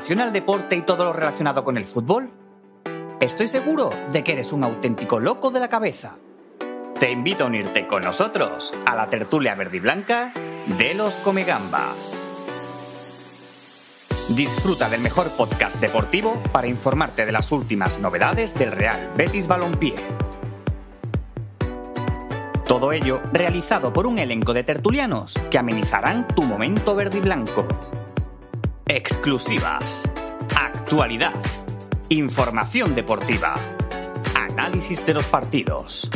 apasiona el deporte y todo lo relacionado con el fútbol? Estoy seguro de que eres un auténtico loco de la cabeza. Te invito a unirte con nosotros a la tertulia verde de los Comegambas. Disfruta del mejor podcast deportivo para informarte de las últimas novedades del Real Betis Balompié. Todo ello realizado por un elenco de tertulianos que amenizarán tu momento verde y blanco. Exclusivas. Actualidad. Información deportiva. Análisis de los partidos.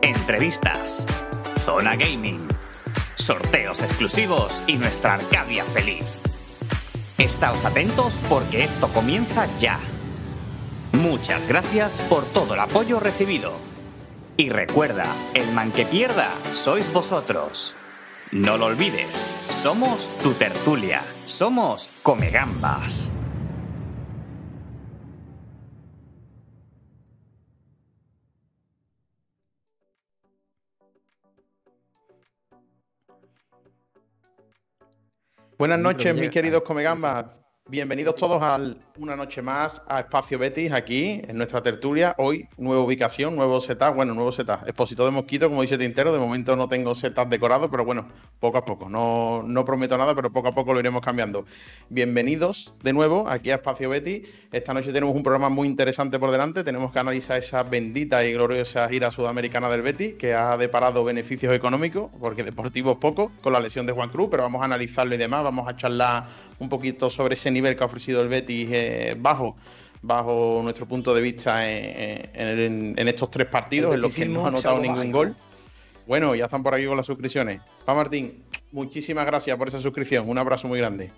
Entrevistas. Zona Gaming. Sorteos exclusivos y nuestra Arcadia feliz. Estáos atentos porque esto comienza ya. Muchas gracias por todo el apoyo recibido. Y recuerda, el man que pierda sois vosotros. No lo olvides, somos tu tertulia, somos Comegambas. Buenas noches, mis queridos Comegambas. Bienvenidos todos a una noche más a Espacio Betis, aquí en nuestra tertulia. Hoy, nueva ubicación, nuevo setup, bueno, nuevo setup. Expositor de mosquito, como dice Tintero, de momento no tengo setup decorado, pero bueno, poco a poco. No, no prometo nada, pero poco a poco lo iremos cambiando. Bienvenidos de nuevo aquí a Espacio Betis. Esta noche tenemos un programa muy interesante por delante. Tenemos que analizar esa bendita y gloriosa gira sudamericana del Betis, que ha deparado beneficios económicos, porque deportivos poco, con la lesión de Juan Cruz, pero vamos a analizarlo y demás. Vamos a charlar un poquito sobre ese nivel que ha ofrecido el Betis eh, bajo bajo nuestro punto de vista eh, eh, en, estos tres partidos en los que no ha anotado ningún gol. Bueno, ya están por aquí con las suscripciones. Pa Martín, muchísimas gracias por esa suscripción. Un abrazo muy grande.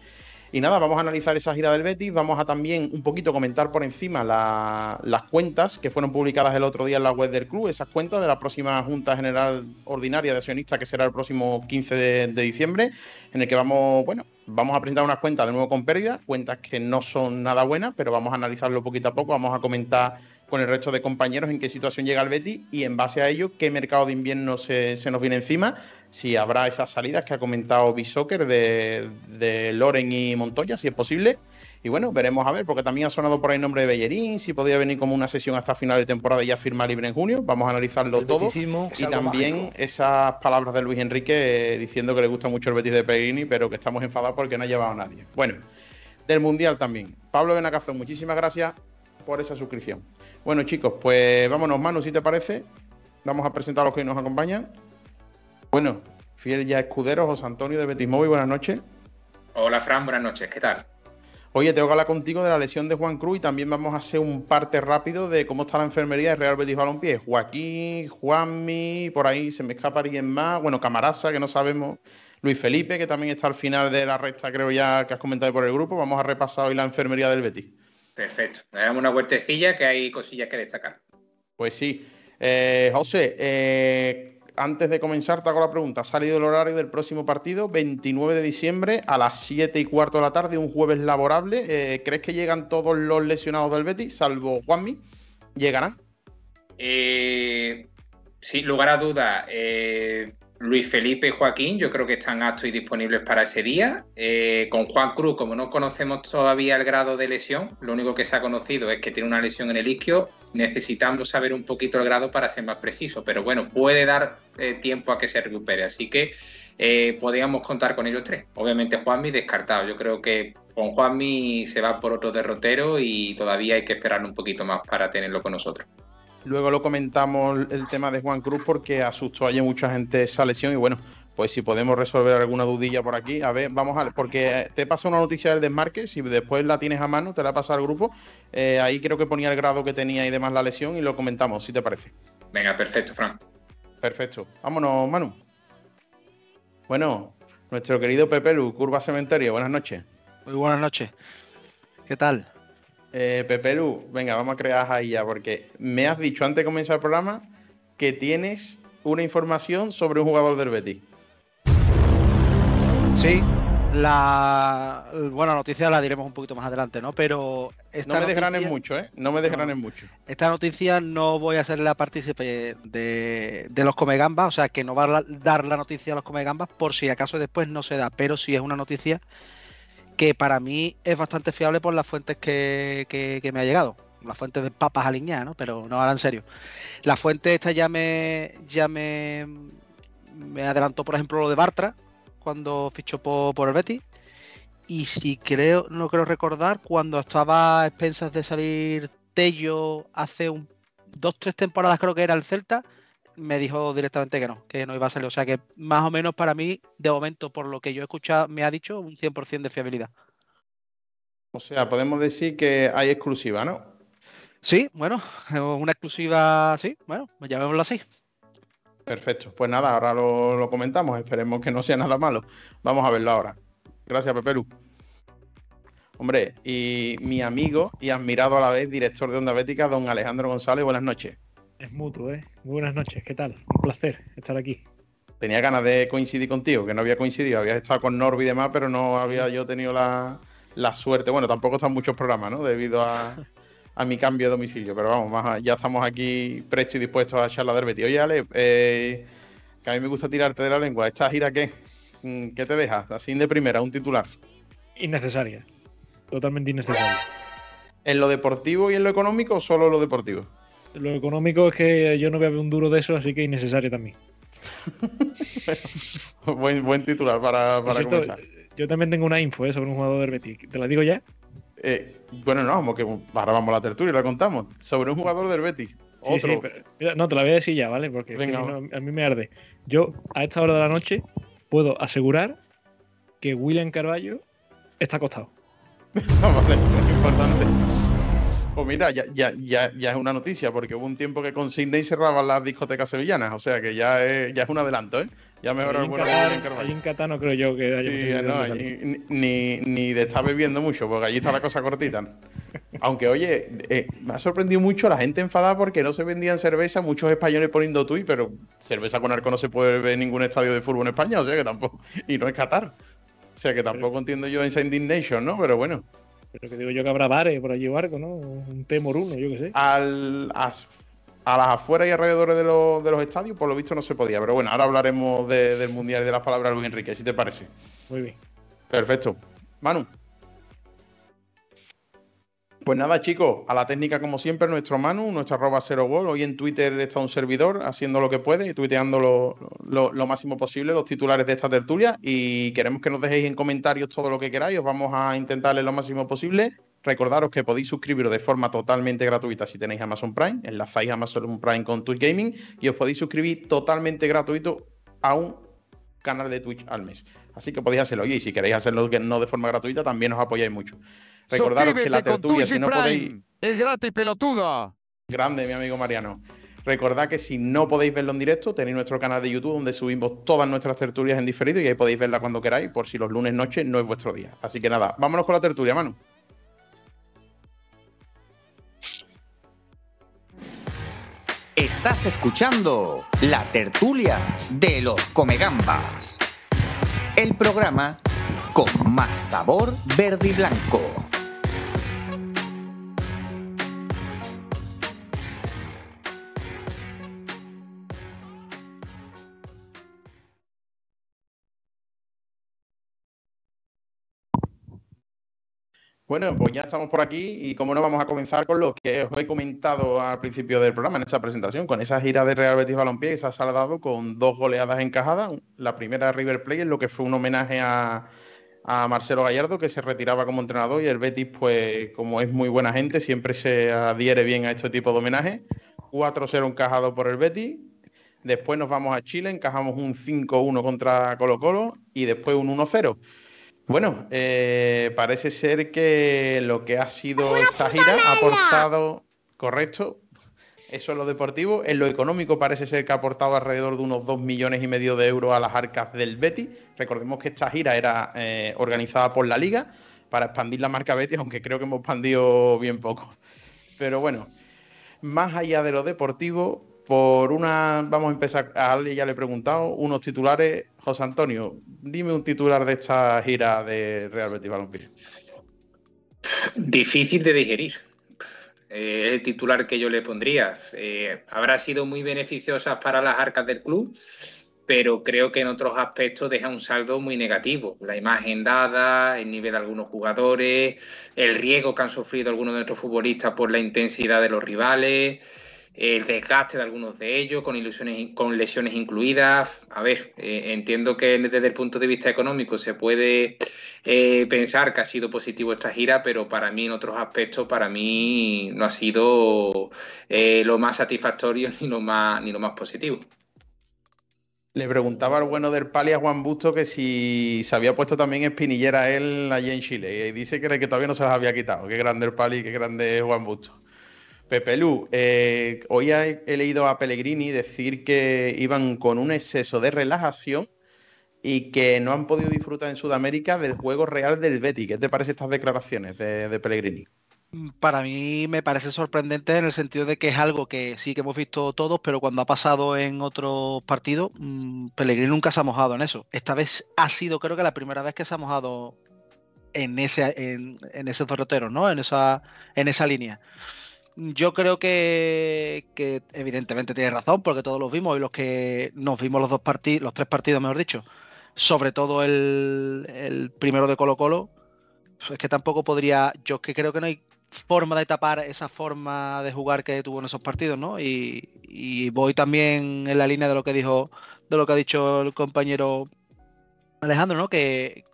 Y nada, vamos a analizar esa gira del Betis. Vamos a también un poquito comentar por encima las cuentas que fueron publicadas el otro día en la web del club. Esas cuentas de la próxima Junta General Ordinaria de Accionistas que será el próximo 15 de, de diciembre, en el que vamos, bueno, vamos a presentar unas cuentas de nuevo con pérdidas, cuentas que no son nada buenas, pero vamos a analizarlo poquito a poco, vamos a comentar con el resto de compañeros en qué situación llega el Betis y en base a ello qué mercado de invierno se, nos viene encima, si habrá esas salidas que ha comentado Bisoker de Loren y Montoya, si es posible, y bueno, veremos a ver, porque también ha sonado por ahí el nombre de Bellerín, si podía venir como una sesión hasta final de temporada y ya firma libre en junio. Vamos a analizarlo todo. Y también esas palabras de Luis Enrique eh, diciendo que le gusta mucho el Betis de Pellegrini, pero que estamos enfadados porque no ha llevado a nadie. Bueno, del Mundial también. Pablo Benacazón, muchísimas gracias por esa suscripción. Bueno, chicos, pues vámonos, Manu, si te parece. Vamos a presentar a los que nos acompañan. Bueno, fiel ya escudero, José Antonio de Betis Móvil, buenas noches. Hola, Fran, buenas noches, ¿qué tal? Oye, tengo que hablar contigo de la lesión de Juan Cruz y también vamos a hacer un parte rápido de cómo está la enfermería de Real Betis Balompié. Joaquín, Juanmi, por ahí se me escapa alguien más. Bueno, Camarasa, que no sabemos. Luis Felipe, que también está al final de la recta, creo ya que has comentado por el grupo. Vamos a repasar hoy la enfermería del Betis. Perfecto. Hagamos una vueltecilla que hay cosillas que destacar. Pues sí. Eh, José, eh, antes de comenzar, te hago la pregunta. Ha salido el horario del próximo partido, 29 de diciembre a las 7 y cuarto de la tarde, un jueves laborable. Eh, ¿Crees que llegan todos los lesionados del Betis, salvo Juanmi? ¿Llegarán? Eh, sin lugar a duda. Eh, Luis Felipe y Joaquín, yo creo que están aptos y disponibles para ese día. Eh, con Juan Cruz, como no conocemos todavía el grado de lesión, lo único que se ha conocido es que tiene una lesión en el isquio. Necesitamos saber un poquito el grado para ser más preciso, pero bueno, puede dar eh, tiempo a que se recupere. Así que eh, podríamos contar con ellos tres. Obviamente Juanmi descartado. Yo creo que con Juanmi se va por otro derrotero y todavía hay que esperar un poquito más para tenerlo con nosotros. Luego lo comentamos el tema de Juan Cruz porque asustó ayer mucha gente esa lesión y bueno, pues si podemos resolver alguna dudilla por aquí, a ver, vamos a porque te pasa una noticia del desmarque, si después la tienes a mano, te la pasa al grupo, eh, ahí creo que ponía el grado que tenía y demás la lesión y lo comentamos, si te parece. Venga, perfecto, Fran. Perfecto, vámonos, Manu. Bueno, nuestro querido Pepe Lu, Curva Cementerio, buenas noches. Muy buenas noches. ¿Qué tal? Eh, venga, vamos a crear ahí ya, porque me has dicho antes de comenzar el programa que tienes una información sobre un jugador del Betis. Sí, la buena noticia la diremos un poquito más adelante, ¿no? Pero esta no me desgranes mucho, ¿eh? No me desgranes mucho. Esta noticia no voy a ser la partícipe de, de los comegambas, o sea, que no va a dar la noticia a los comegambas por si acaso después no se da, pero si es una noticia que para mí es bastante fiable por las fuentes que, me ha llegado. Las fuentes de papas aliñadas, ¿no? Pero no ahora en serio. La fuente esta ya me. ya me. adelantó, por ejemplo, lo de Bartra, cuando fichó por, el Betty. Y si creo, no creo recordar, cuando estaba a expensas de salir Tello hace un, dos, tres temporadas creo que era el Celta, me dijo directamente que no, que no iba a salir. O sea que más o menos para mí, de momento, por lo que yo he escuchado, me ha dicho un 100% de fiabilidad. O sea, podemos decir que hay exclusiva, ¿no? Sí, bueno, una exclusiva, sí, bueno, pues llamémoslo así. Perfecto, pues nada, ahora lo, lo comentamos, esperemos que no sea nada malo. Vamos a verlo ahora. Gracias, Pepe Lu. Hombre, y mi amigo y admirado a la vez director de Onda Bética, don Alejandro González, buenas noches. Es mutuo, ¿eh? buenas noches, ¿qué tal? Un placer estar aquí. Tenía ganas de coincidir contigo, que no había coincidido, habías estado con Norby y demás, pero no había yo tenido la, suerte. Bueno, tampoco están muchos programas, ¿no? Debido a, a mi cambio de domicilio, pero vamos, ya estamos aquí prestos y dispuestos a charlar del Betis. Oye, Ale, eh, que a mí me gusta tirarte de la lengua. ¿Esta gira qué? Mm, ¿Qué te deja? Así de primera, un titular. Innecesaria. Totalmente innecesaria. ¿En lo deportivo y en lo económico o solo lo deportivo? Lo económico es que yo no voy a ver un duro de eso, así que innecesario también. buen, titular para, comenzar. Yo también tengo una info eh, sobre un jugador del Betis. ¿Te la digo ya? Eh, bueno, no, que ahora vamos a la tertulia y la contamos. Sobre un jugador del Betis. Sí, no, te la voy a decir ya, ¿vale? Porque a mí me arde. Yo, a esta hora de la noche, puedo asegurar que William Carballo está acostado. vale, es importante. Pues mira, ya, ya, ya, es una noticia, porque hubo un tiempo que con Sidney cerraban las discotecas sevillanas, o sea que ya es, ya es un adelanto, ¿eh? Ya mejor el Ahí en Qatar, no creo yo que haya no, ni, ni de estar bebiendo mucho, porque allí está la cosa cortita. Aunque, oye, eh, me ha sorprendido mucho la gente enfadada porque no se vendían cerveza, muchos españoles poniendo tuit, pero cerveza con arco no se puede ver en ningún estadio de fútbol en España, o sea que tampoco. Y no es Qatar. O sea que tampoco entiendo yo esa indignation, ¿no? Pero bueno. Pero que digo yo que habrá bares por allí o algo, ¿no? Un té moruno, yo qué sé. Al, a, las afueras y alrededores de, los estadios, por lo visto no se podía. Pero bueno, ahora hablaremos del Mundial de las palabras de Luis Enrique, si te parece. Muy bien. Perfecto. Manu. Pues nada, chicos, a la técnica como siempre, nuestro Manu, nuestra arroba cero gol. Hoy en Twitter está un servidor haciendo lo que puede y tuiteando lo, máximo posible los titulares de esta tertulia. Y queremos que nos dejéis en comentarios todo lo que queráis. Os vamos a intentarle lo máximo posible. Recordaros que podéis suscribiros de forma totalmente gratuita si tenéis Amazon Prime. Enlazáis Amazon Prime con Twitch Gaming y os podéis suscribir totalmente gratuito a un canal de Twitch al mes. Así que podéis hacerlo. Y si queréis hacerlo no de forma gratuita, también os apoyáis mucho. Recordaros que la tertulia, si no podéis... Es gratis, pelotuda. Grande, mi amigo Mariano. Recordad que si no podéis verlo en directo, tenéis nuestro canal de YouTube donde subimos todas nuestras tertulias en diferido y ahí podéis verla cuando queráis, por si los lunes noche no es vuestro día. Así que nada, vámonos con la tertulia, mano. Estás escuchando la tertulia de los Comegambas, el programa con más sabor verde y blanco. Bueno, pues ya estamos por aquí y como no vamos a comenzar con lo que os he comentado al principio del programa en esta presentación, con esa gira de Real Betis Balompié que se ha saldado con dos goleadas encajadas, la primera River Plate en lo que fue un homenaje a, a, Marcelo Gallardo que se retiraba como entrenador y el Betis pues como es muy buena gente siempre se adhiere bien a este tipo de homenajes, 4-0 encajado por el Betis, después nos vamos a Chile, encajamos un 5-1 contra Colo Colo y después un 1-0. Bueno, eh, parece ser que lo que ha sido esta gira ha aportado, correcto, eso es lo deportivo. En lo económico parece ser que ha aportado alrededor de unos 2 millones y medio de euros a las arcas del Betis. Recordemos que esta gira era eh, organizada por la Liga para expandir la marca Betis, aunque creo que hemos expandido bien poco. Pero bueno, más allá de lo deportivo, por una, vamos a empezar, a alguien ya le he preguntado, unos titulares. José Antonio, dime un titular de esta gira de Real Betis Balompié. Difícil de digerir. Eh, el titular que yo le pondría. Eh, habrá sido muy beneficiosa para las arcas del club, pero creo que en otros aspectos deja un saldo muy negativo. La imagen dada, el nivel de algunos jugadores, el riesgo que han sufrido algunos de nuestros futbolistas por la intensidad de los rivales el desgaste de algunos de ellos, con, ilusiones, con lesiones incluidas. A ver, eh, entiendo que desde el punto de vista económico se puede eh, pensar que ha sido positivo esta gira, pero para mí en otros aspectos, para mí no ha sido eh, lo más satisfactorio ni lo más, ni lo más positivo. Le preguntaba al bueno del Pali a Juan Busto que si se había puesto también espinillera él allí en Chile. Y dice que, que todavía no se las había quitado. Qué grande el Pali, qué grande es Juan Busto. Pepe Lu, eh, hoy he, leído a Pellegrini decir que iban con un exceso de relajación y que no han podido disfrutar en Sudamérica del juego real del Betty. ¿Qué te parecen estas declaraciones de, Pellegrini? Para mí me parece sorprendente en el sentido de que es algo que sí que hemos visto todos, pero cuando ha pasado en otros partidos, mm, Pellegrini nunca se ha mojado en eso. Esta vez ha sido creo que la primera vez que se ha mojado en ese, en, ese ¿no? En esa, en esa línea. Yo creo que, evidentemente tiene razón, porque todos los vimos y los que nos vimos los dos partidos, los tres partidos, mejor dicho, sobre todo el, primero de Colo Colo, es que tampoco podría, yo que creo que no hay forma de tapar esa forma de jugar que tuvo en esos partidos, ¿no? Y, voy también en la línea de lo que dijo, de lo que ha dicho el compañero Alejandro, ¿no? que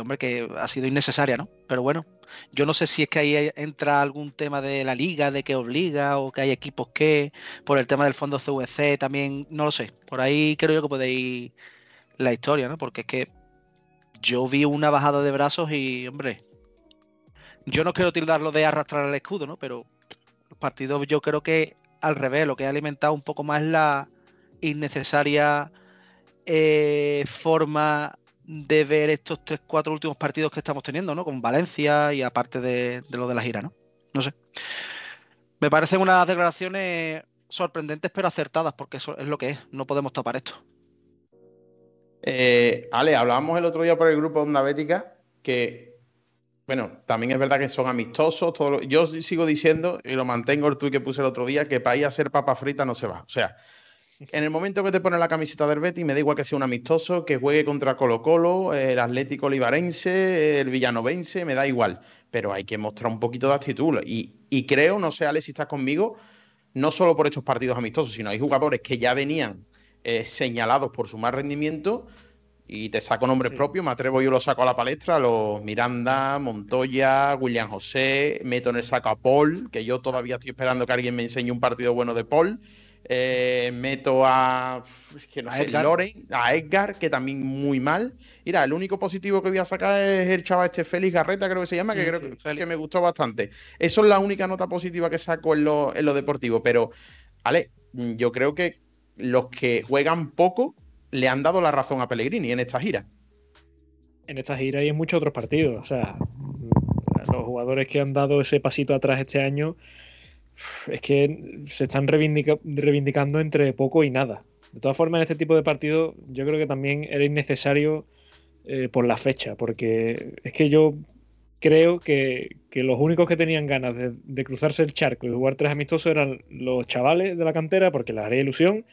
hombre, que ha sido innecesaria, ¿no? Pero bueno, yo no sé si es que ahí entra algún tema de la liga, de que obliga, o que hay equipos que, por el tema del fondo CVC también, no lo sé. Por ahí creo yo que podéis la historia, ¿no? Porque es que yo vi una bajada de brazos y, hombre, yo no quiero tildarlo de arrastrar el escudo, ¿no? Pero los partidos yo creo que al revés, lo que ha alimentado un poco más la innecesaria eh, forma de ver estos tres, cuatro últimos partidos que estamos teniendo, ¿no? Con Valencia y aparte de, lo de la gira, ¿no? No sé. Me parecen unas declaraciones sorprendentes pero acertadas, porque eso es lo que es. No podemos tapar esto. Eh, Ale, hablábamos el otro día por el grupo Onda Bética que, bueno, también es verdad que son amistosos. Todo yo sigo diciendo, y lo mantengo el tuit que puse el otro día, que para ir a ser papa frita no se va. O sea, en el momento que te pone la camiseta del Betis, me da igual que sea un amistoso, que juegue contra Colo Colo, eh, el Atlético Olivarense, el Villanovense, me da igual. Pero hay que mostrar un poquito de actitud. Y, creo, no sé, Alex, si estás conmigo, no solo por estos partidos amistosos, sino hay jugadores que ya venían eh, señalados por su mal rendimiento y te saco nombres propios, me atrevo yo lo saco a la palestra, los Miranda, Montoya, William José, meto en el saco a Paul, que yo todavía estoy esperando que alguien me enseñe un partido bueno de Paul, eh, meto a, sé, Edgar. Loren, a Edgar, que también muy mal. Mira, el único positivo que voy a sacar es el chaval este Félix Garreta, creo que se llama, que creo que, me gustó bastante. Eso es la única nota positiva que saco en lo, en lo deportivo, pero, Ale, yo creo que los que juegan poco le han dado la razón a Pellegrini en esta gira. En esta gira y en muchos otros partidos, o sea, los jugadores que han dado ese pasito atrás este año es que se están reivindicando entre poco y nada. De todas formas, en este tipo de partido yo creo que también era innecesario eh, por la fecha, porque es que yo creo que, los únicos que tenían ganas de, cruzarse el charco y jugar tres amistosos eran los chavales de la cantera, porque les haría ilusión,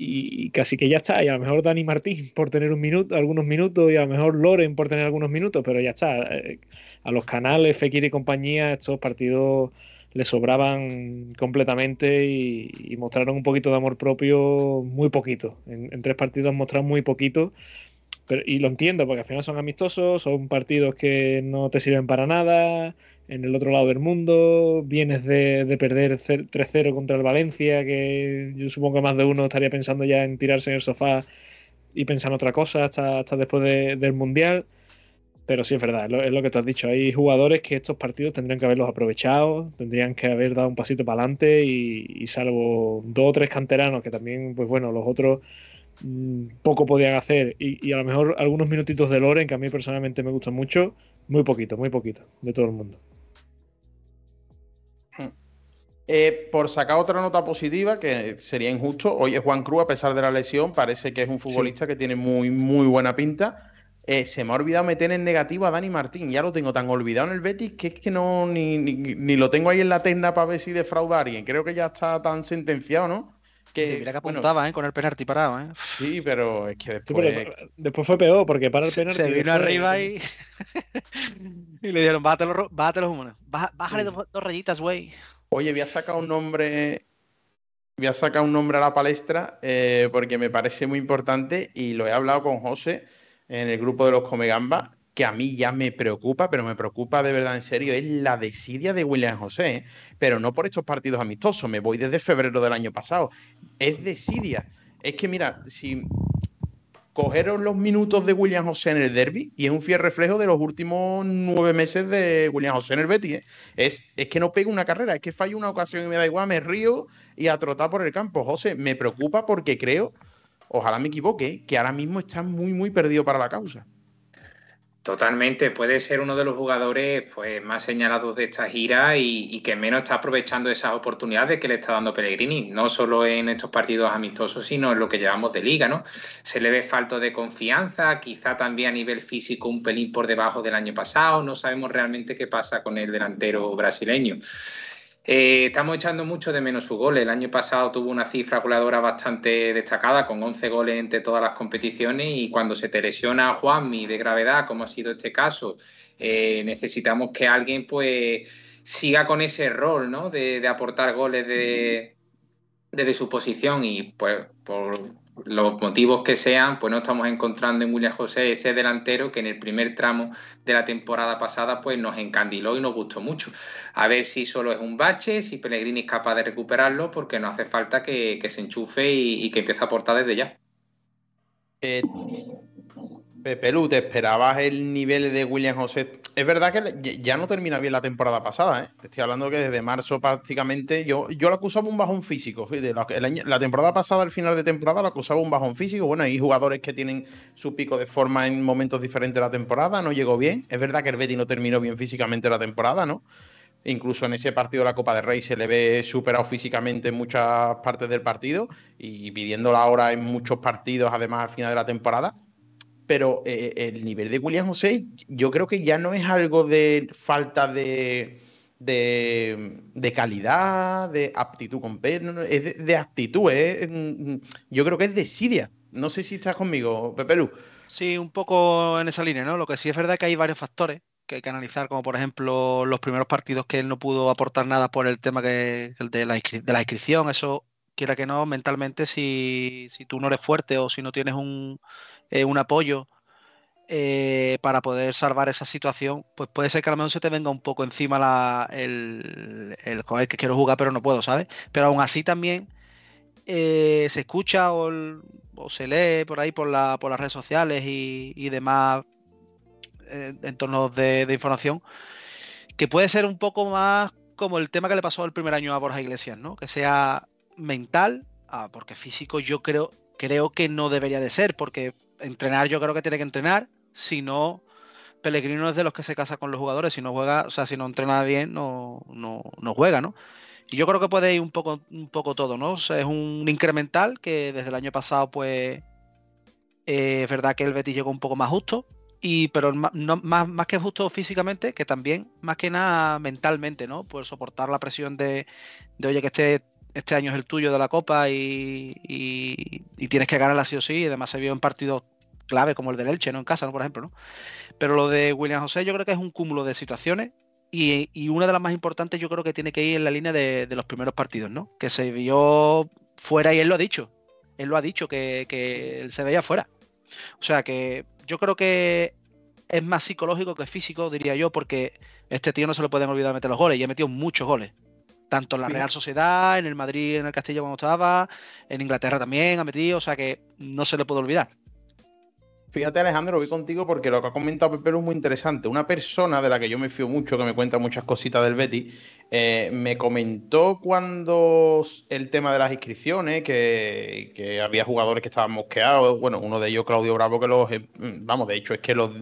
y casi que ya está. Y a lo mejor Dani Martín por tener un minuto, algunos minutos, y a lo mejor Loren por tener algunos minutos, pero ya está. Eh, a los canales, Fekir y compañía, estos partidos le sobraban completamente y, mostraron un poquito de amor propio muy poquito. En, tres partidos mostraron muy poquito. y lo entiendo, porque al final son amistosos, son partidos que no te sirven para nada, en el otro lado del mundo, vienes de, perder 3-0 contra el Valencia, que yo supongo que más de uno estaría pensando ya en tirarse en el sofá y pensar en otra cosa hasta, después del Mundial. Pero sí, es verdad, es lo, que tú has dicho. Hay jugadores que estos partidos tendrían que haberlos aprovechado, tendrían que haber dado un pasito para adelante y, salvo dos o tres canteranos que también, pues bueno, los otros mm, poco podían hacer y, a lo mejor algunos minutitos de Loren que a mí personalmente me gustan mucho, muy poquito, muy poquito, de todo el mundo. Hmm. Eh, por sacar otra nota positiva, que sería injusto, hoy es Juan Cruz, a pesar de la lesión, parece que es un futbolista que tiene muy, muy buena pinta. Eh, se me ha olvidado meter en negativo a Dani Martín. Ya lo tengo tan olvidado en el Betis que es que no ni, lo tengo ahí en la tenda para ver si defrauda a alguien. Creo que ya está tan sentenciado, ¿no? Que, mira que apuntaba, ¿eh? Con el penalti parado, ¿eh? Sí, pero es que después... fue peor, porque para el penalti... Se, vino arriba y... le dijeron, bájate los, humanos. bájale dos, rayitas, güey. Oye, voy a sacar un nombre... Voy a un nombre a la palestra eh, porque me parece muy importante y lo he hablado con José en el grupo de los Comegamba, que a mí ya me preocupa, pero me preocupa de verdad en serio, es la desidia de William José, ¿eh? pero no por estos partidos amistosos, me voy desde febrero del año pasado, es desidia. Es que mira, si cogeros los minutos de William José en el derby y es un fiel reflejo de los últimos nueve meses de William José en el Betty. ¿eh? Es, es que no pego una carrera, es que fallo una ocasión y me da igual, me río y a trotar por el campo. José, me preocupa porque creo ojalá me equivoque, que ahora mismo está muy, muy perdido para la causa. Totalmente, puede ser uno de los jugadores pues, más señalados de esta gira y, que menos está aprovechando esas oportunidades que le está dando Pellegrini, no solo en estos partidos amistosos, sino en lo que llevamos de liga. ¿no? Se le ve falto de confianza, quizá también a nivel físico un pelín por debajo del año pasado, no sabemos realmente qué pasa con el delantero brasileño. Eh, estamos echando mucho de menos su gol. El año pasado tuvo una cifra goleadora bastante destacada, con 11 goles entre todas las competiciones. Y cuando se te lesiona a Juanmi de gravedad, como ha sido este caso, eh, necesitamos que alguien pues siga con ese rol ¿no? de, aportar goles de, desde su posición. Y pues por los motivos que sean, pues no estamos encontrando en William José ese delantero que en el primer tramo de la temporada pasada pues nos encandiló y nos gustó mucho. A ver si solo es un bache, si Pellegrini es capaz de recuperarlo, porque no hace falta que, se enchufe y, que empiece a aportar desde ya. Eh, Pelú, ¿te esperabas el nivel de William José? Es verdad que ya no termina bien la temporada pasada, ¿eh? Te estoy hablando que desde marzo prácticamente yo, yo lo acusaba un bajón físico. la, temporada pasada, al final de temporada, lo acusaba un bajón físico. Bueno, hay jugadores que tienen su pico de forma en momentos diferentes de la temporada, no llegó bien. Es verdad que el Betty no terminó bien físicamente la temporada, ¿no? Incluso en ese partido de la Copa de Rey se le ve superado físicamente en muchas partes del partido y pidiéndola ahora en muchos partidos, además al final de la temporada pero eh, el nivel de William José yo creo que ya no es algo de falta de, calidad, de aptitud con no, es de, aptitud, mm, mm, yo creo que es de Siria. No sé si estás conmigo, Pepe Sí, un poco en esa línea, ¿no? Lo que sí es verdad que hay varios factores que hay que analizar, como por ejemplo los primeros partidos que él no pudo aportar nada por el tema que, de, la de la inscripción, eso quiera que no, mentalmente, si, tú no eres fuerte o si no tienes un, eh, apoyo eh, para poder salvar esa situación, pues puede ser que a lo mejor se te venga un poco encima la, el, el que quiero jugar pero no puedo, ¿sabes? Pero aún así también eh, se escucha o, se lee por ahí por, las redes sociales y, demás entornos de, de información que puede ser un poco más como el tema que le pasó el primer año a Borja Iglesias, ¿no? Que sea mental, ah, porque físico yo creo, creo que no debería de ser, porque entrenar yo creo que tiene que entrenar, si no, Pellegrino es de los que se casa con los jugadores, si no juega, o sea, si no entrena bien, no, no, no juega, ¿no? Y yo creo que puede ir un poco, un poco todo, ¿no? es un incremental que desde el año pasado, pues, eh, es verdad que el Betis llegó un poco más justo, y pero más, más, que justo físicamente, que también, más que nada mentalmente, ¿no? Pues soportar la presión de, de oye, que esté este año es el tuyo de la Copa y, tienes que ganar sí o sí. además se vio en partidos clave como el del Elche, ¿no? En casa, ¿no? Por ejemplo, ¿no? Pero lo de William José yo creo que es un cúmulo de situaciones y, una de las más importantes yo creo que tiene que ir en la línea de, los primeros partidos, ¿no? Que se vio fuera y él lo ha dicho. Él lo ha dicho, que, se veía fuera. O sea que yo creo que es más psicológico que físico, diría yo, porque este tío no se le pueden olvidar meter los goles y ha metido muchos goles. Tanto en la Real Sociedad, en el Madrid, en el Castillo cuando estaba, en Inglaterra también ha metido, o sea que no se le puede olvidar. Fíjate, Alejandro, voy contigo porque lo que ha comentado Pepe es muy interesante. Una persona de la que yo me fío mucho, que me cuenta muchas cositas del Betty, eh, me comentó cuando el tema de las inscripciones, que, había jugadores que estaban mosqueados. Bueno, uno de ellos, Claudio Bravo, que los. Eh, vamos, de hecho, es que lo,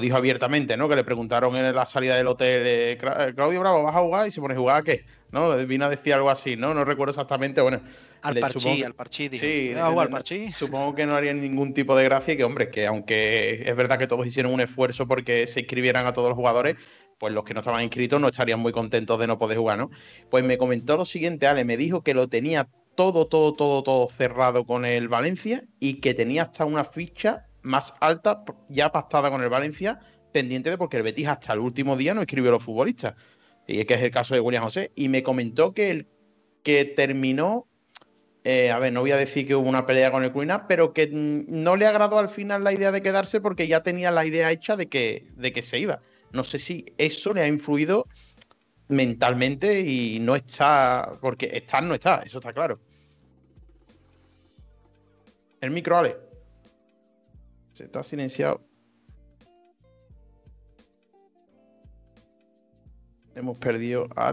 dijo abiertamente, ¿no? Que le preguntaron en la salida del hotel, Claudio Bravo, ¿vas a jugar? Y se pone a jugar a qué? ¿no? Vino a decir algo así, ¿no? No recuerdo exactamente, bueno. Al parchí, supongo, al Sí, al Supongo que no haría ningún tipo de gracia que, hombre, que aunque es verdad que todos hicieron un esfuerzo porque se inscribieran a todos los jugadores, pues los que no estaban inscritos no estarían muy contentos de no poder jugar, ¿no? Pues me comentó lo siguiente, Ale, me dijo que lo tenía todo, todo, todo, todo cerrado con el Valencia y que tenía hasta una ficha más alta ya pactada con el Valencia pendiente de porque el Betis hasta el último día no escribió a los futbolistas y que es el caso de William José, y me comentó que, el, que terminó, eh, a ver, no voy a decir que hubo una pelea con el Cuina, pero que mm, no le agradó al final la idea de quedarse porque ya tenía la idea hecha de que, de que se iba. No sé si eso le ha influido mentalmente y no está, porque estar no está, eso está claro. El micro, Ale. Se está silenciado. Hemos perdido a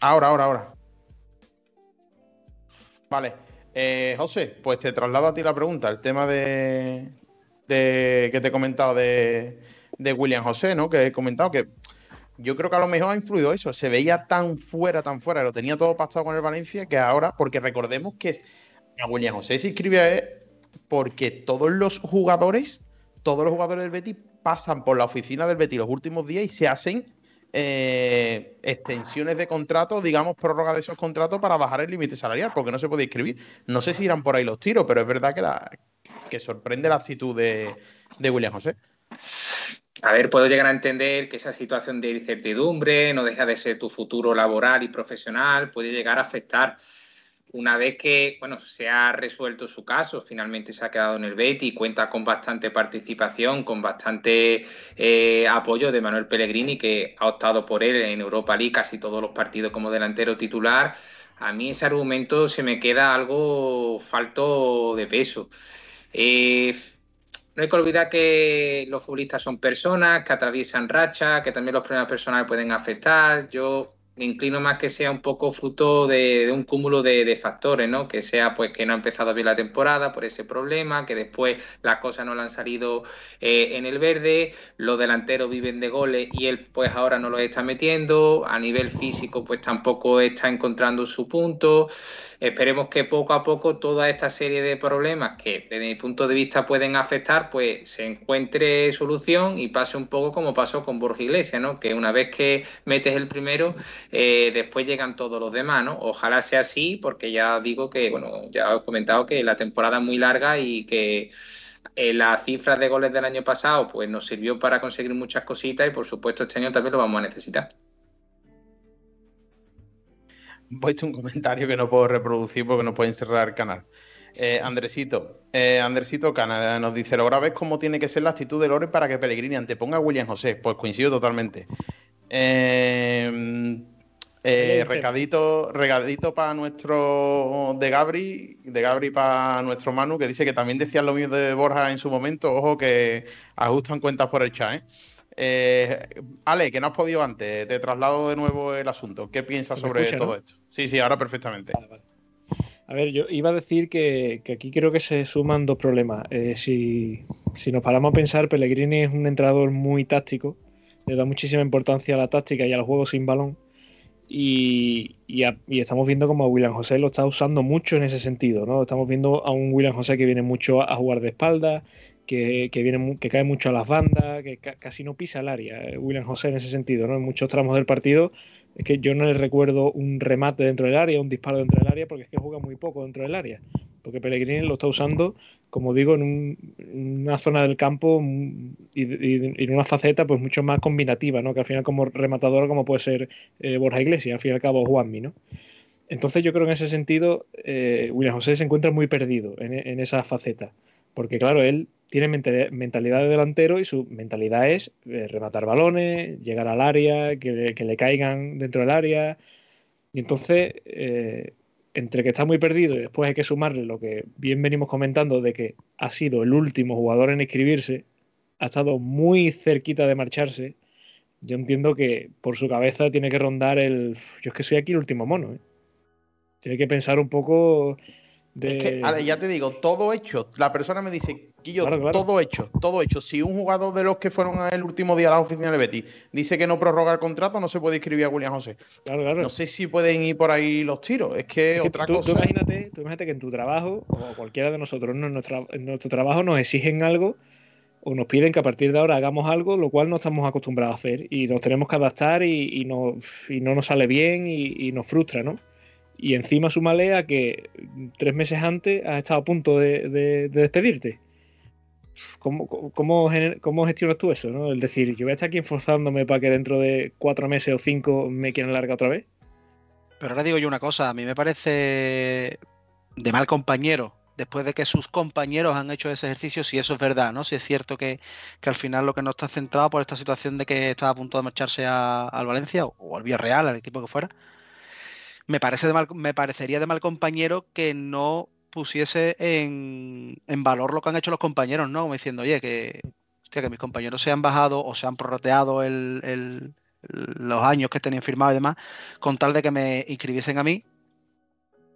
ahora, ahora, ahora. Vale. Eh, José, pues te traslado a ti la pregunta, el tema de, que te he comentado de, de William José, ¿no? Que he comentado que yo creo que a lo mejor ha influido eso. Se veía tan fuera, tan fuera, lo tenía todo pactado con el Valencia, que ahora, porque recordemos que a William José se inscribe a él... porque todos los jugadores todos los jugadores del Betis pasan por la oficina del Betis los últimos días y se hacen eh, extensiones de contrato, digamos, prórroga de esos contratos para bajar el límite salarial, porque no se puede inscribir. No sé si irán por ahí los tiros, pero es verdad que, sorprende la actitud de William José. A ver, puedo llegar a entender que esa situación de incertidumbre no deja de ser tu futuro laboral y profesional, puede llegar a afectar una vez que bueno, se ha resuelto su caso, finalmente se ha quedado en el y cuenta con bastante participación, con bastante eh, apoyo de Manuel Pellegrini, que ha optado por él en Europa League casi todos los partidos como delantero titular. A mí ese argumento se me queda algo falto de peso. Eh, no hay que olvidar que los futbolistas son personas que atraviesan racha que también los problemas personales pueden afectar. Yo me inclino más que sea un poco fruto de, un cúmulo de, factores, ¿no? Que sea pues que no ha empezado bien la temporada por ese problema, que después las cosas no le han salido eh, en el verde, los delanteros viven de goles y él pues ahora no los está metiendo, a nivel físico pues tampoco está encontrando su punto. Esperemos que poco a poco toda esta serie de problemas que desde mi punto de vista pueden afectar, pues se encuentre solución y pase un poco como pasó con Borja Iglesias, ¿no? Que una vez que metes el primero, eh, después llegan todos los demás, ¿no? Ojalá sea así, porque ya digo que, bueno, ya os he comentado que la temporada es muy larga y que eh, las cifras de goles del año pasado, pues nos sirvió para conseguir muchas cositas y por supuesto este año también lo vamos a necesitar. He un comentario que no puedo reproducir porque no pueden cerrar el canal. Eh, Andresito, Andresito Canadá nos dice: Lo grave es cómo tiene que ser la actitud de Lore para que Pellegrini anteponga a William José. Pues coincido totalmente. Eh, eh, recadito, regadito para nuestro de Gabri, de Gabri para nuestro Manu, que dice que también decía lo mismo de Borja en su momento. Ojo que ajustan cuentas por el chat. ¿eh? Eh, Ale, que no has podido antes, te traslado de nuevo el asunto. ¿Qué piensas sobre todo esto? Sí, sí, ahora perfectamente. A ver, yo iba a decir que, aquí creo que se suman dos problemas. si, nos paramos a pensar, Pellegrini es un entrenador muy táctico, le da muchísima importancia a la táctica y al juego sin balón y, estamos viendo como a William José lo está usando mucho en ese sentido, ¿no? Estamos viendo a un William José que viene mucho a, jugar de espalda, que, que, cae mucho a las bandas, que casi no pisa el área, eh, William José en ese sentido, ¿no? En muchos tramos del partido es que yo no le recuerdo un remate dentro del área, un disparo dentro del área, porque es que juega muy poco dentro del área porque Pellegrini lo está usando, como digo, en una zona del campo mm, y, en una faceta pues mucho más combinativa, ¿no? que al final como rematador como puede ser eh, Borja Iglesias, al fin y al cabo Juanmi. ¿no? Entonces yo creo que en ese sentido eh, William José se encuentra muy perdido en, esa faceta, porque claro, él tiene mentalidad de delantero y su mentalidad es eh, rematar balones, llegar al área, que, le caigan dentro del área. Y entonces, eh, entre que está muy perdido y después hay que sumarle lo que bien venimos comentando de que ha sido el último jugador en inscribirse, ha estado muy cerquita de marcharse, yo entiendo que por su cabeza tiene que rondar el... Yo es que soy aquí el último mono. ¿eh? Tiene que pensar un poco que, ya te digo, todo hecho. La persona me dice, Guillo, todo hecho, todo hecho. Si un jugador de los que fueron el último día a la oficina de Betty dice que no prorroga el contrato, no se puede inscribir a William José. no sé si pueden ir por ahí los tiros. Es que otra cosa. Tú imagínate, tú imagínate que en tu trabajo, o cualquiera de nosotros, en nuestro, trabajo nos exigen algo o nos piden que a partir de ahora hagamos algo, lo cual no estamos acostumbrados a hacer y nos tenemos que adaptar y, no nos sale bien y nos frustra, ¿no? Y encima su malea que tres meses antes ha estado a punto de, despedirte. ¿Cómo, gestionas tú eso? ¿no? El decir, yo voy a estar aquí forzándome para que dentro de cuatro meses o cinco me quieran larga otra vez. Pero ahora digo yo una cosa, a mí me parece de mal compañero, después de que sus compañeros han hecho ese ejercicio, si eso es verdad, ¿no? Si es cierto que, al final lo que no está centrado por esta situación de que estaba a punto de marcharse al Valencia o, o al Villarreal, al equipo que fuera, me, parece de mal, me parecería de mal compañero que no pusiese en, valor lo que han hecho los compañeros, ¿no? Como diciendo, oye, que, que mis compañeros se han bajado o se han prorrateado el, el, los años que tenían firmado y demás, con tal de que me inscribiesen a mí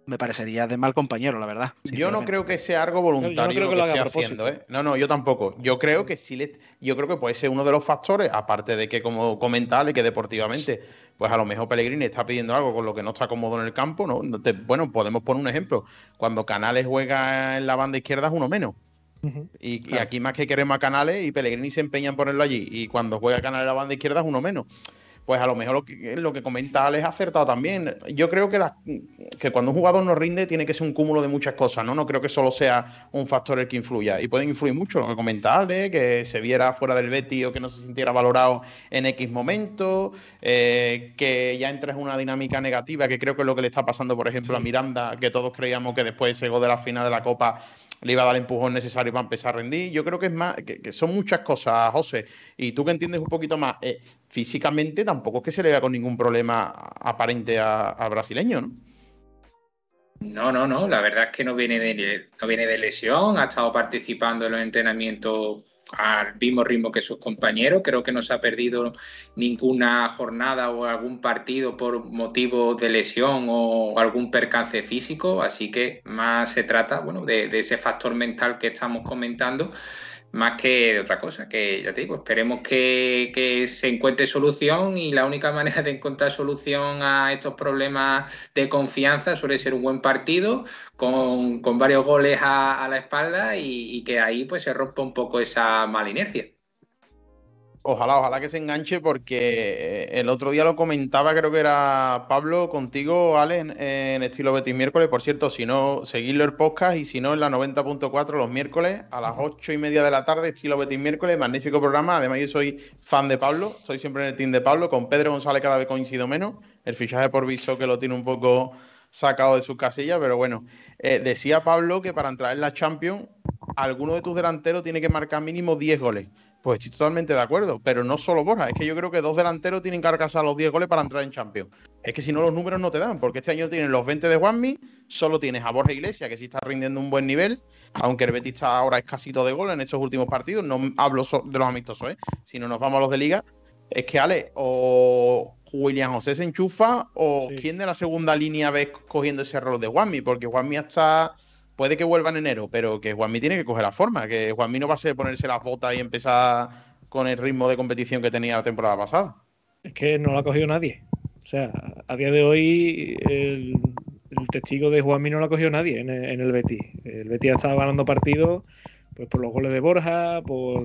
me parecería de mal compañero, la verdad. Yo no creo que sea algo voluntario no que, lo, que esté haciendo, ¿eh? No, no, yo tampoco. Yo creo que sí le, yo creo que puede ser uno de los factores, aparte de que como comentale que deportivamente, pues a lo mejor Pellegrini está pidiendo algo con lo que no está cómodo en el campo, ¿no? bueno, podemos poner un ejemplo. Cuando Canales juega en la banda izquierda es uno menos. y, aquí más que queremos a Canales y Pellegrini se empeña en ponerlo allí. Y cuando juega Canales en la banda izquierda es uno menos pues a lo mejor lo que, lo que comenta Alex acertado también. Yo creo que, que cuando un jugador no rinde tiene que ser un cúmulo de muchas cosas, ¿no? No creo que solo sea un factor el que influya. Y pueden influir mucho lo que comenta Alex, ¿eh? que se viera fuera del Betty o que no se sintiera valorado en X momento, eh, que ya entres en una dinámica negativa, que creo que es lo que le está pasando, por ejemplo, a Miranda, que todos creíamos que después llegó de la final de la Copa le iba a dar el empujón necesario para empezar a rendir. Yo creo que es más, son muchas cosas, José. Y tú que entiendes un poquito más, eh, físicamente tampoco es que se le vea con ningún problema aparente al brasileño, ¿no? No, no, no. La verdad es que no viene de, no viene de lesión, ha estado participando en los entrenamientos al mismo ritmo que sus compañeros. Creo que no se ha perdido ninguna jornada o algún partido por motivo de lesión o algún percance físico. Así que más se trata bueno, de ese factor mental que estamos comentando más que otra cosa, que ya te digo, esperemos que, se encuentre solución y la única manera de encontrar solución a estos problemas de confianza suele ser un buen partido con, varios goles a, la espalda y, y, que ahí pues se rompa un poco esa mala inercia. Ojalá, ojalá que se enganche porque eh, el otro día lo comentaba, creo que era Pablo contigo, Ale, en, estilo Betis miércoles. Por cierto, si no, seguidlo el podcast y si no, en la 90.4 los miércoles a las 8 y media de la tarde, estilo Betis miércoles. Magnífico programa. Además, yo soy fan de Pablo, soy siempre en el team de Pablo. Con Pedro González cada vez coincido menos. El fichaje por Viso que lo tiene un poco sacado de sus casillas, pero bueno. Eh, decía Pablo que para entrar en la Champions, alguno de tus delanteros tiene que marcar mínimo 10 goles. Pues estoy totalmente de acuerdo, pero no solo Borja, es que yo creo que dos delanteros tienen que alcanzar los 10 goles para entrar en Champions. Es que si no los números no te dan, porque este año tienen los 20 de Juanmi, solo tienes a Borja Iglesias, que sí está rindiendo un buen nivel, aunque el Betis está ahora escasito de goles en estos últimos partidos, no hablo de los amistosos, ¿eh? si no nos vamos a los de liga, es que Ale, o William José se enchufa, o quién de la segunda línea ve cogiendo ese rol de Juanmi, porque Juanmi Está puede que vuelvan en enero, pero que Juanmi tiene que coger la forma, que Juanmi no va a ponerse las botas y empezar con el ritmo de competición que tenía la temporada pasada. Es que no lo ha cogido nadie. O sea, a día de hoy el, testigo de Juanmi no lo ha cogido nadie en el, en el Betis. El Betis ha estado ganando partidos pues, por los goles de Borja, por,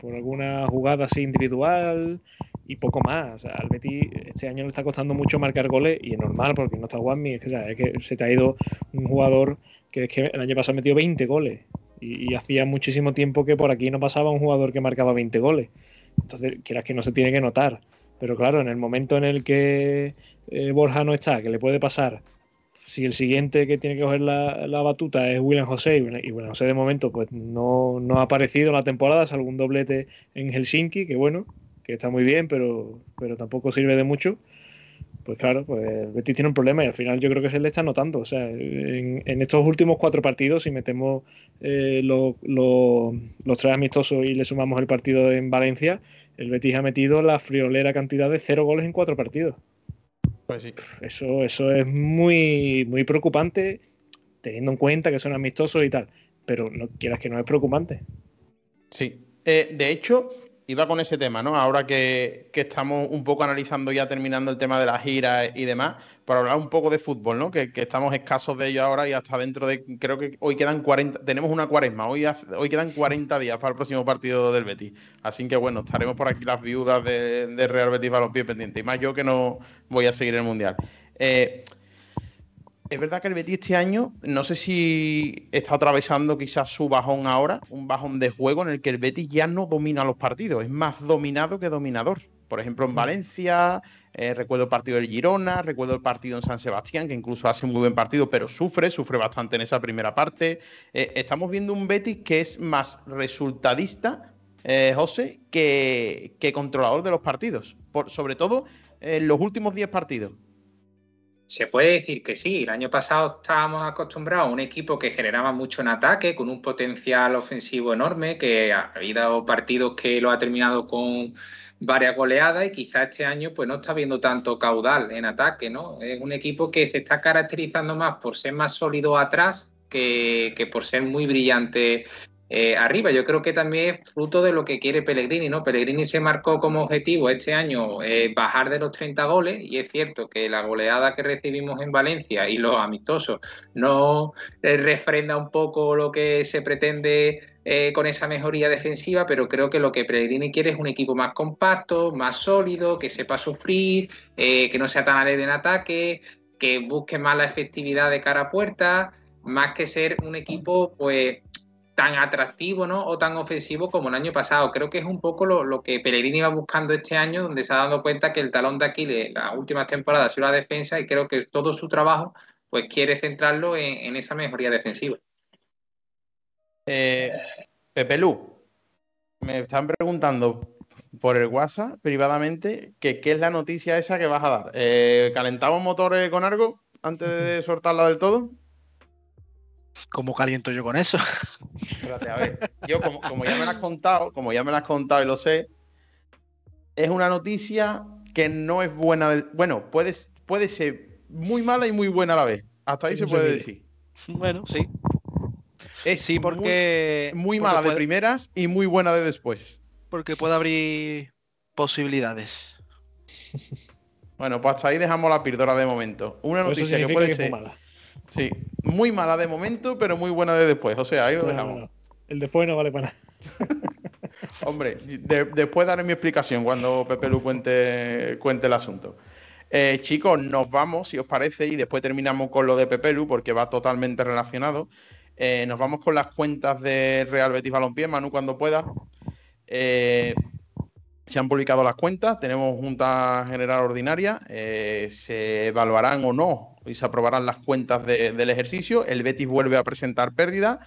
por alguna jugada así individual, y poco más. O sea, al Betis este año le está costando mucho marcar goles y es normal porque no está Juanmi. Es que, es que se te ha ido un jugador que, es que el año pasado metió 20 goles y, hacía muchísimo tiempo que por aquí no pasaba un jugador que marcaba 20 goles. Entonces, quieras que no se tiene que notar. Pero claro, en el momento en el que eh, Borja no está, que le puede pasar, si el siguiente que tiene que coger la, batuta es William José, y, bueno, William José de momento pues no, no ha aparecido en la temporada, es algún doblete en Helsinki, que bueno, que está muy bien, pero, pero tampoco sirve de mucho. Pues claro, pues el Betis tiene un problema y al final yo creo que se le está notando. O sea, en, estos últimos cuatro partidos, si metemos eh, los tres amistosos y le sumamos el partido en Valencia, el Betis ha metido la friolera cantidad de cero goles en cuatro partidos. Pues sí. Eso, eso es muy, muy preocupante, teniendo en cuenta que son amistosos y tal. Pero no quieras que no es preocupante. Sí. Eh, de hecho, iba con ese tema, ¿no? Ahora que, que, estamos un poco analizando ya terminando el tema de las giras y demás, para hablar un poco de fútbol, ¿no? Que, que estamos escasos de ello ahora y hasta dentro de, creo que hoy quedan 40, tenemos una cuaresma, hoy, hoy quedan 40 días para el próximo partido del Betis. Así que bueno, estaremos por aquí las viudas de, Real Betis para los pies pendientes. Y más yo que no voy a seguir el Mundial. Eh, es verdad que el Betis este año, no sé si está atravesando quizás su bajón ahora, un bajón de juego en el que el Betis ya no domina los partidos, es más dominado que dominador. Por ejemplo, en mm. Valencia, eh, recuerdo el partido del Girona, recuerdo el partido en San Sebastián, que incluso hace muy buen partido, pero sufre, sufre bastante en esa primera parte. Eh, estamos viendo un Betis que es más resultadista, eh, José, que, controlador de los partidos, sobre todo en los últimos 10 partidos. Se puede decir que sí. El año pasado estábamos acostumbrados a un equipo que generaba mucho en ataque, con un potencial ofensivo enorme, que ha habido partidos que lo ha terminado con varias goleadas y quizá este año pues no está viendo tanto caudal en ataque, ¿no? Es un equipo que se está caracterizando más por ser más sólido atrás que, que por ser muy brillante eh, arriba. Yo creo que también es fruto de lo que quiere Pellegrini, ¿no? Pellegrini se marcó como objetivo este año eh, bajar de los 30 goles y es cierto que la goleada que recibimos en Valencia y los amistosos no eh, refrenda un poco lo que se pretende con esa mejoría defensiva, pero creo que lo que Pellegrini quiere es un equipo más compacto, más sólido, que sepa sufrir, que no sea tan alegre en ataque, que busque más la efectividad de cara a puerta, más que ser un equipo pues tan atractivo ¿no? o tan ofensivo como el año pasado. Creo que es un poco lo, que Pellegrini va buscando este año, donde se ha dado cuenta que el talón de Aquiles la última temporada ha sido la defensa y creo que todo su trabajo pues quiere centrarlo en, esa mejoría defensiva. Eh, Pepe me están preguntando por el WhatsApp privadamente que qué es la noticia esa que vas a dar. Eh, ¿Calentamos motores con algo antes de soltarla del todo? ¿Cómo caliento yo con eso? Espérate, a ver. Yo, como, ya me lo has contado, como ya me lo has contado y lo sé, es una noticia que no es buena. bueno, puede, puede ser muy mala y muy buena a la vez. Hasta ahí se puede decir. Bueno, sí. Es sí, porque. Muy, mala de primeras y muy buena de después. Porque puede abrir posibilidades. Bueno, pues hasta ahí dejamos la píldora de momento. Una pues noticia que puede ser. Mala. Sí, muy mala de momento, pero muy buena de después. O sea, ahí lo dejamos. El después no vale para nada. Hombre, después daré mi explicación cuando Pepe Lu cuente, cuente el asunto. Eh, chicos, nos vamos, si os parece, y después terminamos con lo de Pepe Lu, porque va totalmente relacionado. Eh, nos vamos con las cuentas de Real Betis Balompié, Manu, cuando pueda. Eh, se han publicado las cuentas, tenemos Junta General Ordinaria, eh, se evaluarán o no y se aprobarán las cuentas del ejercicio. El Betis vuelve a presentar pérdida.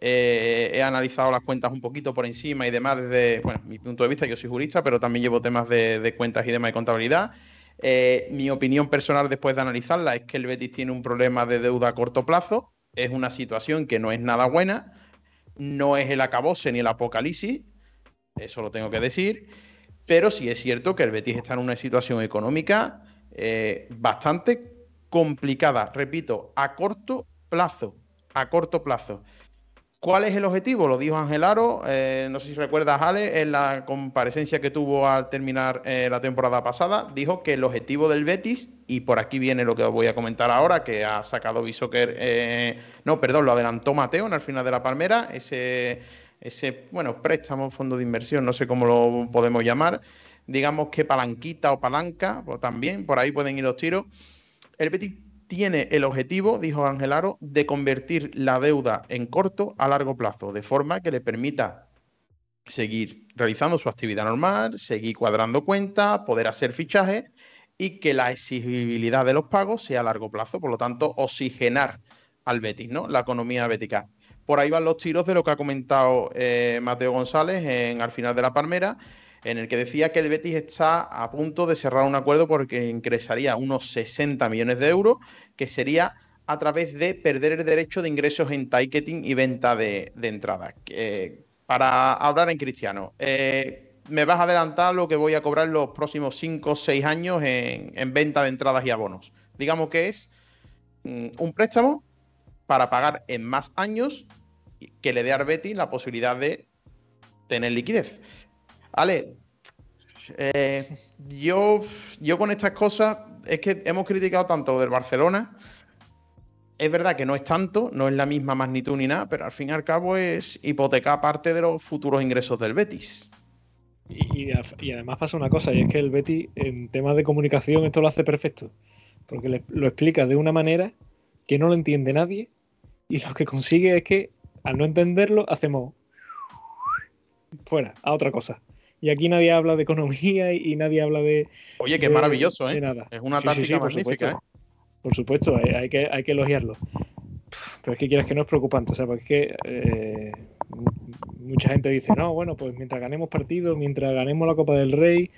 Eh, he analizado las cuentas un poquito por encima y demás desde bueno, mi punto de vista. Yo soy jurista, pero también llevo temas de, cuentas y demás de contabilidad. Eh, mi opinión personal después de analizarla es que el Betis tiene un problema de deuda a corto plazo. Es una situación que no es nada buena. No es el acabose ni el apocalipsis. Eso lo tengo que decir. Pero sí es cierto que el Betis está en una situación económica eh, bastante complicada, repito, a corto plazo, a corto plazo. ¿Cuál es el objetivo? Lo dijo Angelaro, eh, no sé si recuerdas, Ale, en la comparecencia que tuvo al terminar eh, la temporada pasada, dijo que el objetivo del Betis, y por aquí viene lo que os voy a comentar ahora, que ha sacado Bisoker, eh, no, perdón, lo adelantó Mateo en el final de la Palmera, ese ese, bueno, préstamo, fondo de inversión, no sé cómo lo podemos llamar, digamos que palanquita o palanca, pues también por ahí pueden ir los tiros. El Betis tiene el objetivo, dijo Angelaro, de convertir la deuda en corto a largo plazo, de forma que le permita seguir realizando su actividad normal, seguir cuadrando cuentas, poder hacer fichajes y que la exigibilidad de los pagos sea a largo plazo, por lo tanto, oxigenar al Betis, ¿no? La economía bética. Por ahí van los tiros de lo que ha comentado eh, Mateo González en, al final de la Palmera, en el que decía que el Betis está a punto de cerrar un acuerdo porque ingresaría unos 60 millones de euros, que sería a través de perder el derecho de ingresos en ticketing y venta de, entradas. Eh, para hablar en cristiano, eh, me vas a adelantar lo que voy a cobrar los próximos 5 o 6 años en, venta de entradas y abonos. Digamos que es mm, un préstamo para pagar en más años que le dé al Betis la posibilidad de tener liquidez. Ale, eh, yo, yo con estas cosas es que hemos criticado tanto del Barcelona. Es verdad que no es tanto, no es la misma magnitud ni nada, pero al fin y al cabo es hipotecar parte de los futuros ingresos del Betis. Y, además pasa una cosa, y es que el Betis en temas de comunicación esto lo hace perfecto, porque lo explica de una manera que no lo entiende nadie y lo que consigue es que, al no entenderlo, hacemos fuera, a otra cosa. Y aquí nadie habla de economía y, nadie habla de. Oye, qué maravilloso, ¿eh? nada. Es una táctica por magnífica, ¿eh? Por supuesto, hay, que, hay que elogiarlo. Pero es que quieras que no es preocupante, o sea, porque es que eh, mucha gente dice, no, bueno, pues mientras ganemos partido, mientras ganemos la Copa del Rey,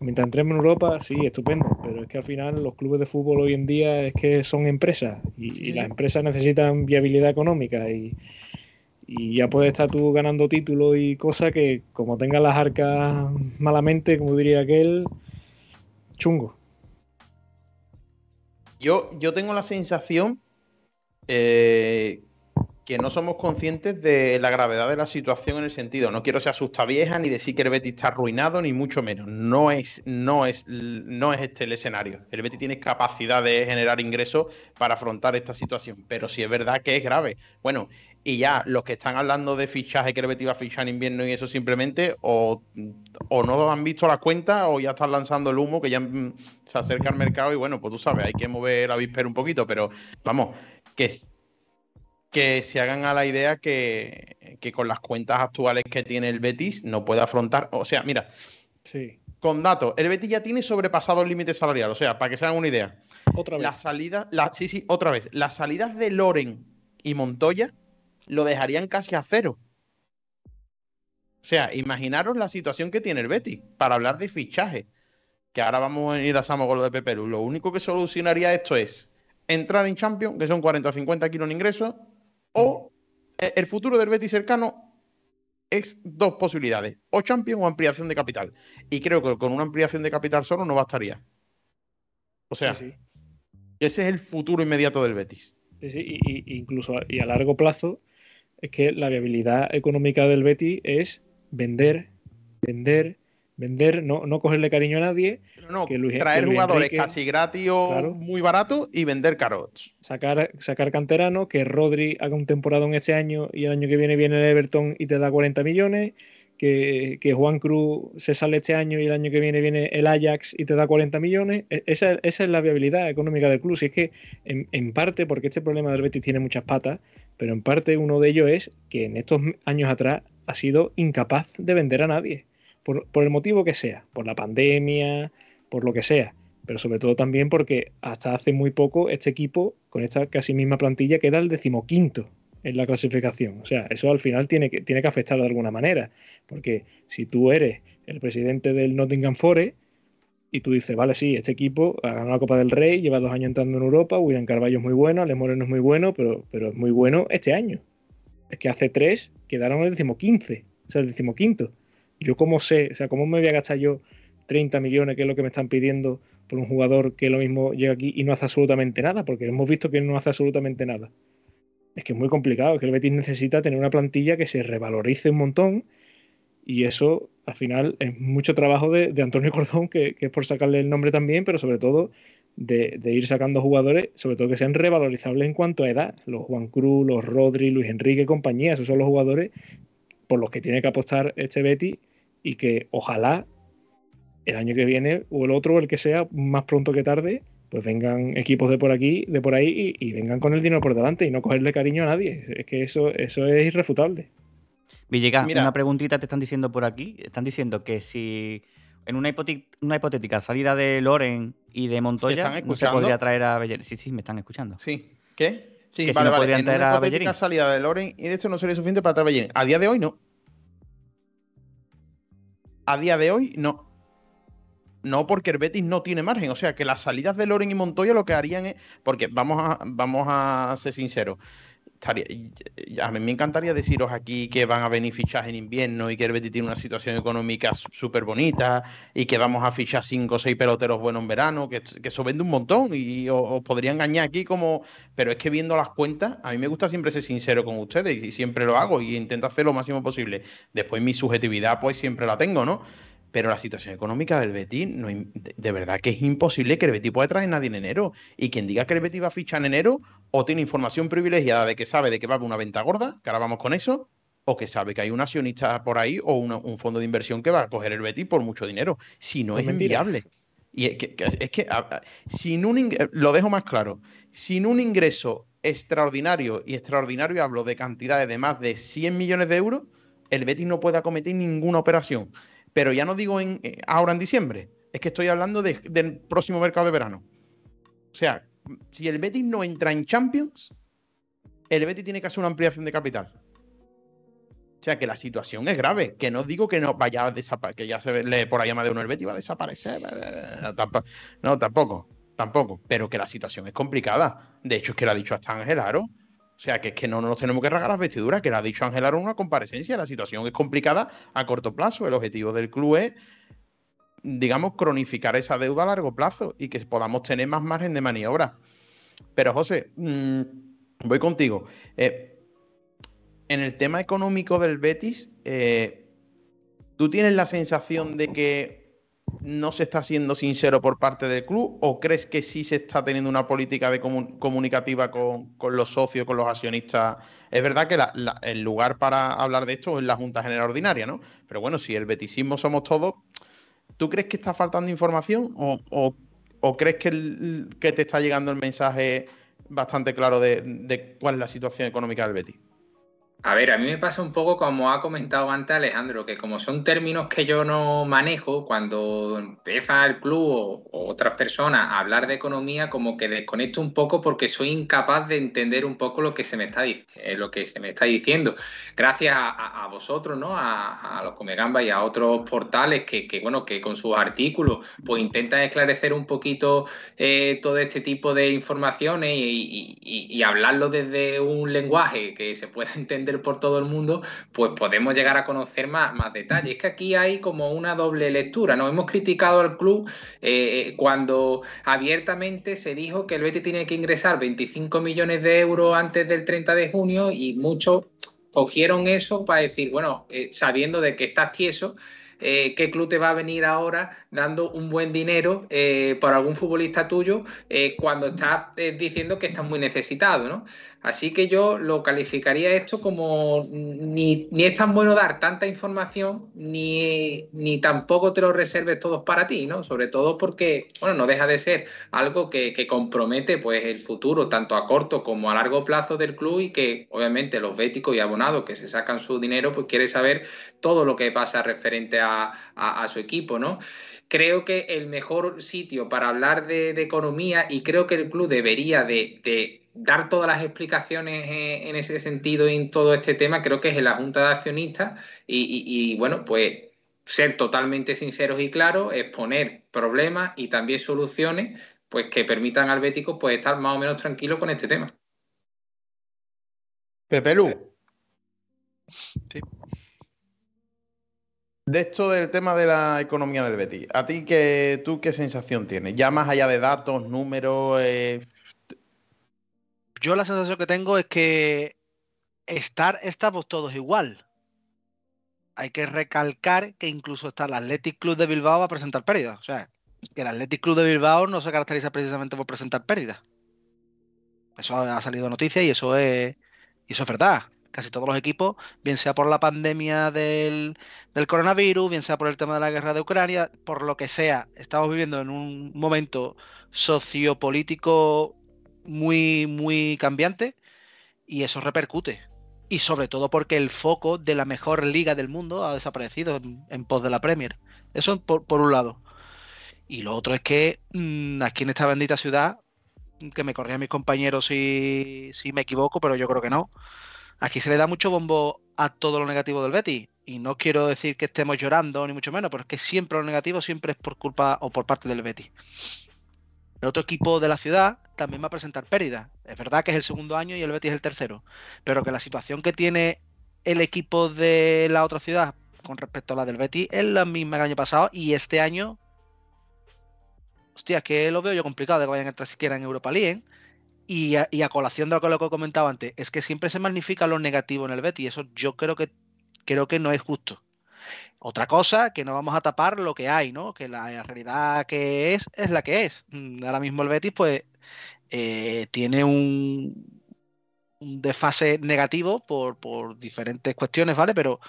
mientras entremos en Europa, sí, estupendo, pero es que al final los clubes de fútbol hoy en día es que son empresas y, las empresas necesitan viabilidad económica y, ya puedes estar tú ganando títulos y cosas que como tengas las arcas malamente, como diría aquel, chungo. Yo, yo tengo la sensación eh, que no somos conscientes de la gravedad de la situación en el sentido, no quiero ser asusta vieja ni decir que el Betis está arruinado ni mucho menos, no es no es no es este el escenario. El Betis tiene capacidad de generar ingresos para afrontar esta situación, pero si es verdad que es grave. Bueno, y ya los que están hablando de fichaje que el Betis va a fichar en invierno y eso simplemente o, o no han visto la cuenta o ya están lanzando el humo que ya mm, se acerca al mercado y bueno, pues tú sabes, hay que mover la víspera un poquito, pero vamos, que que se hagan a la idea que, con las cuentas actuales que tiene el Betis no puede afrontar. O sea, mira, sí. con datos, el Betis ya tiene sobrepasado el límite salarial. O sea, para que se hagan una idea. Otra vez. La salida, la, sí, sí, otra vez. Las salidas de Loren y Montoya lo dejarían casi a cero. O sea, imaginaros la situación que tiene el Betis para hablar de fichaje. Que ahora vamos a ir a Samogol con lo de Pepe Lo único que solucionaría esto es entrar en Champions, que son 40 o 50 kilos en ingresos, o eh, el futuro del Betis cercano es dos posibilidades, o Champions o ampliación de capital. Y creo que con una ampliación de capital solo no bastaría. O sea, ese es el futuro inmediato del Betis. y, incluso y a largo plazo es que la viabilidad económica del Betis es vender, vender, vender, no, no cogerle cariño a nadie. que traer jugadores casi gratis o muy baratos y vender carots. Sacar, sacar canterano, que Rodri haga un temporada en este año y el año que viene viene el Everton y te da 40 millones. Que, Juan Cruz se sale este año y el año que viene viene el Ajax y te da 40 millones. E, esa, esa es la viabilidad económica del club. y es que, en, en parte, porque este problema del Betis tiene muchas patas, pero en parte uno de ellos es que en estos años atrás ha sido incapaz de vender a nadie por, el motivo que sea, por la pandemia, por lo que sea, pero sobre todo también porque hasta hace muy poco este equipo, con esta casi misma plantilla, queda el decimoquinto en la clasificación. O sea, eso al final tiene que, tiene que afectar de alguna manera, porque si tú eres el presidente del Nottingham Forest, y tú dices, vale, sí, este equipo ha ganado la Copa del Rey, lleva dos años entrando en Europa, William Carballo es muy bueno, Ale Moreno es muy bueno, pero, pero es muy bueno este año. Es que hace tres quedaron el decimoquince, o sea, el decimoquinto. Yo cómo sé, o sea, cómo me voy a gastar yo 30 millones, que es lo que me están pidiendo por un jugador que lo mismo llega aquí y no hace absolutamente nada, porque hemos visto que no hace absolutamente nada. Es que es muy complicado, es que el Betis necesita tener una plantilla que se revalorice un montón y eso al final es mucho trabajo de, Antonio Cordón, que, es por sacarle el nombre también, pero sobre todo de, de, ir sacando jugadores, sobre todo que sean revalorizables en cuanto a edad. Los Juan Cruz, los Rodri, Luis Enrique y compañía, esos son los jugadores por los que tiene que apostar este Betty y que ojalá el año que viene o el otro, el que sea, más pronto que tarde, pues vengan equipos de por aquí, de por ahí y, vengan con el dinero por delante y no cogerle cariño a nadie. Es que eso, eso es irrefutable. Villegas, una preguntita te están diciendo por aquí. Están diciendo que si en una, hipotética salida de Loren y de Montoya, ¿no se podría traer a Bellerín. Sí, sí, me están escuchando. Sí. ¿Qué? Sí, vale, vale. En salida de Loren y de hecho no sería suficiente para traer a A día de hoy no. A día de hoy no. No, porque el Betis no tiene margen. O sea, que las salidas de Loren y Montoya lo que harían es. Porque vamos vamos a ser sinceros a mí me encantaría deciros aquí que van a venir fichas en invierno y que el Betis tiene una situación económica súper bonita y que vamos a fichar cinco o seis peloteros buenos en verano, que, eso vende un montón y os, podría engañar aquí como... Pero es que viendo las cuentas, a mí me gusta siempre ser sincero con ustedes y siempre lo hago y intento hacer lo máximo posible. Después mi subjetividad pues siempre la tengo, ¿no? pero la situación económica del Betis, no, de verdad que es imposible que el Betis pueda traer a nadie en enero. Y quien diga que el Betis va a fichar en enero, o tiene información privilegiada de que sabe de que va a haber una venta gorda, que ahora vamos con eso, o que sabe que hay un accionista por ahí o un fondo de inversión que va a coger el Betis por mucho dinero. Si no, es enviable. Y es que, es que lo dejo más claro, sin un ingreso extraordinario, y extraordinario hablo de cantidades de más de 100 millones de euros, el Betis no puede acometer ninguna operación. Pero ya no digo eh, ahora en diciembre, es que estoy hablando del próximo mercado de verano. O sea, si el Betis no entra en Champions, el Betis tiene que hacer una ampliación de capital. O sea, que la situación es grave. Que no digo que no vaya a desaparecer, que ya se le por ahí más de uno el Betis va a desaparecer. No, tampoco, tampoco. Pero que la situación es complicada. De hecho, es que lo ha dicho hasta Ángel Aro. O sea, que es que no, nos tenemos que ragar las vestiduras, que lo ha dicho Ángel en una comparecencia. La situación es complicada a corto plazo. El objetivo del club es, digamos, cronificar esa deuda a largo plazo y que podamos tener más margen de maniobra. Pero, José, mm, voy contigo. Eh, en el tema económico del Betis, eh, ¿tú tienes la sensación de que no se está siendo sincero por parte del club o crees que sí se está teniendo una política comunicativa con, los socios, con los accionistas? Es verdad que el lugar para hablar de esto es la Junta General Ordinaria, ¿no? Pero bueno, si el betisismo somos todos, ¿tú crees que está faltando información o, crees que, que, te está llegando el mensaje bastante claro de cuál es la situación económica del Betis? A ver, a mí me pasa un poco como ha comentado antes Alejandro, que como son términos que yo no manejo, cuando empieza el club o, otras personas a hablar de economía, como que desconecto un poco porque soy incapaz de entender un poco lo que se me está, eh, lo que se me está diciendo. Gracias a, vosotros, ¿no? A, los Comegamba y a otros portales que, bueno, que con sus artículos pues intentan esclarecer un poquito eh, todo este tipo de informaciones y hablarlo desde un lenguaje que se pueda entender por todo el mundo, pues podemos llegar a conocer más, más detalles. Es que aquí hay como una doble lectura, Nos Hemos criticado al club eh, eh, cuando abiertamente se dijo que el Betis tiene que ingresar 25 millones de euros antes del 30 de junio y muchos cogieron eso para decir, bueno, eh, sabiendo de que estás tieso, qué club te va a venir ahora dando un buen dinero por algún futbolista tuyo cuando estás diciendo que estás muy necesitado, ¿no? Así que yo lo calificaría esto como ni, es tan bueno dar tanta información, ni, ni, tampoco te lo reserves todos para ti, ¿no? Sobre todo porque, bueno, no deja de ser algo que, compromete pues el futuro, tanto a corto como a largo plazo del club, y que obviamente los béticos y abonados que se sacan su dinero, pues quieren saber todo lo que pasa referente a, su equipo, ¿no? Creo que el mejor sitio para hablar de, economía, y creo que el club debería de dar todas las explicaciones eh, en, ese sentido y en todo este tema creo que es en la Junta de Accionistas y, bueno, pues ser totalmente sinceros y claros, exponer problemas y también soluciones pues que permitan al Bético pues estar más o menos tranquilo con este tema. Pepe Lu. De esto del tema de la economía del Betis, ¿a ti que tú qué sensación tienes? Ya más allá de datos, números, eh, yo la sensación que tengo es que estar estamos todos igual. Hay que recalcar que incluso está el Athletic Club de Bilbao va a presentar pérdidas. O sea, que el Athletic Club de Bilbao no se caracteriza precisamente por presentar pérdidas. Eso ha salido noticia y eso es, eso es verdad. Casi todos los equipos, bien sea por la pandemia del coronavirus, bien sea por el tema de la guerra de Ucrania, por lo que sea, estamos viviendo en un momento sociopolítico muy, muy cambiante y eso repercute. Y sobre todo porque el foco de la mejor liga del mundo ha desaparecido en, pos de la Premier. Eso por, por, un lado. Y lo otro es que mm, aquí en esta bendita ciudad, que me corrían mis compañeros si, si me equivoco, pero yo creo que no, aquí se le da mucho bombo a todo lo negativo del Betis. Y no quiero decir que estemos llorando, ni mucho menos, pero es que siempre lo negativo siempre es por culpa o por parte del Betis. El otro equipo de la ciudad también va a presentar pérdidas. Es verdad que es el segundo año y el Betis es el tercero, pero que la situación que tiene el equipo de la otra ciudad con respecto a la del Betis es la misma que el año pasado y este año, hostia, que lo veo yo complicado de que vayan a entrar siquiera en Europa League. ¿eh? Y, a, colación de lo que, he comentado antes, es que siempre se magnifica lo negativo en el Betty. y eso yo creo que, creo que no es justo. Otra cosa que no vamos a tapar lo que hay, ¿no? Que la realidad que es es la que es. Mm, ahora mismo el Betis, pues, eh, tiene un, desfase negativo por, diferentes cuestiones, ¿vale? Pero,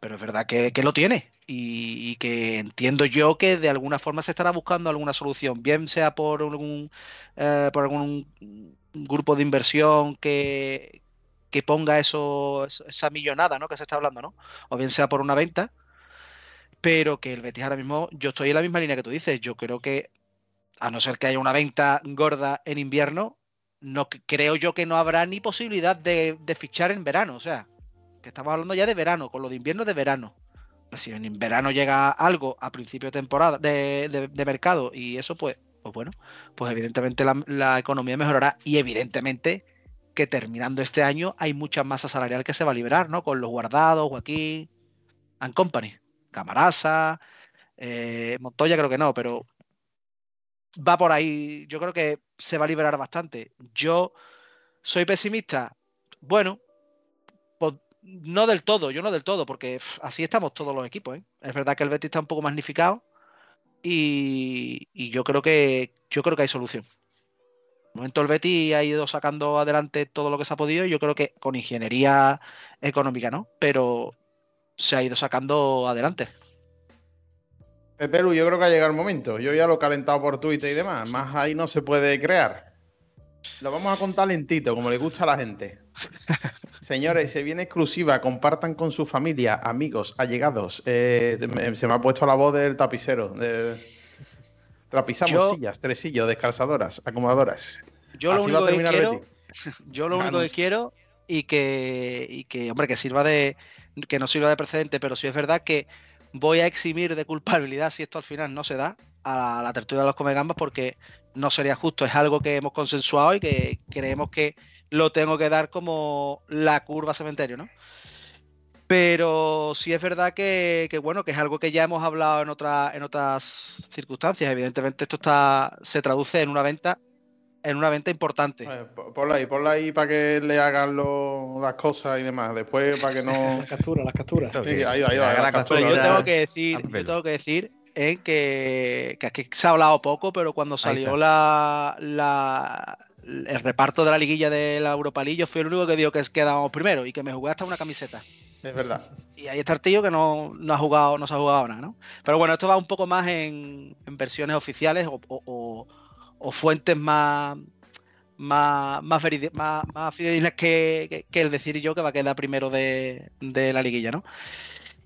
pero es verdad que, lo tiene y, que entiendo yo que de alguna forma se estará buscando alguna solución, bien sea por eh, por algún grupo de inversión que, que ponga eso, esa millonada ¿no? que se está hablando, ¿no? O bien sea por una venta, pero que el Betis ahora mismo, yo estoy en la misma línea que tú dices, yo creo que a no ser que haya una venta gorda en invierno, no creo yo que no habrá ni posibilidad de, fichar en verano, o sea, que estamos hablando ya de verano, con lo de invierno de verano. Pues si en verano llega algo a principio de temporada de, mercado y eso pues, pues bueno, pues evidentemente la economía mejorará y evidentemente que terminando este año hay mucha masa salarial que se va a liberar, ¿no? Con los guardados, aquí and company, Camarasa, eh, Montoya creo que no, pero va por ahí, yo creo que se va a liberar bastante. Yo soy pesimista, bueno, pues, no del todo, yo no del todo, porque así estamos todos los equipos, ¿eh? Es verdad que el Betis está un poco magnificado y, y yo creo que yo creo que hay solución momento el Betty ha ido sacando adelante todo lo que se ha podido, yo creo que con ingeniería económica, ¿no? Pero se ha ido sacando adelante. Pepelu, yo creo que ha llegado el momento. Yo ya lo he calentado por Twitter y demás. Más ahí no se puede crear. Lo vamos a contar lentito, como le gusta a la gente. Señores, se viene exclusiva. Compartan con su familia, amigos, allegados. Eh, se me ha puesto la voz del tapicero. Trapizamos sillas, tresillos, descalzadoras, acomodadoras. Yo lo único que quiero, y que, y que, hombre, que sirva de, que no sirva de precedente, pero si es verdad que voy a eximir de culpabilidad si esto al final no se da a la tertulia de los comegambas porque no sería justo, es algo que hemos consensuado y que creemos que lo tengo que dar como la curva cementerio, ¿no? Pero sí es verdad que, bueno, que es algo que ya hemos hablado en, en otras circunstancias. Evidentemente, esto está, se traduce en una venta, en una venta importante. Eh, por ponla ahí, ponla para que le hagan las cosas y demás. Después para que no. las capturas, las capturas. Sí, ahí, ahí, la Yo tengo que decir, tengo que decir eh, que, que, se ha hablado poco, pero cuando salió la, el reparto de la liguilla de la Europa League, yo fui el único que dijo que quedábamos primero y que me jugué hasta una camiseta. Es verdad. Y ahí está Artillo que no, ha jugado, no se ha jugado nada, ¿no? Pero bueno, esto va un poco más en, versiones oficiales o, fuentes más más, más, que, el decir yo que va a quedar primero de, la liguilla, ¿no?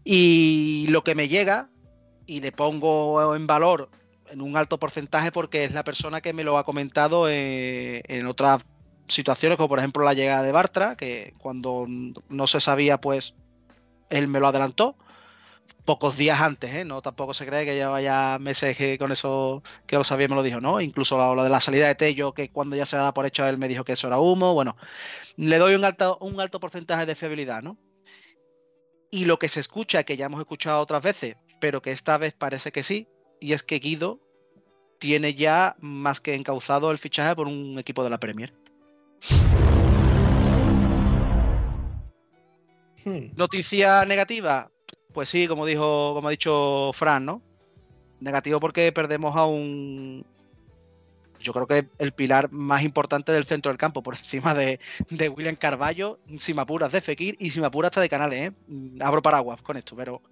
Y lo que me llega, y le pongo en valor en un alto porcentaje porque es la persona que me lo ha comentado en, eh, en otras situaciones como por ejemplo la llegada de Bartra, que cuando no se sabía, pues él me lo adelantó pocos días antes, ¿eh? No tampoco se cree que lleva ya meses con eso que lo sabía y me lo dijo, ¿no? Incluso lo, de la salida de Tello, que cuando ya se dado por hecho él me dijo que eso era humo, bueno, le doy un alto, un alto porcentaje de fiabilidad, ¿no? Y lo que se escucha, que ya hemos escuchado otras veces, pero que esta vez parece que sí, y es que Guido tiene ya más que encauzado el fichaje por un equipo de la Premier. Hmm. Noticia negativa. Pues sí, como dijo, como ha dicho Fran, ¿no? Negativo porque perdemos a un. Yo creo que el pilar más importante del centro del campo, por encima de, William Carballo, sin apuras de Fekir y sin apuras hasta de Canales, ¿eh? Mm, abro paraguas con esto, pero,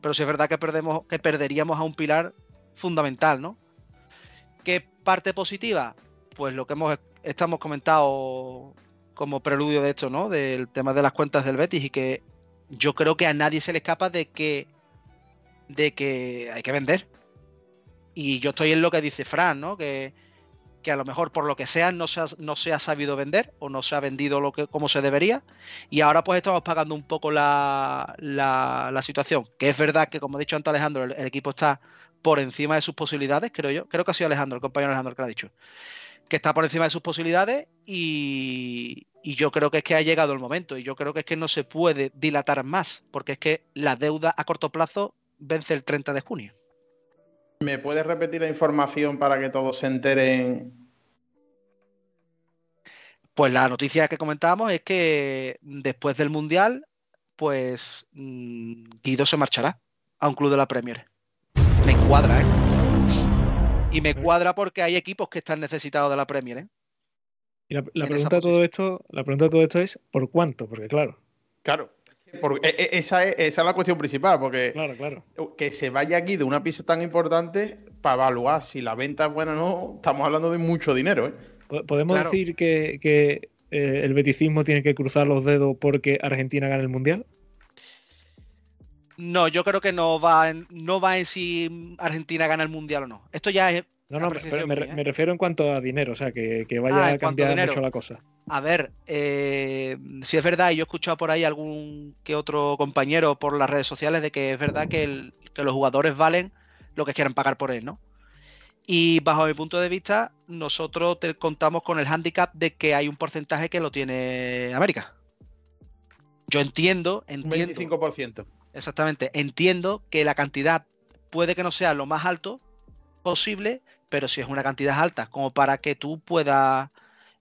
pero sí es verdad que perdemos, que perderíamos a un pilar fundamental, ¿no? ¿Qué parte positiva? pues lo que hemos estamos comentado como preludio de esto, ¿no? Del tema de las cuentas del Betis y que yo creo que a nadie se le escapa de que de que hay que vender. Y yo estoy en lo que dice Fran, ¿no? Que, a lo mejor por lo que sea no se ha, no se ha sabido vender o no se ha vendido lo que, como se debería y ahora pues estamos pagando un poco la, situación, que es verdad que como ha dicho antes Alejandro, el, el, equipo está por encima de sus posibilidades, creo yo, creo que ha sido Alejandro, el compañero Alejandro que lo ha dicho, que está por encima de sus posibilidades y, yo creo que es que ha llegado el momento y yo creo que es que no se puede dilatar más porque es que la deuda a corto plazo vence el 30 de junio. ¿Me puedes repetir la información para que todos se enteren? Pues la noticia que comentábamos es que después del Mundial, pues mm, Guido se marchará a un club de la Premier. Me encuadra, ¿eh? Y me cuadra porque hay equipos que están necesitados de la Premier. ¿eh? Y la, pregunta de todo esto, la pregunta todo esto es ¿por cuánto? Porque claro. Claro. E, e, esa, es, la cuestión principal, porque que se vaya aquí de una pieza tan importante para evaluar si la venta es buena o no, estamos hablando de mucho dinero. ¿eh? ¿Podemos decir que, eh, el beticismo tiene que cruzar los dedos porque Argentina gana el Mundial? No, yo creo que no va, en, no va en si Argentina gana el mundial o no. Esto ya es. No, no, ¿eh? me, refiero en cuanto a dinero, o sea, que, vaya ah, a cambiar mucho la cosa. A ver, eh, si es verdad, y yo he escuchado por ahí algún que otro compañero por las redes sociales de que es verdad que, los jugadores valen lo que quieran pagar por él, ¿no? Y bajo mi punto de vista, nosotros contamos con el hándicap de que hay un porcentaje que lo tiene América. Yo entiendo, entiendo. 25%. Exactamente. Entiendo que la cantidad puede que no sea lo más alto posible, pero si es una cantidad alta, como para que tú puedas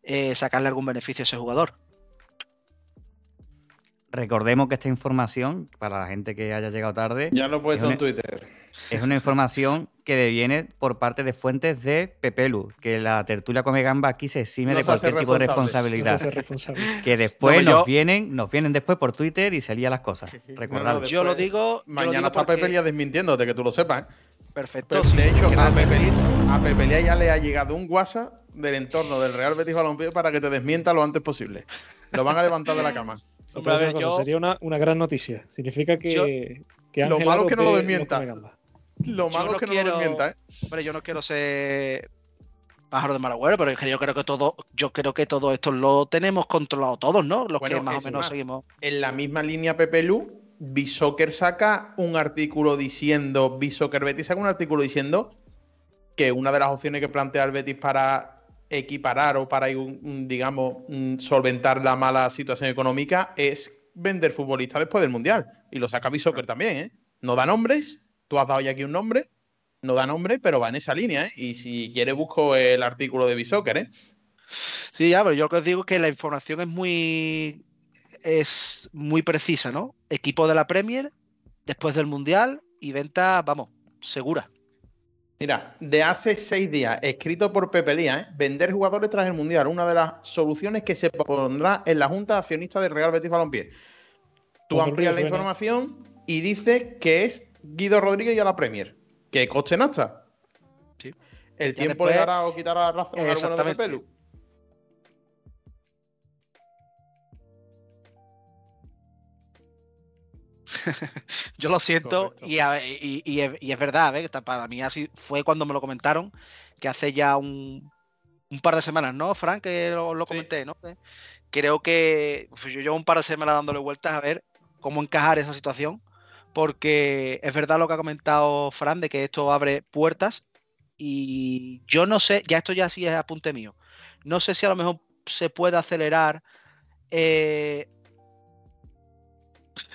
eh, sacarle algún beneficio a ese jugador recordemos que esta información, para la gente que haya llegado tarde. Ya lo he en Twitter. Es una información que viene por parte de fuentes de Pepelu, que la tertulia Come Gamba aquí se exime de cualquier tipo de responsabilidad. que después nos vienen, nos vienen después por Twitter y se las cosas. Recordad. yo lo digo. Mañana está desmintiéndote, que tú lo sepas. ¿eh? Perfecto. Pues, de hecho, a Pepe, ya le ha llegado un WhatsApp del entorno del Real Betis Balompié para que te desmienta lo antes posible. Lo van a levantar de la cama. Sería una, gran noticia. Significa que. lo malo es que no lo desmienta. Lo malo es que no lo desmienta, ¿eh? Hombre, yo no quiero ser pájaro de malagüero, pero yo creo que todo, yo creo que todo esto lo tenemos controlado todos, ¿no? Los que más o menos seguimos. En la misma línea Pepe Lu, saca un artículo diciendo, Bisoccer Betis saca un artículo diciendo que una de las opciones que plantea el Betis para equiparar o para, digamos, solventar la mala situación económica es vender futbolistas después del Mundial. Y lo saca Bisoker también, ¿eh? No da nombres, tú has dado ya aquí un nombre, no da nombre, pero va en esa línea, ¿eh? Y si quiere busco el artículo de bisoker ¿eh? Sí, ya, pero yo lo que os digo es que la información es muy es muy precisa, ¿no? Equipo de la Premier, después del Mundial y venta, vamos, segura. Mira, de hace seis días, escrito por Pepe Lía, ¿eh? vender jugadores tras el Mundial, una de las soluciones que se pondrá en la Junta de Accionistas del Real Betis Balompié. Tú amplías la información y dices que es Guido Rodríguez y a la Premier. Que coste hasta. Sí. El tiempo le dará o quitará razón a de Pelu. yo lo siento y, es, verdad, para mí así fue cuando me lo comentaron, que hace ya un, un par de semanas, ¿no, Fran? Que lo, comenté, ¿no? creo que pues, yo llevo un par de semanas dándole vueltas a ver cómo encajar esa situación, porque es verdad lo que ha comentado Fran, de que esto abre puertas y yo no sé, ya esto ya sí es apunte mío, no sé si a lo mejor se puede acelerar. Eh,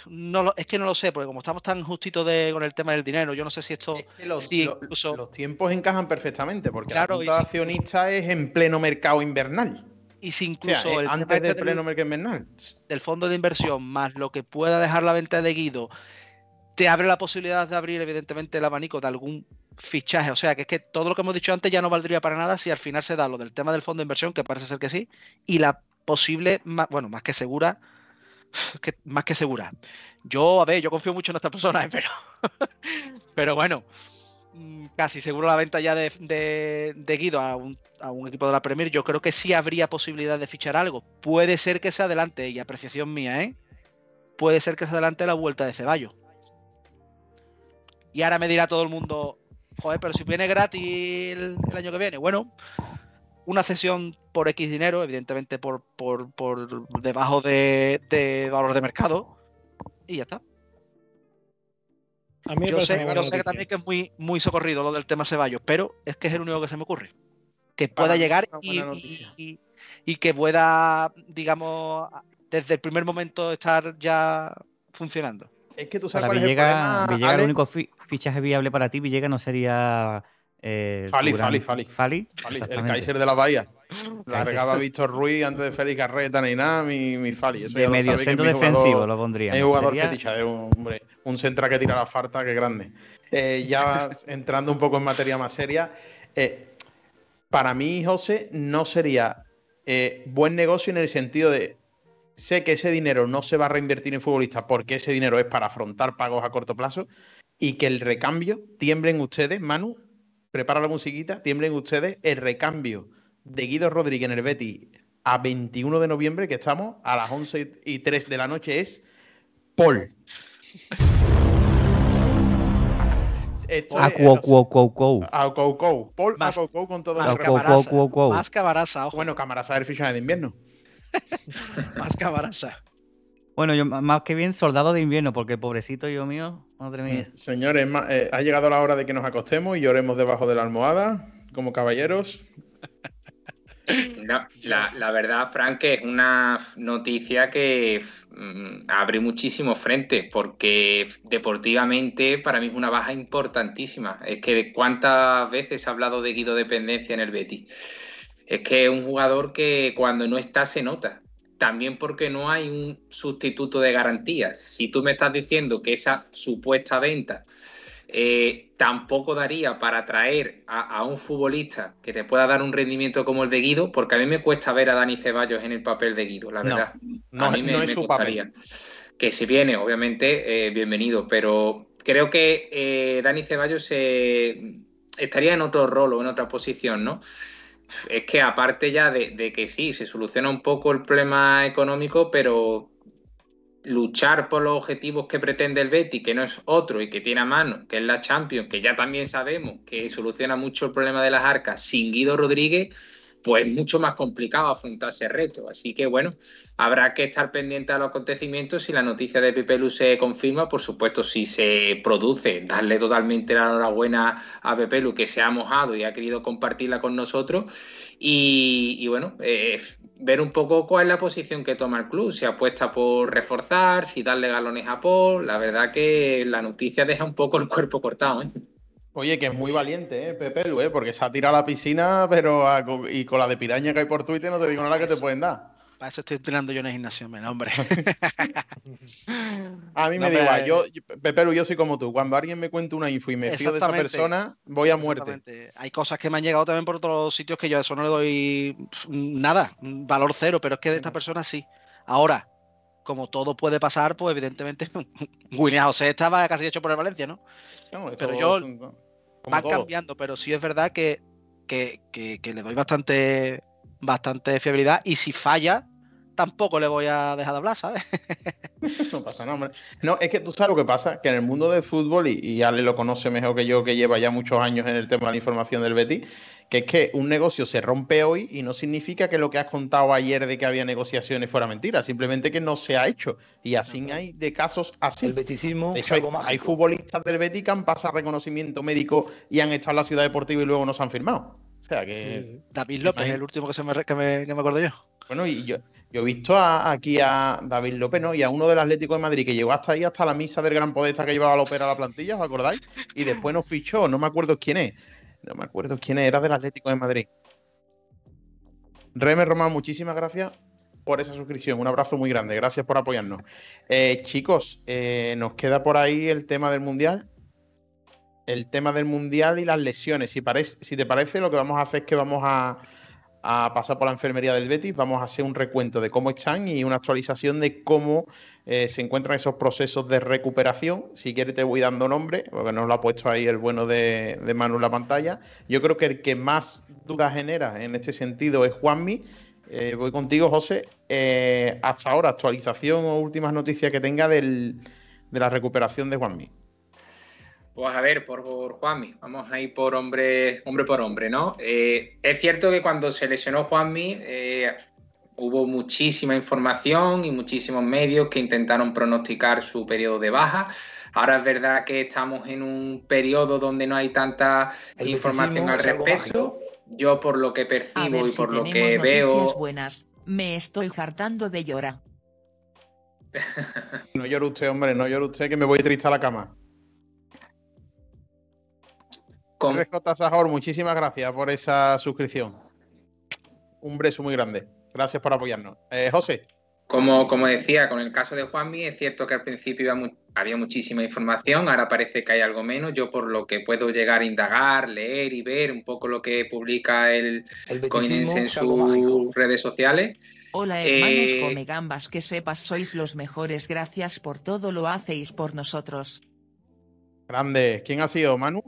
no lo, es que no lo sé, porque como estamos tan justitos de, con el tema del dinero, yo no sé si esto. los, los, tiempos encajan perfectamente, porque la accionista es en pleno mercado invernal. Y si incluso antes este del pleno mercado invernal. Del fondo de inversión, más lo que pueda dejar la venta de Guido, te abre la posibilidad de abrir, evidentemente, el abanico de algún fichaje. O sea, que es que todo lo que hemos dicho antes ya no valdría para nada si al final se da lo del tema del fondo de inversión, que parece ser que sí, y la posible, bueno, más que segura, más que segura. Yo, a ver, yo confío mucho en estas persona... pero, pero bueno, mm, casi seguro la venta ya de, de, Guido a un, a un, equipo de la Premier, yo creo que sí habría posibilidad de fichar algo. Puede ser que se adelante, y apreciación mía, ¿eh? Puede ser que se adelante la vuelta de Ceballos. Y ahora me dirá todo el mundo, joder, pero si viene gratis el año que viene. Bueno, una cesión por X dinero, evidentemente por, debajo de, valor de mercado, y ya está. yo sé, yo sé que también que es muy, muy socorrido lo del tema Ceballos, pero es que es el único que se me ocurre. Que pueda llegar y, que pueda, digamos, desde el primer momento estar ya funcionando. Es que tú sabes para cuál el único fichaje viable para ti, Villega, no sería eh, Fali, Fali, Fali, Fali. el Kaiser de la Bahía. Largaba Víctor Ruiz antes de Félix Carreta ni nada, mi, Fali. de medio centro defensivo lo pondría. Es jugador un, hombre, un central que tira la farta, que grande. Eh, ya entrando un poco en materia más seria, eh, para mí, José, no sería buen negocio en el sentido de sé que ese dinero no se va a reinvertir en futbolistas porque ese dinero es para afrontar pagos a corto plazo y que el recambio tiemblen ustedes, Manu, prepara la musiquita, tiemblen ustedes el recambio de Guido Rodríguez en el Betty a 21 de noviembre, que estamos a las 11 y 3 de la noche, es Paul. Paul con todo el Más Más cabaraza, Bueno, cabaraza del fichaje de invierno. más cabaraza. Bueno, yo más que bien soldado de invierno, porque pobrecito yo mío, eh, Señores, eh, ha llegado la hora de que nos acostemos y lloremos debajo de la almohada, como caballeros. la, verdad, Frank, que es una noticia que mm, abre muchísimos frentes, porque deportivamente para mí es una baja importantísima. Es que cuántas veces ha hablado de Guido Dependencia en el Betis. Es que es un jugador que cuando no está se nota también porque no hay un sustituto de garantías. Si tú me estás diciendo que esa supuesta venta eh, tampoco daría para traer a, un futbolista que te pueda dar un rendimiento como el de Guido, porque a mí me cuesta ver a Dani Ceballos en el papel de Guido, la verdad. No, a mí me, Que si viene, obviamente, eh, bienvenido, pero creo que eh, Dani Ceballos estaría en otro rol o en otra posición, ¿no? es que aparte ya de, que sí, se soluciona un poco el problema económico, pero luchar por los objetivos que pretende el Betty, que no es otro y que tiene a mano, que es la Champions, que ya también sabemos que soluciona mucho el problema de las arcas sin Guido Rodríguez, pues mucho más complicado afrontar ese reto. Así que bueno, habrá que estar pendiente a los acontecimientos. Si la noticia de Pepe Lu se confirma, por supuesto, si se produce, darle totalmente la enhorabuena a Pepe Lu, que se ha mojado y ha querido compartirla con nosotros. Y, bueno, eh, ver un poco cuál es la posición que toma el club, si apuesta por reforzar, si darle galones a Paul. La verdad que la noticia deja un poco el cuerpo cortado. ¿eh? Oye, que es muy valiente, ¿eh? Pepe Lu, ¿eh? porque se ha tirado a la piscina, pero y con la de piraña que hay por Twitter no te digo nada que te pueden dar. Para eso estoy entrenando yo en el gimnasio, hombre. a mí me da Yo, Pepe Lu, yo soy como tú. Cuando alguien me cuenta una info y me fío de esta persona, voy a muerte. Hay cosas que me han llegado también por otros sitios que yo a eso no le doy nada, valor cero, pero es que de esta persona sí. Ahora, como todo puede pasar, pues evidentemente William José estaba casi hecho por el Valencia, ¿no? no pero yo, van cambiando, pero sí es verdad que, que, le doy bastante, bastante fiabilidad. Y si falla, tampoco le voy a dejar de hablar, ¿sabes? no pasa nada, hombre. No, es que tú sabes lo que pasa, que en el mundo del fútbol, y, y Ale lo conoce mejor que yo, que lleva ya muchos años en el tema de la información del Betis, que es que un negocio se rompe hoy y no significa que lo que has contado ayer de que había negociaciones fuera mentira, simplemente que no se ha hecho. Y así hay de casos así. El beticismo es algo más. hay futbolistas del Betis que han pasado reconocimiento médico y han estado en la ciudad deportiva y luego no se han firmado. O sea que. David López, es el último que, se me, que me, acuerdo yo. Bueno, y yo, yo he visto aquí a David López, ¿no? Y a uno del Atlético de Madrid que llegó hasta ahí, hasta la misa del Gran Podesta que llevaba López a la plantilla, ¿os acordáis? Y después nos fichó, no me acuerdo quién es. No me acuerdo quién era del Atlético de Madrid. Reme Román, muchísimas gracias por esa suscripción. Un abrazo muy grande. Gracias por apoyarnos. Eh, chicos, eh, nos queda por ahí el tema del Mundial el tema del mundial y las lesiones. Si, te parece, lo que vamos a hacer es que vamos a, pasar por la enfermería del Betis, vamos a hacer un recuento de cómo están y una actualización de cómo eh, se encuentran esos procesos de recuperación. Si quieres te voy dando nombre, porque nos lo ha puesto ahí el bueno de, de Manu en la pantalla. Yo creo que el que más dudas genera en este sentido es Juanmi. Eh, voy contigo, José. Eh, hasta ahora, actualización o últimas noticias que tenga de la recuperación de Juanmi. Pues a ver, por, Juanmi, vamos a ir por hombre, hombre por hombre, ¿no? Eh, es cierto que cuando se lesionó Juanmi eh, hubo muchísima información y muchísimos medios que intentaron pronosticar su periodo de baja. Ahora es verdad que estamos en un periodo donde no hay tanta información al respecto. Yo por lo que percibo y por lo que veo... Buenas. Me estoy hartando de llorar. no llore usted, hombre, no llore usted que me voy triste a la cama muchísimas gracias por esa suscripción. Un beso muy grande. Gracias por apoyarnos. Eh, José. Como, como decía, con el caso de Juanmi, es cierto que al principio había muchísima información, ahora parece que hay algo menos. Yo, por lo que puedo llegar a indagar, leer y ver un poco lo que publica el, Coinense en sus redes sociales. Hola hermanos eh, gambas, que sepas sois los mejores, gracias por todo lo hacéis por nosotros. Grande, ¿quién ha sido Manu?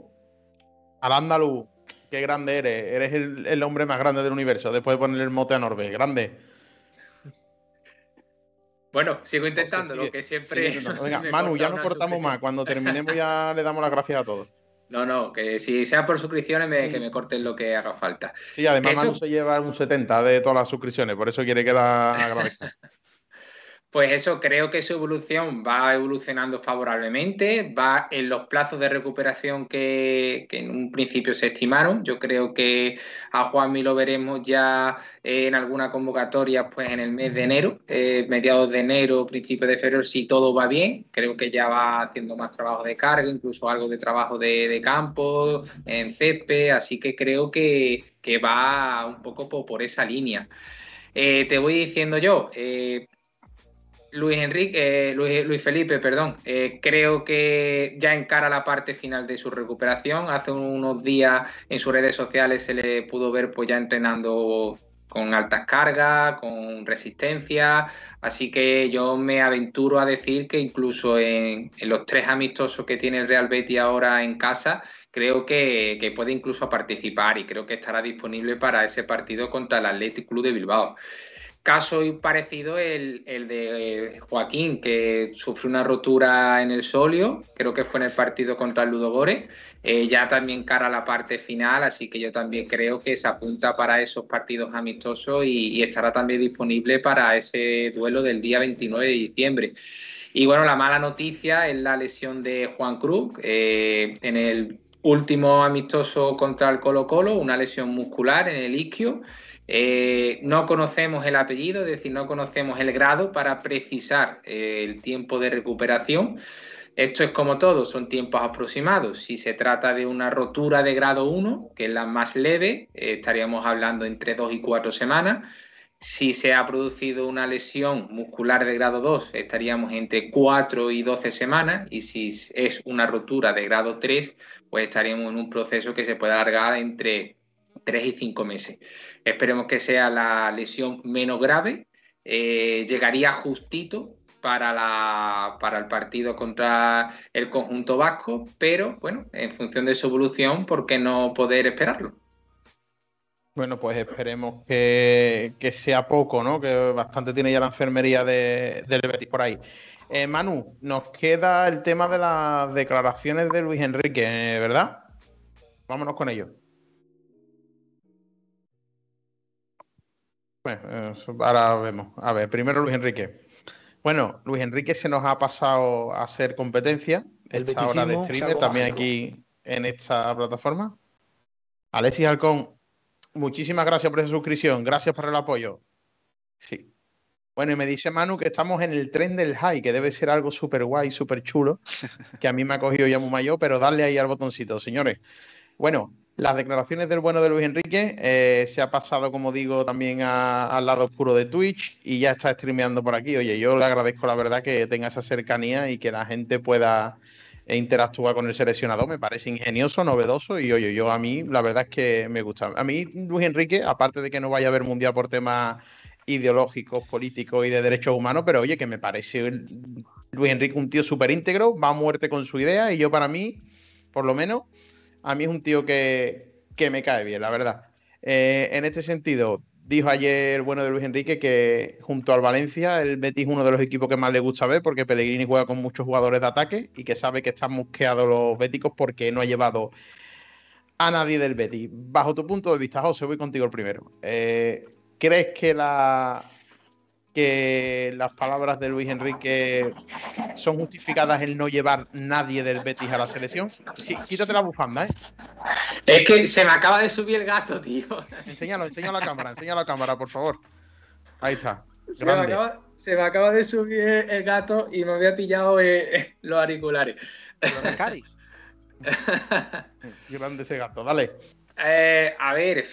al andaluz, qué grande eres, eres el, hombre más grande del universo, después de poner el mote a Norbe, grande. Bueno, sigo pues, intentando, lo que siempre... Manu, ya no cortamos más, cuando terminemos ya le damos las gracias a todos. No, no, que si sea por suscripciones, me, que me corten lo que haga falta. Sí, además Manu se lleva un 70 de todas las suscripciones, por eso quiere quedar agradecido pues eso, creo que su evolución va evolucionando favorablemente, va en los plazos de recuperación que, en un principio se estimaron. Yo creo que a Juanmi lo veremos ya eh, en alguna convocatoria, pues en el mes de enero, eh, mediados de enero, principios de febrero, si todo va bien. Creo que ya va haciendo más trabajo de carga, incluso algo de trabajo de, campo, en césped, así que creo que, va un poco por, esa línea. Eh, te voy diciendo yo, Luis Enrique, eh, Luis, Felipe, perdón, eh, creo que ya encara la parte final de su recuperación. Hace unos días en sus redes sociales se le pudo ver pues ya entrenando con altas cargas, con resistencia, así que yo me aventuro a decir que incluso en, los tres amistosos que tiene el Real Betty ahora en casa, creo que, que, puede incluso participar y creo que estará disponible para ese partido contra el Athletic Club de Bilbao caso parecido el, el, de eh, Joaquín, que sufrió una rotura en el solio, creo que fue en el partido contra el Ludogore, eh, ya también cara a la parte final, así que yo también creo que se apunta para esos partidos amistosos y, estará también disponible para ese duelo del día 29 de diciembre. Y bueno, la mala noticia es la lesión de Juan Cruz eh, en el último amistoso contra el Colo Colo, una lesión muscular en el isquio. Eh, no conocemos el apellido, es decir, no conocemos el grado para precisar eh, el tiempo de recuperación. Esto es como todo, son tiempos aproximados. Si se trata de una rotura de grado 1, que es la más leve, eh, estaríamos hablando entre 2 y 4 semanas. Si se ha producido una lesión muscular de grado 2, estaríamos entre 4 y 12 semanas. Y si es una rotura de grado 3, pues estaríamos en un proceso que se puede alargar entre Tres y cinco meses. Esperemos que sea la lesión menos grave. Eh, llegaría justito para, la, para el partido contra el conjunto vasco, pero bueno, en función de su evolución, ¿por qué no poder esperarlo? Bueno, pues esperemos que, sea poco, ¿no? Que bastante tiene ya la enfermería de, del Betis por ahí. Eh, Manu, nos queda el tema de las declaraciones de Luis Enrique, ¿verdad? Vámonos con ello. Pues, eh, ahora vemos. A ver, primero Luis Enrique. Bueno, Luis Enrique se nos ha pasado a hacer competencia. El de streamer también aquí en esta plataforma. Alexis Alcón, muchísimas gracias por esa suscripción. Gracias por el apoyo. Sí. Bueno, y me dice Manu que estamos en el tren del high, que debe ser algo súper guay, súper chulo, que a mí me ha cogido ya muy mayor, pero darle ahí al botoncito, señores. Bueno, las declaraciones del bueno de Luis Enrique eh, se ha pasado, como digo, también al lado oscuro de Twitch y ya está streameando por aquí. Oye, yo le agradezco la verdad que tenga esa cercanía y que la gente pueda eh, interactuar con el seleccionado. Me parece ingenioso, novedoso y oye, yo a mí la verdad es que me gusta. A mí Luis Enrique, aparte de que no vaya a haber mundial por temas ideológicos, políticos y de derechos humanos, pero oye, que me parece Luis Enrique un tío súper íntegro, va a muerte con su idea y yo para mí, por lo menos a mí es un tío que, me cae bien, la verdad. Eh, en este sentido, dijo ayer, el bueno, de Luis Enrique, que junto al Valencia, el Betis es uno de los equipos que más le gusta ver, porque Pellegrini juega con muchos jugadores de ataque y que sabe que están mosqueados los béticos porque no ha llevado a nadie del Betis. Bajo tu punto de vista, José, voy contigo el primero. Eh, ¿Crees que la, que las palabras de Luis Enrique son justificadas el no llevar nadie del Betis a la selección. quítate la bufanda, ¿eh? Es que se me acaba de subir el gato, tío. Enséñalo, enseña la cámara, enseña la cámara, por favor. Ahí está. Se me, acaba, de subir el gato y me había pillado eh, eh, los auriculares. Los caris. Grande ese gato, dale. Eh, a ver,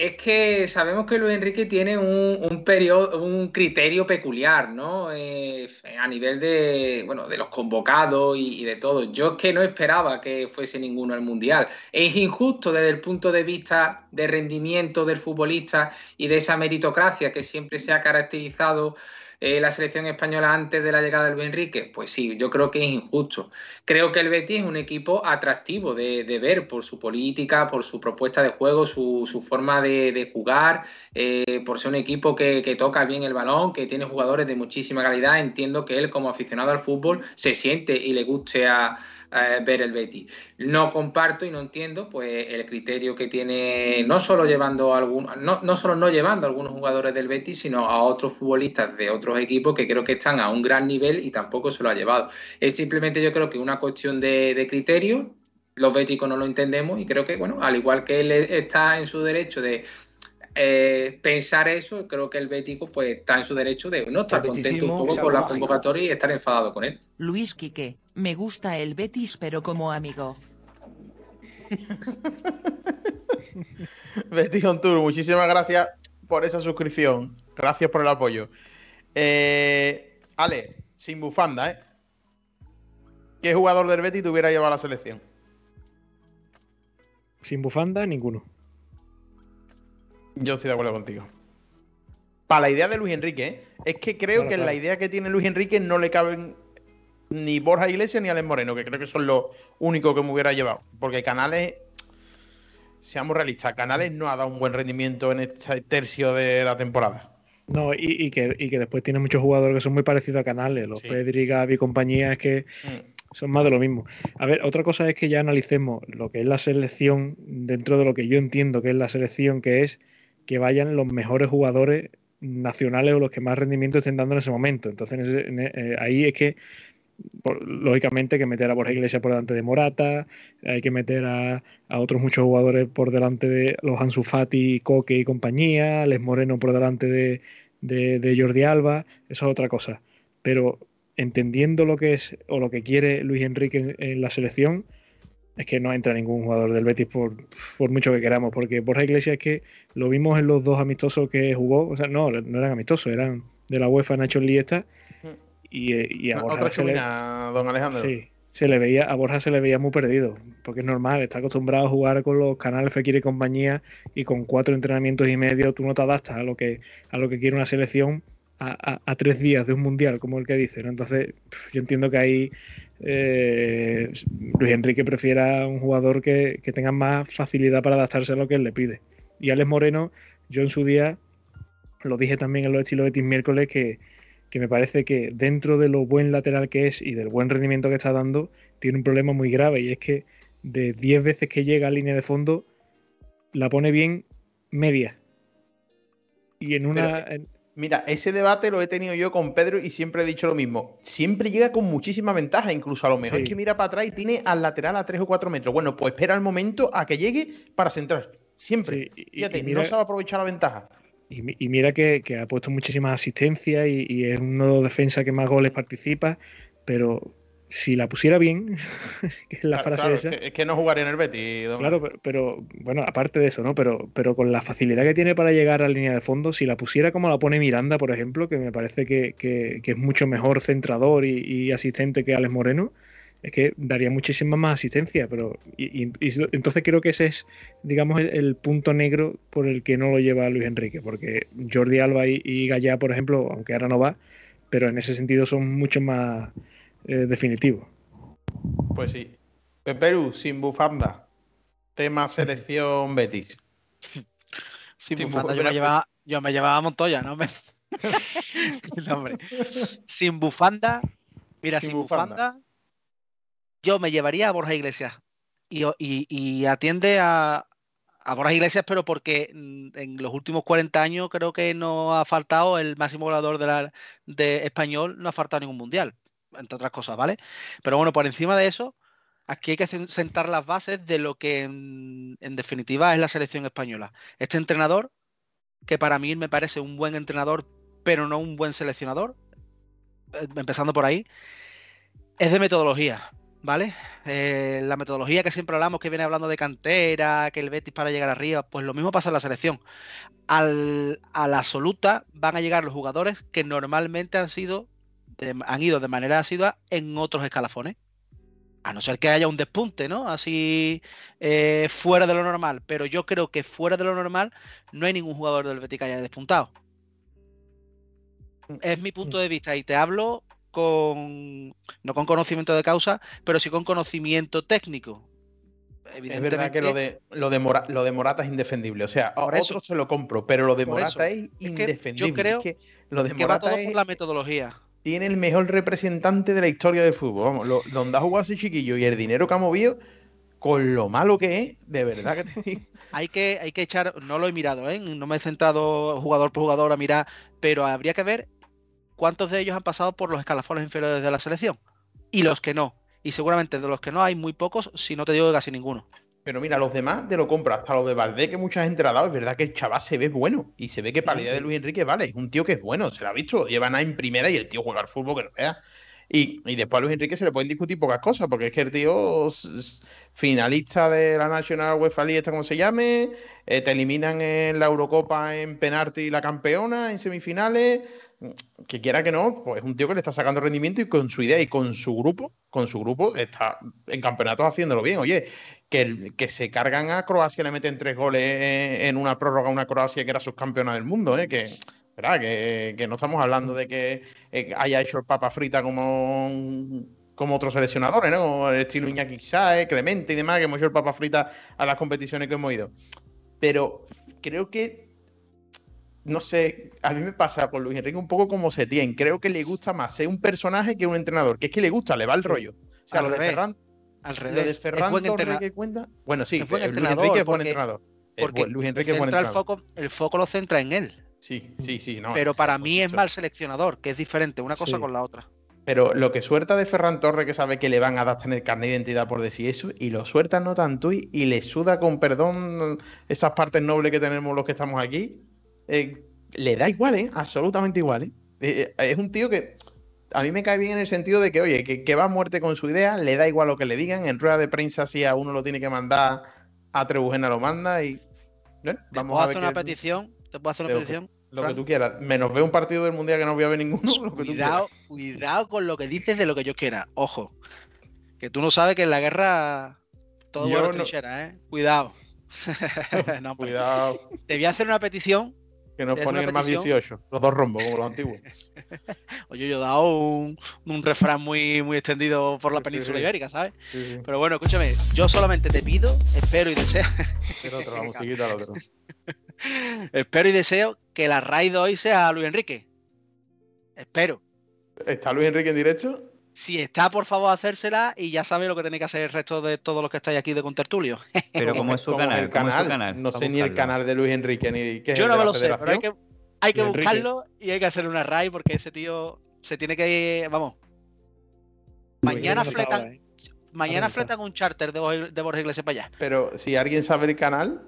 es que sabemos que Luis Enrique tiene un, periodo, un criterio peculiar, ¿no? Eh, a nivel de, bueno, de los convocados y, de todo. Yo es que no esperaba que fuese ninguno al Mundial. Es injusto desde el punto de vista de rendimiento del futbolista y de esa meritocracia que siempre se ha caracterizado eh, la selección española antes de la llegada del Benrique, Pues sí, yo creo que es injusto. Creo que el Betis es un equipo atractivo de, ver por su política, por su propuesta de juego, su, forma de, jugar, eh, por ser un equipo que toca bien el balón, que tiene jugadores de muchísima calidad. Entiendo que él como aficionado al fútbol se siente y le guste a eh, ver el Betty. No comparto y no entiendo pues el criterio que tiene no solo llevando no, no, solo no llevando a algunos jugadores del Betis, sino a otros futbolistas de otros equipos que creo que están a un gran nivel y tampoco se lo ha llevado. Es simplemente yo creo que una cuestión de, de criterio, los béticos no lo entendemos y creo que, bueno, al igual que él e, está en su derecho de eh, pensar eso, creo que el Bético pues, está en su derecho de no estar contento un poco con la convocatoria y estar enfadado con él. Luis Quique, me gusta el Betis pero como amigo. Betis on Tour, muchísimas gracias por esa suscripción. Gracias por el apoyo. Eh, Ale, sin bufanda, ¿eh? ¿Qué jugador del Betis tuviera hubiera llevado a la selección? Sin bufanda, ninguno. Yo estoy de acuerdo contigo. Para la idea de Luis Enrique, ¿eh? es que creo que la idea que tiene Luis Enrique no le caben ni Borja Iglesias ni Alex Moreno, que creo que son los únicos que me hubiera llevado. Porque Canales, seamos realistas, Canales no ha dado un buen rendimiento en este tercio de la temporada. No, y, que, después tiene muchos jugadores que son muy parecidos a Canales, los Pedri, y compañía, es que mm. son más de lo mismo. A ver, otra cosa es que ya analicemos lo que es la selección dentro de lo que yo entiendo que es la selección, que es que vayan los mejores jugadores nacionales o los que más rendimiento estén dando en ese momento. Entonces, e, eh, ahí es que, lógicamente, hay que meter a Borja Iglesias por delante de Morata, hay que meter a, otros muchos jugadores por delante de los Ansu Fati, Coque y compañía, Les Moreno por delante de, Jordi Alba, eso es otra cosa. Pero entendiendo lo que es o lo que quiere Luis Enrique en la selección, es que no entra ningún jugador del Betis por, por mucho que queramos, porque Borja Iglesias es que lo vimos en los dos amistosos que jugó, o sea, no, no eran amistosos, eran de la UEFA Nacho Liesta y, eh, y a ah, Borja se le, don Alejandro. Sí, se le veía, a Borja se le veía muy perdido, porque es normal, está acostumbrado a jugar con los canales Fekir y compañía y con cuatro entrenamientos y medio tú no te adaptas a lo que, a lo que quiere una selección a, tres días de un mundial, como el que dice, Entonces, yo entiendo que ahí eh, Luis Enrique prefiera un jugador que, tenga más facilidad para adaptarse a lo que él le pide. Y Alex Moreno, yo en su día, lo dije también en los estilos de Team miércoles, que, me parece que dentro de lo buen lateral que es y del buen rendimiento que está dando, tiene un problema muy grave y es que de 10 veces que llega a línea de fondo, la pone bien media. Y en una. Mira, ese debate lo he tenido yo con Pedro y siempre he dicho lo mismo. Siempre llega con muchísima ventaja, incluso a lo mejor es que mira para atrás y tiene al lateral a 3 o 4 metros. Bueno, pues espera el momento a que llegue para centrar. Siempre. y, Fíjate, y mira, no sabe aprovechar la ventaja. Y, mira que, ha puesto muchísima asistencia y, es un de defensa que más goles participa, pero si la pusiera bien, que es la frase esa. Es que no jugaría en el Betis. Claro, pero, bueno, aparte de eso, ¿no? Pero, pero con la facilidad que tiene para llegar a la línea de fondo, si la pusiera como la pone Miranda, por ejemplo, que me parece que, que, es mucho mejor centrador y, asistente que Alex Moreno, es que daría muchísima más asistencia. Pero y, entonces creo que ese es, digamos, el, punto negro por el que no lo lleva Luis Enrique, porque Jordi Alba y, y Gallá, por ejemplo, aunque ahora no va, pero en ese sentido son mucho más eh, definitivo. Pues sí. Perú, sin bufanda. Tema selección Betis. Sin, bufanda, yo me, llevaba, Montoya, ¿no? sin bufanda, mira, sin, bufanda. yo me llevaría a Borja Iglesias. Y, atiende a, a Borja Iglesias, pero porque mm, en los últimos 40 años creo que no ha faltado el máximo volador de, de español, no ha faltado ningún mundial entre otras cosas, ¿vale? Pero bueno, por encima de eso, aquí hay que sentar las bases de lo que en, definitiva es la selección española. Este entrenador, que para mí me parece un buen entrenador, pero no un buen seleccionador, eh, empezando por ahí, es de metodología. ¿vale? Eh, la metodología que siempre hablamos, que viene hablando de cantera, que el Betis para llegar arriba, pues lo mismo pasa en la selección. Al, a la absoluta van a llegar los jugadores que normalmente han sido han ido de manera asidua en otros escalafones. A no ser que haya un despunte, ¿no? Así eh, fuera de lo normal. Pero yo creo que fuera de lo normal no hay ningún jugador del Betis que haya despuntado. Mm. Es mi punto mm. de vista y te hablo con, no con conocimiento de causa, pero sí con conocimiento técnico. Es verdad que lo de, lo de, Morata es indefendible. O sea, ahora otro se lo compro, pero lo de Morata es indefendible. yo creo que lo de Morata va todo por la metodología tiene el mejor representante de la historia del fútbol. Vamos, donde ha jugado ese chiquillo y el dinero que ha movido, con lo malo que es, de verdad que hay que Hay que echar, no lo he mirado, ¿eh? no me he sentado jugador por jugador a mirar, pero habría que ver cuántos de ellos han pasado por los escalafones inferiores de la selección y los que no. Y seguramente de los que no hay muy pocos, si no te digo casi ninguno. Pero mira, los demás de lo compro, hasta los de Valdés que muchas gente Es verdad que el chaval se ve bueno y se ve que para la idea de Luis Enrique vale. Es un tío que es bueno, se lo ha visto. Llevan a en primera y el tío juega al fútbol que no vea. Y, después a Luis Enrique se le pueden discutir pocas cosas, porque es que el tío finalista de la National UEFA League, como se llame, eh, te eliminan en la Eurocopa en penalti la campeona, en semifinales, que quiera que no, pues es un tío que le está sacando rendimiento y con su idea y con su grupo, con su grupo, está en campeonatos haciéndolo bien. Oye, que, que se cargan a Croacia, le meten tres goles en una prórroga a una Croacia que era subcampeona del mundo, ¿eh? que, Que, no estamos hablando de que eh, haya hecho el papa frita como como otros seleccionadores, ¿no? Como el estilo Iñaki Sae, Clemente y demás, que hemos hecho el papa frita a las competiciones que hemos ido. Pero creo que no sé, a mí me pasa con Luis Enrique un poco como Setién. Creo que le gusta más ser un personaje que un entrenador, que es que le gusta, le va el rollo. O sea, lo, de Ferran, al lo de Ferran, Torres que cuenta. Bueno, sí, Luis Enrique es buen entrenador. Porque Luis Enrique buen El foco, el foco lo centra en él. Sí, sí, sí. No, Pero para mí es mal seleccionador, que es diferente una cosa con la otra. Pero lo que suelta de Ferran Torre, que sabe que le van a dar tener carne de identidad por decir eso, y lo suelta no tanto y, y le suda con perdón esas partes nobles que tenemos los que estamos aquí, eh, le da igual, ¿eh? Absolutamente igual, ¿eh? Eh, ¿eh? Es un tío que a mí me cae bien en el sentido de que, oye, que, va a muerte con su idea, le da igual lo que le digan, en rueda de prensa si a uno lo tiene que mandar, a Trebujena lo manda y... Vamos a hacer una petición? ¿Te puedo hacer una petición? Lo que tú quieras. Menos veo un partido del Mundial que no voy a ver ninguno. cuidado, cuidado con lo que dices de lo que yo quiera. Ojo. Que tú no sabes que en la guerra todo bueno trinchera, ¿eh? Cuidado. cuidado. Te voy a hacer una petición que nos ponen el más 18, los dos rombos, como los antiguos. Oye, yo he dado un, refrán muy, muy extendido por la península ibérica, ¿sabes? Pero bueno, escúchame, yo solamente te pido, espero y deseo. espero y deseo que la raid de hoy sea Luis Enrique. Espero. ¿Está Luis Enrique en directo? Si está, por favor, hacérsela y ya sabe lo que tiene que hacer el resto de todos los que estáis aquí de Contertulio. Pero como es su, canal? No sé ni el canal de Luis Enrique ni qué Yo no lo sé, pero hay que, buscarlo y hay que hacer una raid porque ese tío se tiene que. ir. Vamos. Mañana ¿eh? fletan. un charter de, de Iglesias para allá. Pero si alguien sabe el canal,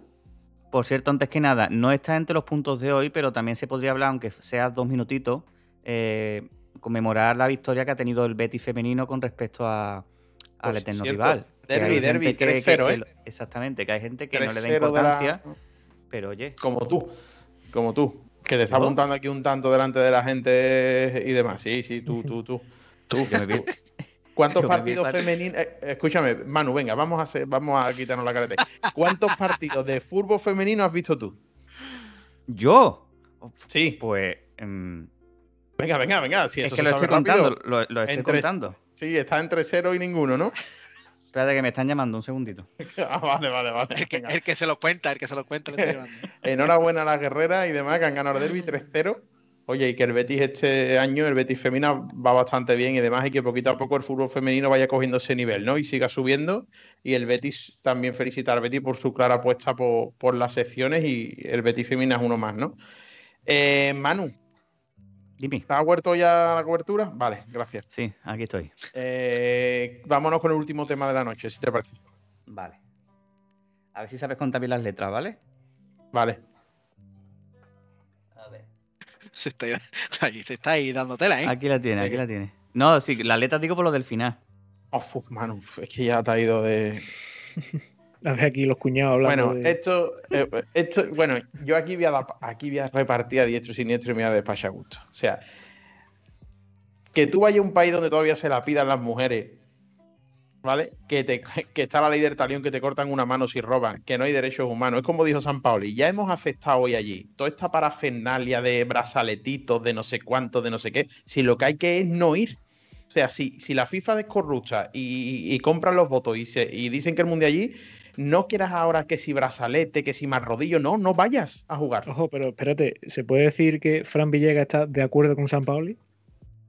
por cierto, antes que nada, no está entre los puntos de hoy, pero también se podría hablar, aunque sea dos minutitos, eh, conmemorar la victoria que ha tenido el Betis femenino con respecto a, al eterno rival. Derby, derby, 3-0, ¿eh? Exactamente, que hay gente que no le da importancia, pero oye. Como tú, como tú, que te está apuntando aquí un tanto delante de la gente y demás. Sí, sí, tú, tú, tú. tú, que me ¿Cuántos partidos femeninos? Eh, eh, escúchame, Manu, venga, vamos a, hacer, vamos a quitarnos la careta. ¿Cuántos partidos de fútbol femenino has visto tú? ¿Yo? Sí. Pues. Em, Venga, venga, venga. es que lo, estoy contando, lo, estoy contando. Sí, está entre cero y ninguno, ¿no? Espérate, que me están llamando un segundito. ah, vale, vale, vale. El que, se lo cuenta, el que se lo cuenta. Enhorabuena a las guerreras y demás que han ganado el derby 3-0. Oye, y que el Betis este año, el Betis Femina, va bastante bien y demás, y que poquito a poco el fútbol femenino vaya cogiendo ese nivel, ¿no? Y siga subiendo. Y el Betis también felicitar al Betis por su clara apuesta por, las secciones y el Betis Femina es uno más, ¿no? Eh, Manu, Dime. ¿Está abierto ya la cobertura? Vale, gracias. Sí, aquí estoy. Eh, vámonos con el último tema de la noche, si te parece. Vale. A ver si sabes contar bien las letras, ¿vale? Vale. A ver. Se está, ahí, se está ahí dando ¿eh? Aquí la tiene, aquí eh. la tiene. No, sí, las letras digo por lo del final. Oh, fuck, mano, es que ya te ha ido de. aquí los cuñados hablando. Bueno, esto, eh, esto, bueno, yo aquí voy, a, aquí repartir a diestro y siniestro y me voy a despachar a gusto. O sea, que tú vayas a un país donde todavía se la pidan las mujeres, ¿vale? Que, te, que está la ley del talión, que te cortan una mano si roban, que no hay derechos humanos. Es como dijo San y ya hemos aceptado hoy allí toda esta parafernalia de brazaletitos, de no sé cuántos, de no sé qué, si lo que hay que es no ir. O sea, si, si la FIFA es y, compran los votos y, y dicen que el mundial allí, no quieras ahora que si brazalete, que si más rodillo, no, no vayas a jugar. Ojo, pero espérate, ¿se puede decir que Fran Villegas está de acuerdo con San Paoli?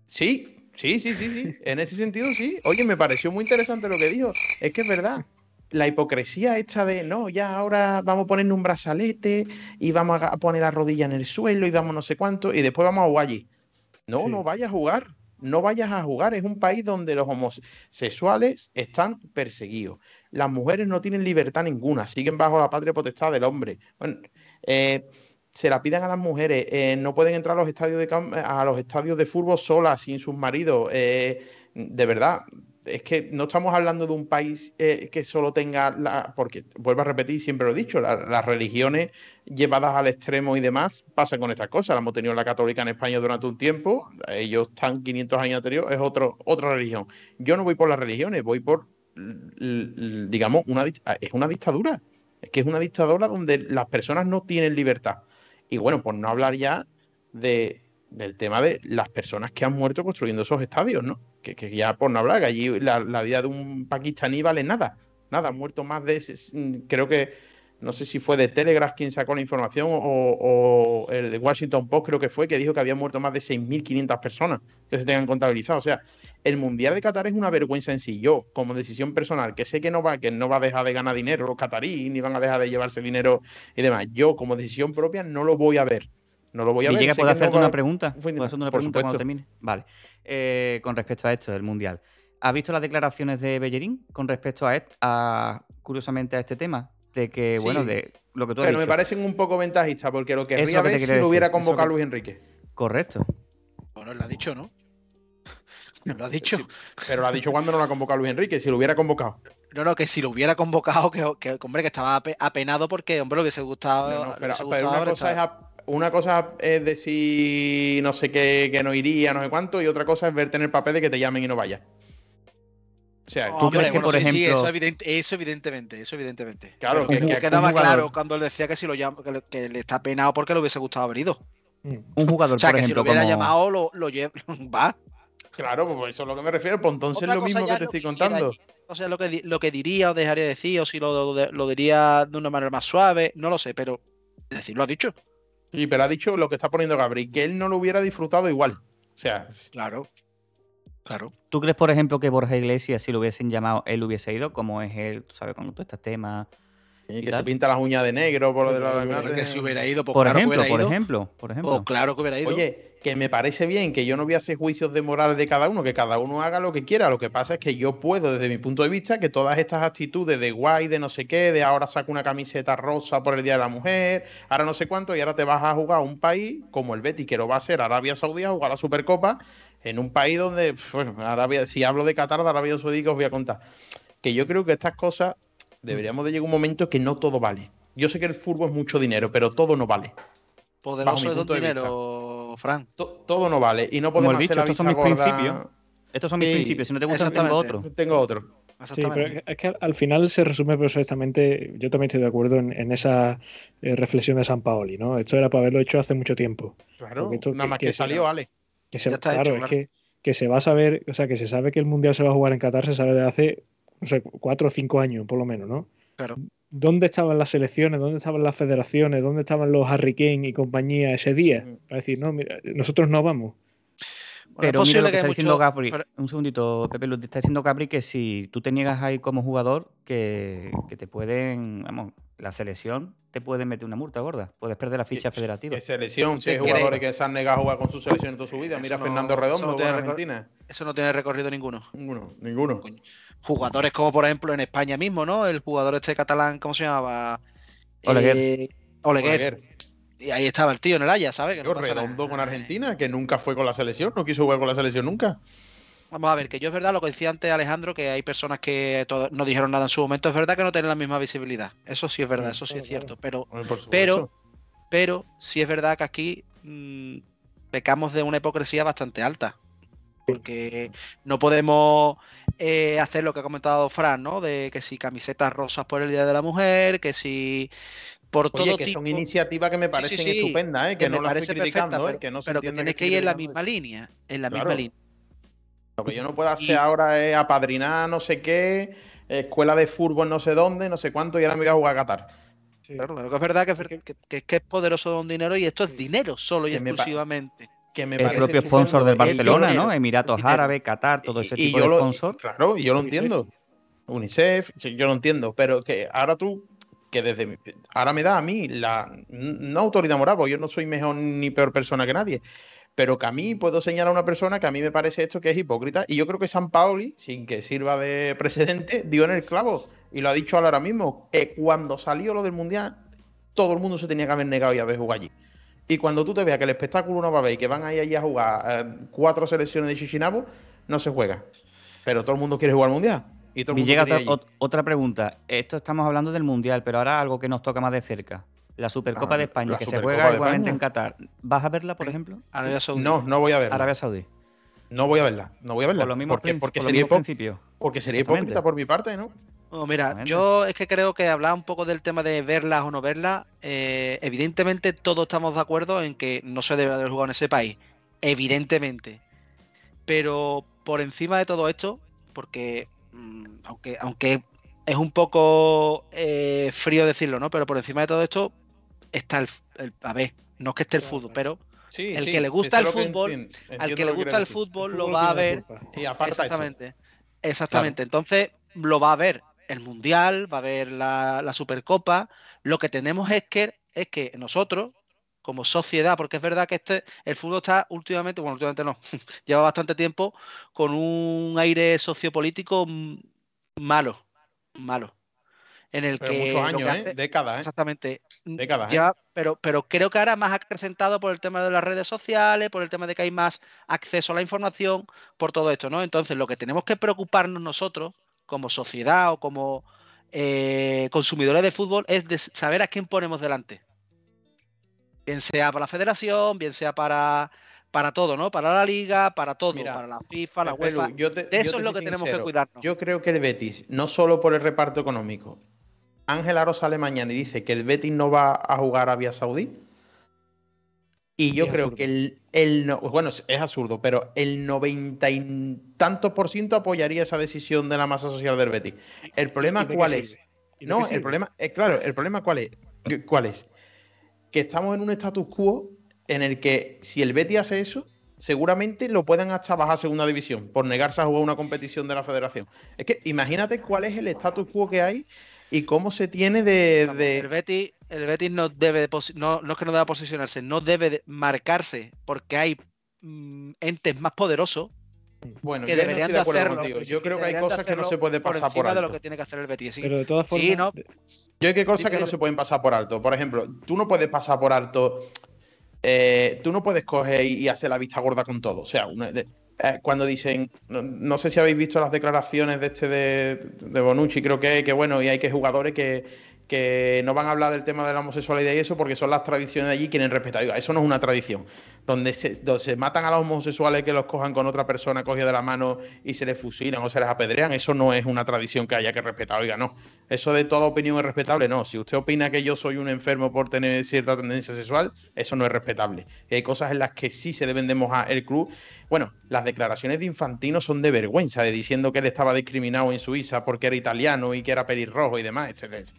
Sí, sí, sí, sí, sí. en ese sentido sí. Oye, me pareció muy interesante lo que dijo. Es que es verdad la hipocresía hecha de no, ya ahora vamos a poner un brazalete y vamos a poner la rodilla en el suelo y vamos no sé cuánto y después vamos a jugar No, no vaya a jugar no vayas a jugar. Es un país donde los homosexuales están perseguidos. Las mujeres no tienen libertad ninguna, siguen bajo la patria potestad del hombre. Bueno, eh, se la pidan a las mujeres, eh, no pueden entrar a los estadios de, a los estadios de fútbol solas, sin sus maridos. Eh, de verdad, es que no estamos hablando de un país eh, que solo tenga la. Porque, vuelvo a repetir, siempre lo he dicho, las religiones llevadas al extremo y demás pasan con estas cosas. La hemos tenido la católica en España durante un tiempo, ellos están 500 años anteriores, es otro, otra religión. Yo no voy por las religiones, voy por, digamos, una, ah, es una dictadura. Es que es una dictadura donde las personas no tienen libertad. Y bueno, pues no hablar ya de del tema de las personas que han muerto construyendo esos estadios, ¿no? Que, ya por no hablar, que allí la, vida de un paquistaní vale nada, nada, han muerto más de, mm, creo que, no sé si fue de Telegraph quien sacó la información o, el de Washington Post creo que fue, que dijo que habían muerto más de 6.500 personas que se tengan contabilizado. O sea, el Mundial de Qatar es una vergüenza en sí. Yo, como decisión personal, que sé que no va, que no va a dejar de ganar dinero los cataríes, ni van a dejar de llevarse dinero y demás, yo como decisión propia no lo voy a ver. No lo voy a ver. llega, puedo hacerte una pregunta. una pregunta cuando termine? Vale. Eh, con respecto a esto, del Mundial. ¿Has visto las declaraciones de Bellerín con respecto a, curiosamente, a este tema? De que, bueno, de lo que Pero me parecen un poco ventajistas, porque lo que ver si lo hubiera convocado Luis Enrique. Correcto. Bueno, lo ha dicho, ¿no? No lo ha dicho. pero lo ha dicho cuando no lo ha convocado Luis Enrique, si lo hubiera convocado. No, no, que si lo hubiera convocado, que, hombre, que estaba apenado porque, hombre, lo hubiese gustado. No, pero, una cosa es una cosa es decir no sé qué, que no iría, no sé cuánto, y otra cosa es verte en el papel de que te llamen y no vayas. O sea, ah, que, por ejemplo... eso, evidentemente, eso evidentemente. Claro, quedaba claro cuando le decía que si lo llama, que, le, está penado porque le hubiese gustado haber ido. Mm. Un jugador, o sea, que si lo hubiera llamado, lo, lleva, va. Claro, pues eso es lo que me refiero. Pues entonces es lo mismo que te estoy contando. O sea, lo que, lo que diría o dejaría de decir, o si lo, lo, lo diría de una manera más suave, no lo sé, pero decir lo ha dicho. Sí, pero ha dicho lo que está poniendo Gabriel, que él no lo hubiera disfrutado igual. O sea, claro. Claro. ¿Tú crees, por ejemplo, que Borja Iglesias, si lo hubiesen llamado, él hubiese ido? Como es él, tú sabes, con todo este tema? que se pinta las uñas de negro por lo de la, hubiera ido, pues por, ejemplo, por ejemplo, pues por ejemplo. claro que hubiera ido. Oye, que me parece bien, que yo no voy a hacer juicios de moral de cada uno, que cada uno haga lo que quiera. Lo que pasa es que yo puedo, desde mi punto de vista, que todas estas actitudes de guay, de no sé qué, de ahora saco una camiseta rosa por el Día de la Mujer, ahora no sé cuánto, y ahora te vas a jugar a un país como el Betty, que lo va a hacer Arabia Saudí a jugar la Supercopa, en un país donde, bueno, Arabia, si hablo de Qatar, de Arabia Saudí, que os voy a contar. Que yo creo que estas cosas deberíamos de llegar a un momento que no todo vale. Yo sé que el fútbol es mucho dinero, pero todo no vale. Poderoso dinero. Fran. todo no vale. Y no podemos dicho, estos son mis principios. Estos son mis principios. Si no te gustan, tengo otro. Tengo otro. Sí, pero es que al final se resume perfectamente. Yo también estoy de acuerdo en, esa eh, reflexión de San Paoli, ¿no? Esto era para haberlo hecho hace mucho tiempo. Claro, nada que, más que, salió, Ale. se, claro, es que, se va a saber, o sea, que se sabe que el mundial se va a jugar en Qatar, se sabe de hace, no cuatro o cinco años, por lo menos, ¿no? Claro. ¿Dónde estaban las selecciones? ¿Dónde estaban las federaciones? ¿Dónde estaban los Harry Kane y compañía ese día? Para decir, no, mira, nosotros no vamos. pero mira lo que, está diciendo Gabri. Un segundito, Pepe, lo que está diciendo Gabri que si tú te niegas ahí como jugador, que, que te pueden, vamos, la selección te puede meter una multa gorda, puedes perder la ficha federativa. selección? Si hay jugadores que se han negado a jugar con su selección en toda su vida, mira Fernando Redondo Argentina. Eso no tiene recorrido ninguno. Ninguno, ninguno. Jugadores como por ejemplo en España mismo, ¿no? El jugador este catalán, ¿cómo se llamaba? Eh, Oleguer. Eh, Oleguer. Y ahí estaba el tío en el Haya, ¿sabes? Redondo con Argentina, que nunca fue con la selección, no quiso jugar con la selección nunca. Vamos a ver, que yo es verdad lo que decía antes Alejandro, que hay personas que no dijeron nada en su momento. Es verdad que no tienen la misma visibilidad. Eso sí es verdad, eso sí es cierto. Pero, pero, pero sí es verdad que aquí mm, pecamos de una hipocresía bastante alta. Porque no podemos eh, hacer lo que ha comentado Fran, ¿no? De que si camisetas rosas por el Día de la Mujer, que si por Oye, todo que son iniciativas que me parecen estupendas, ¿eh? que, no las estoy criticando, ¿eh? pero, que no se que ir en la misma línea, en la misma línea. Lo que yo no puedo hacer ahora es apadrinar no sé qué, escuela de fútbol no sé dónde, no sé cuánto, y ahora me voy a jugar a Qatar. Claro, lo que es verdad que, que, es poderoso don dinero y esto es dinero solo y exclusivamente. que el propio sponsor del Barcelona, ¿no? Emiratos Árabes, Qatar, todo ese tipo de sponsor. claro, y yo lo entiendo. UNICEF, yo lo entiendo, pero que ahora tú, que desde ahora me da a mí la no autoridad moral, porque yo no soy mejor ni peor persona que nadie, pero que a mí mm. puedo señalar a una persona que a mí me parece esto que es hipócrita. Y yo creo que San Paoli, sin que sirva de precedente, dio en el clavo. Y lo ha dicho ahora mismo, que cuando salió lo del Mundial, todo el mundo se tenía que haber negado y haber jugado allí. Y cuando tú te veas que el espectáculo no va a ver y que van a ir allí a jugar eh, cuatro selecciones de Chichinabo, no se juega. Pero todo el mundo quiere jugar al Mundial. Y llega otra pregunta. Esto estamos hablando del Mundial, pero ahora algo que nos toca más de cerca. La Supercopa ah, de España, que se juega igualmente en Qatar. ¿Vas a verla, por ejemplo? Arabia Saudí. No, no voy a verla. Arabia Saudí. No voy a verla. No voy a verla. lo mismo porque, sería, principio. porque sería hipócrita por mi parte, ¿no? mira, yo es que creo que hablar un poco del tema de verlas o no verla, eh, evidentemente todos estamos de acuerdo en que no se debe haber jugado en ese país, evidentemente. Pero por encima de todo esto, porque mm, aunque, aunque es un poco eh, frío decirlo, ¿no? Pero por encima de todo esto, está el, a ver, no que esté el fútbol, pero el, que le gusta el fútbol, al que le gusta el fútbol lo va a ver. exactamente. Exactamente. Entonces, lo va a ver el Mundial, va a ver la, la Supercopa. Lo que tenemos es que, es que nosotros, como sociedad, porque es verdad que este, el fútbol está últimamente, bueno, últimamente no, lleva bastante tiempo con un aire sociopolítico malo, malo en el que... Muchos años, ¿eh? décadas. ¿eh? Exactamente. Décadas. ¿eh? pero, pero creo que ahora más acrecentado por el tema de las redes sociales, por el tema de que hay más acceso a la información, por todo esto, ¿no? Entonces, lo que tenemos que preocuparnos nosotros, como sociedad o como consumidores de fútbol, es de saber a quién ponemos delante. Bien sea para la federación, bien sea para para todo, ¿no? Para la liga, para todo, para la FIFA, la UEFA. de eso es lo que tenemos que cuidarnos. Yo creo que el Betis, no solo por el reparto económico, Ángel Aros sale mañana y dice que el Betis no va a jugar a Arabia Saudí. Y yo creo que el, bueno, es absurdo, pero el noventa y tantos por ciento apoyaría esa decisión de la masa social del Betis. ¿El problema cuál es? No, el problema, es eh, claro, el problema cuál es, cuál es. Que estamos en un status quo en el que si el Betis hace eso, seguramente lo puedan hasta bajar segunda división por negarse a jugar una competición de la federación. Es que imagínate cuál es el status quo que hay y cómo se tiene de. El, Betis, no debe no, no es que no deba posicionarse, no debe marcarse porque hay mm, entes más poderosos bueno, que deberían de hacerlo. Yo creo que hay cosas que no se puede pasar por, alto. lo que Pero de todas formas, yo hay que cosas que no se pueden pasar por alto. Por ejemplo, tú no puedes pasar por alto. Eh, tú no puedes coger y hacer la vista gorda con todo. O sea, una, eh, cuando dicen, no, sé si habéis visto las declaraciones de este de, Bonucci, creo que, que bueno, y hay que jugadores que, que no van a hablar del tema de la homosexualidad y eso porque son las tradiciones de allí quieren respetar. Eso no es una tradición donde se, matan a los homosexuales que los cojan con otra persona cogida de la mano y se les fusilan o se les apedrean, eso no es una tradición que haya que respetar. Oiga, no. Eso de toda opinión es respetable, no. Si usted opina que yo soy un enfermo por tener cierta tendencia sexual, eso no es respetable. Hay cosas en las que sí se deben de mojar el club. Bueno, las declaraciones de Infantino son de vergüenza, de diciendo que él estaba discriminado en Suiza porque era italiano y que era pelirrojo y demás. Eso es,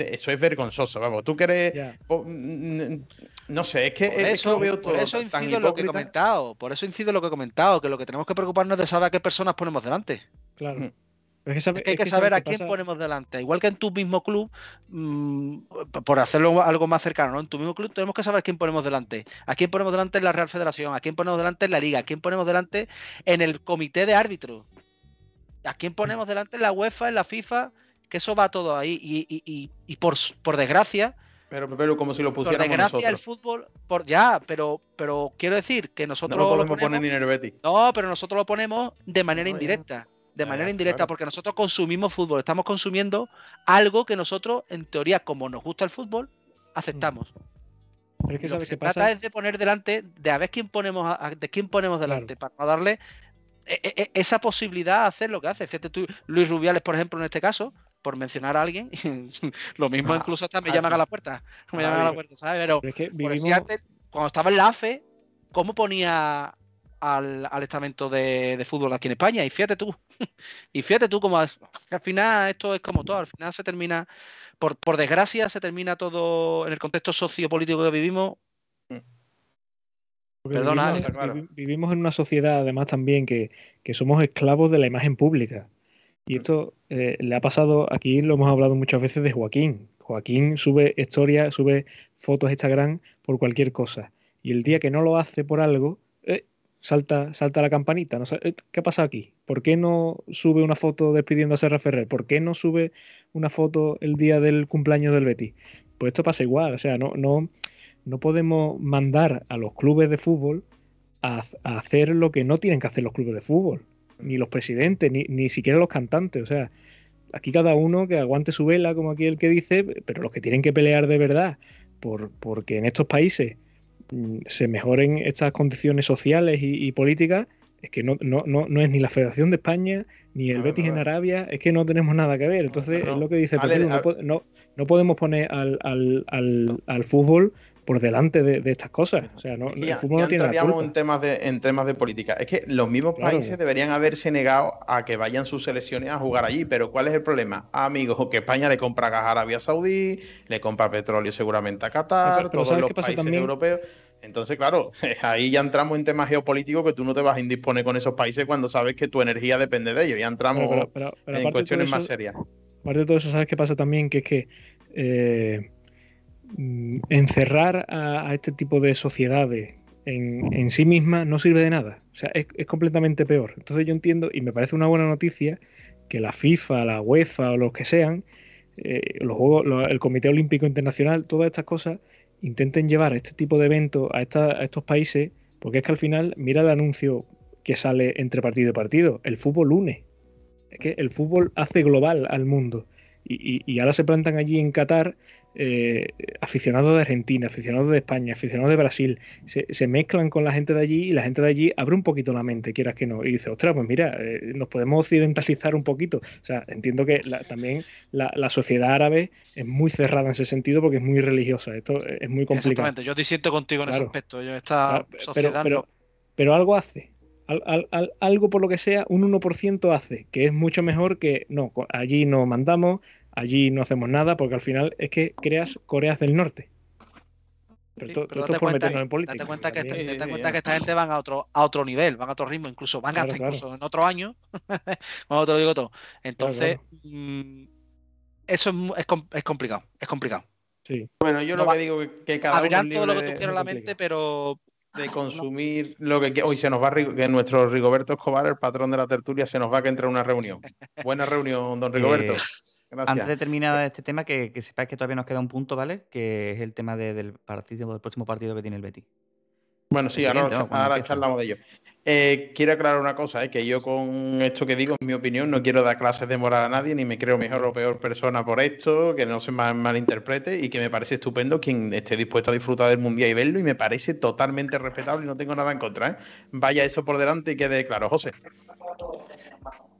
eso es vergonzoso, vamos. Tú quieres no sé, es que, eso, veo todo. eso incido en lo que he comentado. Por eso incido en lo que he comentado, que lo que tenemos que preocuparnos de saber a qué personas ponemos delante. Claro. Es que, hay que, saber, a quién ponemos delante. Igual que en tu mismo club, mm, por hacerlo algo más cercano, ¿no? En tu mismo club tenemos que saber a quién ponemos delante. A quién ponemos delante en la Real Federación, a quién ponemos delante en la Liga, a quién ponemos delante en el comité de árbitros, a quién ponemos delante en la UEFA, en la FIFA, que eso va todo ahí. Y, por desgracia, pero, pero como si lo pusiéramos por desgracia, el fútbol, por, ya, pero, pero quiero decir que nosotros no lo, ponemos, No, pero nosotros lo ponemos de manera indirecta. De ah, manera indirecta, porque nosotros consumimos fútbol, estamos consumiendo algo que nosotros, en teoría, como nos gusta el fútbol, aceptamos. Pero es que, lo que se trata es de poner delante, de a ver quién ponemos, de quién ponemos delante, para darle eh, eh, eh, esa posibilidad a hacer lo que hace. Fíjate tú, Luis Rubiales, por ejemplo, en este caso, por mencionar a alguien, lo mismo ah, incluso hasta ah, me llaman a la puerta, me a la puerta, ¿sabes? cuando estaba en la AFE, ¿cómo ponía al, al estamento de, fútbol aquí en España? Y fíjate tú, y fíjate tú como al final esto es como todo, al final se termina, por, desgracia se termina todo en el contexto sociopolítico que vivimos, Perdona, vivimos, ¿eh? vivimos, en una sociedad, además, también que, somos esclavos de la imagen pública. Y esto eh, le ha pasado, aquí lo hemos hablado muchas veces de Joaquín. Joaquín sube historias, sube fotos a Instagram por cualquier cosa. Y el día que no lo hace por algo, eh, salta, salta la campanita. No, eh, ¿Qué ha pasado aquí? ¿Por qué no sube una foto despidiendo a Serra Ferrer? ¿Por qué no sube una foto el día del cumpleaños del Betty? Pues esto pasa igual. O sea, no, no, no podemos mandar a los clubes de fútbol a hacer lo que no tienen que hacer los clubes de fútbol ni los presidentes, ni, ni siquiera los cantantes. O sea, aquí cada uno que aguante su vela, como aquí el que dice, pero los que tienen que pelear de verdad, por, porque en estos países mm, se mejoren estas condiciones sociales y, políticas, es que no, no, no, es ni la Federación de España, ni el Betis en Arabia, es que no tenemos nada que ver. Entonces, es lo que dice, pues no no, podemos poner al, al, al, al fútbol por delante de, estas cosas. O sea, no, ya, el no En, temas de, en temas de política. Es que los mismos países deberían haberse negado a que vayan sus selecciones a jugar allí, pero ¿cuál es el problema? Ah, amigos, que España le compra gas a Arabia Saudí, le compra petróleo seguramente a Qatar, todos los países europeos. Entonces, claro, ahí ya entramos en temas geopolíticos que tú no te vas a indisponer con esos países cuando sabes que tu energía depende de ellos. Ya entramos en cuestiones más serias. Aparte de todo eso, ¿sabes qué pasa también? Que es que eh, Mm, encerrar a, este tipo de sociedades en, sí misma no sirve de nada. O sea, es, completamente peor. Entonces yo entiendo, y me parece una buena noticia, que la FIFA, la UEFA o los que sean, eh, los el Comité Olímpico Internacional, todas estas cosas, intenten llevar este tipo de eventos a, estos países, porque es que al final, mira el anuncio que sale entre partido y partido, el fútbol une. Es que el fútbol hace global al mundo. Y, y ahora se plantan allí en Qatar eh, aficionados de Argentina, aficionados de España, aficionados de Brasil, se, mezclan con la gente de allí y la gente de allí abre un poquito la mente, quieras que no, y dice, ostras, pues mira, eh, nos podemos occidentalizar un poquito. O sea, entiendo que también la, sociedad árabe es muy cerrada en ese sentido porque es muy religiosa, esto es muy complicado. Exactamente, yo disiento contigo en ese aspecto, yo esta sociedad pero, algo hace, algo por lo que sea, un 1% hace, que es mucho mejor que no, allí nos mandamos, allí no hacemos nada porque al final es que creas Coreas del Norte. Pero, esto es por meternos en política. Te das cuenta que esta gente van a otro, a otro nivel, van a otro ritmo, incluso van a en otro año. Cuando te lo digo todo. Entonces, mm, eso es, complicado, es complicado. Bueno, yo lo que digo es que cada uno todo lo que tú quieras la mente, pero de ah, consumir lo que hoy se nos va que nuestro Rigoberto Escobar, el patrón de la tertulia, se nos va a que entre a una reunión. Buena reunión, don eh, Rigoberto. Antes de terminar eh, este tema, que, sepáis que todavía nos queda un punto, ¿vale? Que es el tema del del próximo partido que tiene el Betis. Bueno, sí, ahora, ahora charlamos de ello. Eh, quiero aclarar una cosa, eh, que yo con esto que digo, en mi opinión, no quiero dar clases de moral a nadie, ni me creo mejor o peor persona por esto, que no se malinterprete y que me parece estupendo quien esté dispuesto a disfrutar del Mundial y verlo y me parece totalmente respetable y no tengo nada en contra. Vaya eso por delante y quede claro, José.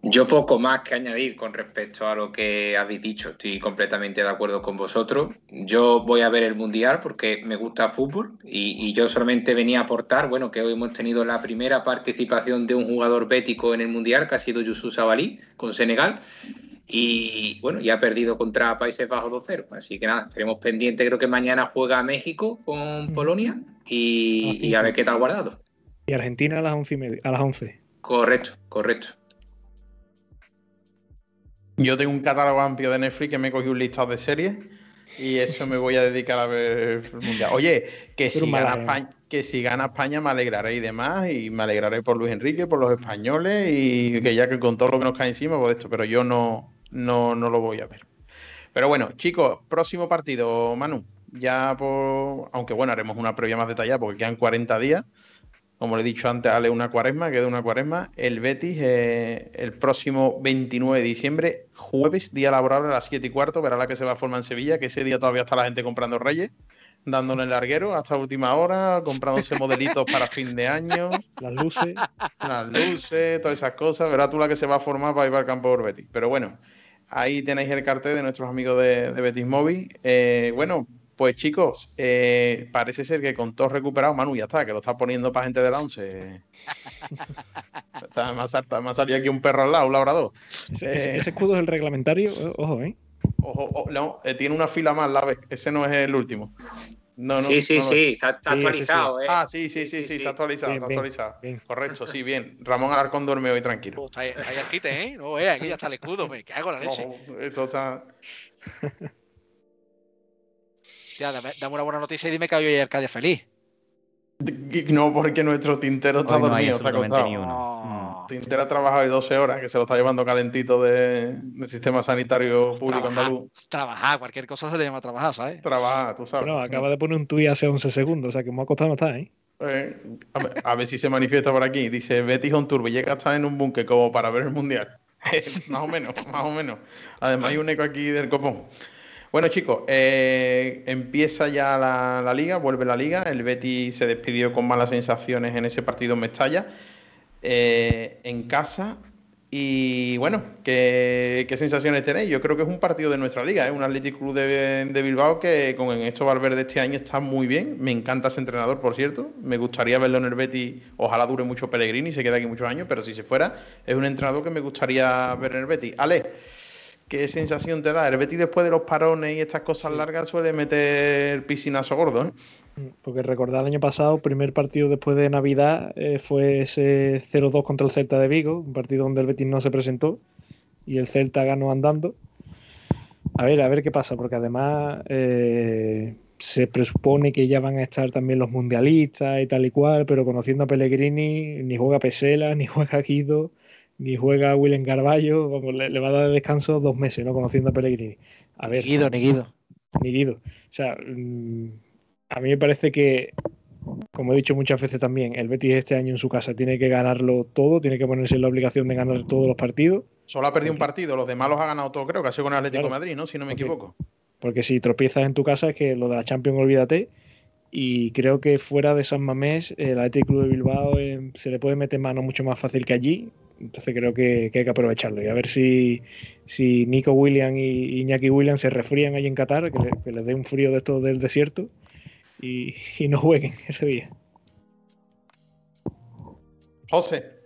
Yo poco más que añadir con respecto a lo que habéis dicho. Estoy completamente de acuerdo con vosotros. Yo voy a ver el Mundial porque me gusta fútbol y, yo solamente venía a aportar, bueno, que hoy hemos tenido la primera participación de un jugador bético en el Mundial, que ha sido Yusuf Sabalí con Senegal. Y bueno, ya ha perdido contra Países Bajos 2-0. Así que nada, tenemos pendiente, creo que mañana juega México con mm. Polonia y, a ver qué tal guardado. Y Argentina a las once y media, a las 11. Correcto, correcto. Yo tengo un catálogo amplio de Netflix que me cogido un listado de series y eso me voy a dedicar a ver mundial. Oye, que si, gana España, que si gana España me alegraré y demás, y me alegraré por Luis Enrique, por los españoles, y que ya que con todo lo que nos cae encima, por esto, pero yo no, no, no lo voy a ver. Pero bueno, chicos, próximo partido, Manu. Ya por. Aunque bueno, haremos una previa más detallada porque quedan 40 días. Como le he dicho antes, Ale, una cuaresma, queda una cuaresma. El Betis eh, el próximo 29 de diciembre, jueves, día laborable a las 7 y cuarto, verá la que se va a formar en Sevilla, que ese día todavía está la gente comprando reyes, dándole el larguero hasta última hora, comprándose modelitos para fin de año. Las luces. Las luces, todas esas cosas. Verá tú la que se va a formar para ir al campo por Betis. Pero bueno, ahí tenéis el cartel de nuestros amigos de, Betis Móvil. Eh, bueno, pues chicos, eh, parece ser que con todos recuperados, Manu ya está, que lo está poniendo para gente de la 11. me, más salido aquí un perro al lado, un labrador. Ese, escudo es el reglamentario, eh, ojo, ¿eh? Ojo, ojo no, eh, tiene una fila más, la vez. ese no es el último. No, no, sí, sí, sí, está, actualizado. Eh. Ah, sí, sí, sí, sí, está actualizado, está actualizado. Correcto, sí, bien. Ramón Alarcón duerme hoy tranquilo. Pues ahí, al ¿eh? No, eh, aquí ya está el escudo, me cago en la leche. esto está... dame, una buena noticia y dime que hoy hay Arcadia feliz. No, porque nuestro tintero está dormido, está acostado. Ah. Mm. Tintero ha trabajado 12 horas, que se lo está llevando calentito del sistema sanitario público andaluz. Trabajar, cualquier cosa se le llama trabajar, ¿sabes? Trabajar, tú sabes. acaba de poner un tuit hace 11 segundos, o sea que muy acostado no está, ¿eh? eh a, ver, si se manifiesta por aquí. Dice Betty llega llega está en un búnker como para ver el mundial. Eh, más o menos, más o menos. Además hay un eco aquí del copón. Bueno, chicos, eh, empieza ya la, liga, vuelve la liga. El Betty se despidió con malas sensaciones en ese partido en Mestalla, eh, en casa. Y bueno, ¿qué, sensaciones tenéis? Yo creo que es un partido de nuestra liga, es ¿eh? un Athletic Club de, Bilbao que con esto Valverde este año está muy bien. Me encanta ese entrenador, por cierto. Me gustaría verlo en el Betty. Ojalá dure mucho Pellegrini y se quede aquí muchos años, pero si se fuera, es un entrenador que me gustaría ver en el Betty. Ale. ¿Qué sensación te da? El Betis después de los parones y estas cosas largas suele meter piscinazo gordo. ¿eh? Porque recordar el año pasado, primer partido después de Navidad eh, fue ese 0-2 contra el Celta de Vigo, un partido donde el Betis no se presentó y el Celta ganó andando. A ver, a ver qué pasa, porque además eh, se presupone que ya van a estar también los mundialistas y tal y cual, pero conociendo a Pellegrini, ni juega Pesela, ni juega Guido ni juega Willem Garballo vamos, le, va a dar descanso dos meses, ¿no? Conociendo a Pellegrini. A ver. Ni Guido, ni O sea, mm, a mí me parece que, como he dicho muchas veces también, el Betis este año en su casa tiene que ganarlo todo, tiene que ponerse en la obligación de ganar todos los partidos. Solo ha perdido un partido, los demás los ha ganado todo, creo que ha sido con el Atlético Madrid, ¿no? Si no me equivoco. Porque si tropiezas en tu casa es que lo de la Champions olvídate y creo que fuera de San Mamés, el Athletic Club de Bilbao eh, se le puede meter mano mucho más fácil que allí. Entonces creo que, hay que aprovecharlo y a ver si, Nico Williams y Iñaki Williams se resfrían allí en Qatar, que, les dé un frío de estos del desierto y, no jueguen ese día. José.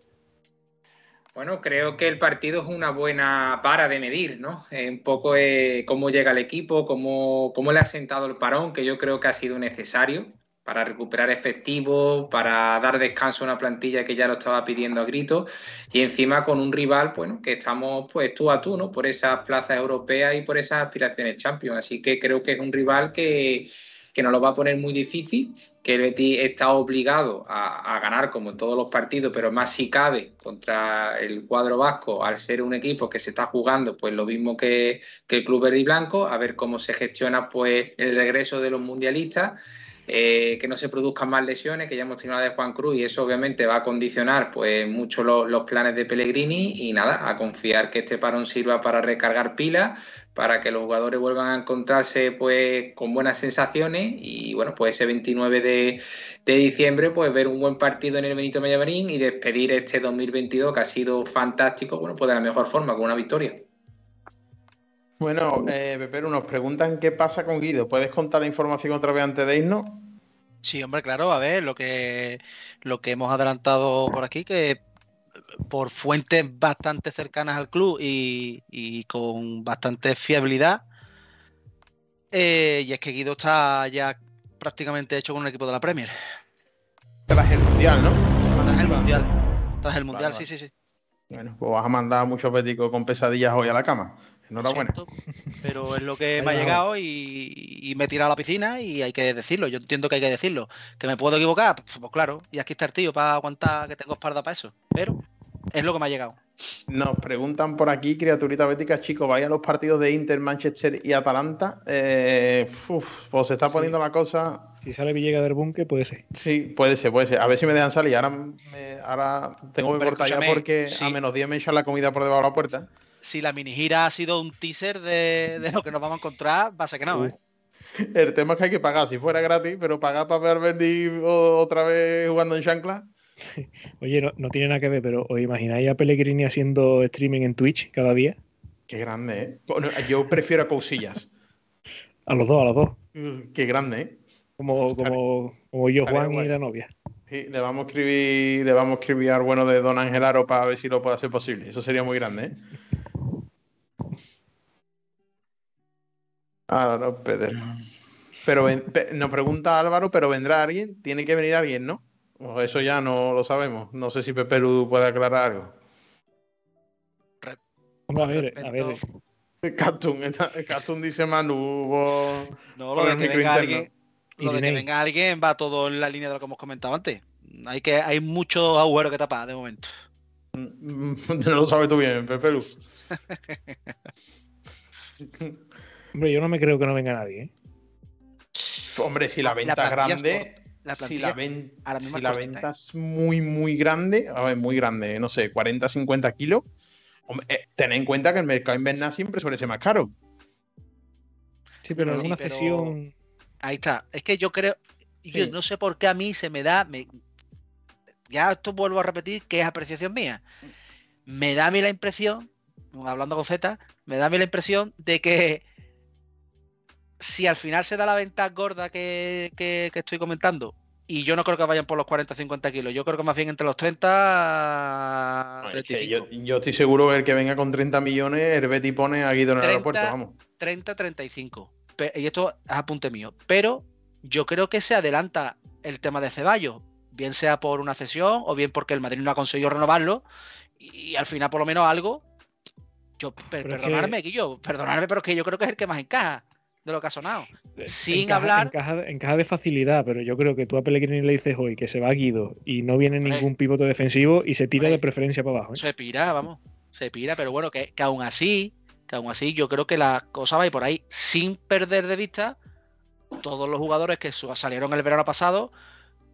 Bueno, creo que el partido es una buena para de medir, ¿no? Eh, un poco eh, cómo llega el equipo, cómo, cómo le ha sentado el parón, que yo creo que ha sido necesario para recuperar efectivo, para dar descanso a una plantilla que ya lo estaba pidiendo a grito, y encima con un rival, bueno, que estamos pues tú a tú, ¿no? Por esas plazas europeas y por esas aspiraciones Champions. Así que creo que es un rival que, que nos lo va a poner muy difícil, que el Betis está obligado a, ganar como en todos los partidos, pero más si cabe contra el cuadro vasco, al ser un equipo que se está jugando pues lo mismo que, que el Club Verde y Blanco, a ver cómo se gestiona pues el regreso de los mundialistas eh, que no se produzcan más lesiones, que ya hemos tenido la de Juan Cruz y eso obviamente va a condicionar pues mucho los planes de Pellegrini y nada, a confiar que este parón sirva para recargar pilas, para que los jugadores vuelvan a encontrarse pues con buenas sensaciones y bueno, pues ese 29 de, diciembre pues ver un buen partido en el Benito Mellaverín y despedir este 2022 que ha sido fantástico, bueno, pues de la mejor forma, con una victoria. Bueno, eh, nos preguntan qué pasa con Guido. ¿Puedes contar la información otra vez antes de irnos? Sí, hombre, claro, a ver, lo que, lo que hemos adelantado por aquí, que por fuentes bastante cercanas al club y, con bastante fiabilidad, eh, y es que Guido está ya prácticamente hecho con un equipo de la Premier. Tras este el Mundial, ¿no? Tras el Mundial. Tras el Mundial, sí, sí, sí. Bueno, pues vas a mandar muchos peticos con pesadillas hoy a la cama. Enhorabuena. pero es lo que me ha llegado y, me he tirado a la piscina y hay que decirlo. Yo entiendo que hay que decirlo. ¿Que me puedo equivocar? Pues, pues, claro. Y aquí está el tío para aguantar que tengo espalda para eso. Pero es lo que me ha llegado. Nos preguntan por aquí, criaturitas béticas chicos, vayan a los partidos de Inter, Manchester y Atalanta? Eh, pues se está poniendo la cosa. Si sale Villegas del búnker, puede ser. Sí, puede ser, puede ser. A ver si me dejan salir. Ahora, me, ahora tengo que cortar ya porque a menos 10 me echan la comida por debajo de la puerta si la mini gira ha sido un teaser de, lo que nos vamos a encontrar, va a ser que no, ¿eh? El tema es que hay que pagar, si fuera gratis, pero pagar para ver Bendy otra vez jugando en chancla. Oye, no, tiene nada que ver, pero ¿os imagináis a Pellegrini haciendo streaming en Twitch cada día? Qué grande, ¿eh? Yo prefiero a Cousillas. a los dos, a los dos. Mm, qué grande, ¿eh? Como, yo, Juan y la novia. Sí, le vamos a escribir, le vamos a escribir al bueno de Don Angelaro para ver si lo puede hacer posible. Eso sería muy grande, ¿eh? Ah, no Pedro. Pero nos pregunta Álvaro, pero vendrá alguien, tiene que venir alguien, ¿no? Pues eso ya no lo sabemos. No sé si Pepe Lu puede aclarar algo. Vamos a ver, a ver. Catun dice Manu. No, lo, de que, venga alguien, lo de que venga alguien va todo en la línea de lo que hemos comentado antes. Hay, que, hay mucho que tapar de momento. Mm, mm, no lo sabes tú bien, Pepe Lu. Hombre, yo no me creo que no venga nadie. ¿eh? Hombre, si la venta es grande. si la, venta ¿eh? es muy, muy grande, a ver, muy grande, no sé, 40, 50 kilos, eh, tened en cuenta que el mercado invernal siempre suele ser más caro. Sí, pero en una cesión. Ahí está. Es que yo creo. Yo no sé por qué a mí se me da. Ya esto vuelvo a repetir que es apreciación mía. Me da a mí la impresión, hablando con Z, me da a mí la impresión de que si al final se da la venta gorda que, estoy comentando, y yo no creo que vayan por los 40-50 kilos. Yo creo que más bien entre los 30. Yo, estoy seguro que el que venga con 30 millones, el pone aquí Guido en el aeropuerto, vamos. 30-35. Y esto es apunte mío. Pero yo creo que se adelanta el tema de Ceballos, bien sea por una cesión o bien porque el Madrid no ha conseguido renovarlo. Y, al final, por lo menos, algo. Yo, perdonarme, Guillo, perdonarme, pero es que yo creo que es el que más encaja de lo que ha sonado. Eh, sin hablar. Encaja, de facilidad, pero yo creo que tú a Pelegrini le dices hoy que se va Guido y no viene ningún pivote defensivo y se tira de preferencia para abajo. ¿eh? Se pira, vamos. Se pira, pero bueno, que, aún así, aún así yo creo que la cosa va a ir por ahí sin perder de vista todos los jugadores que salieron el verano pasado,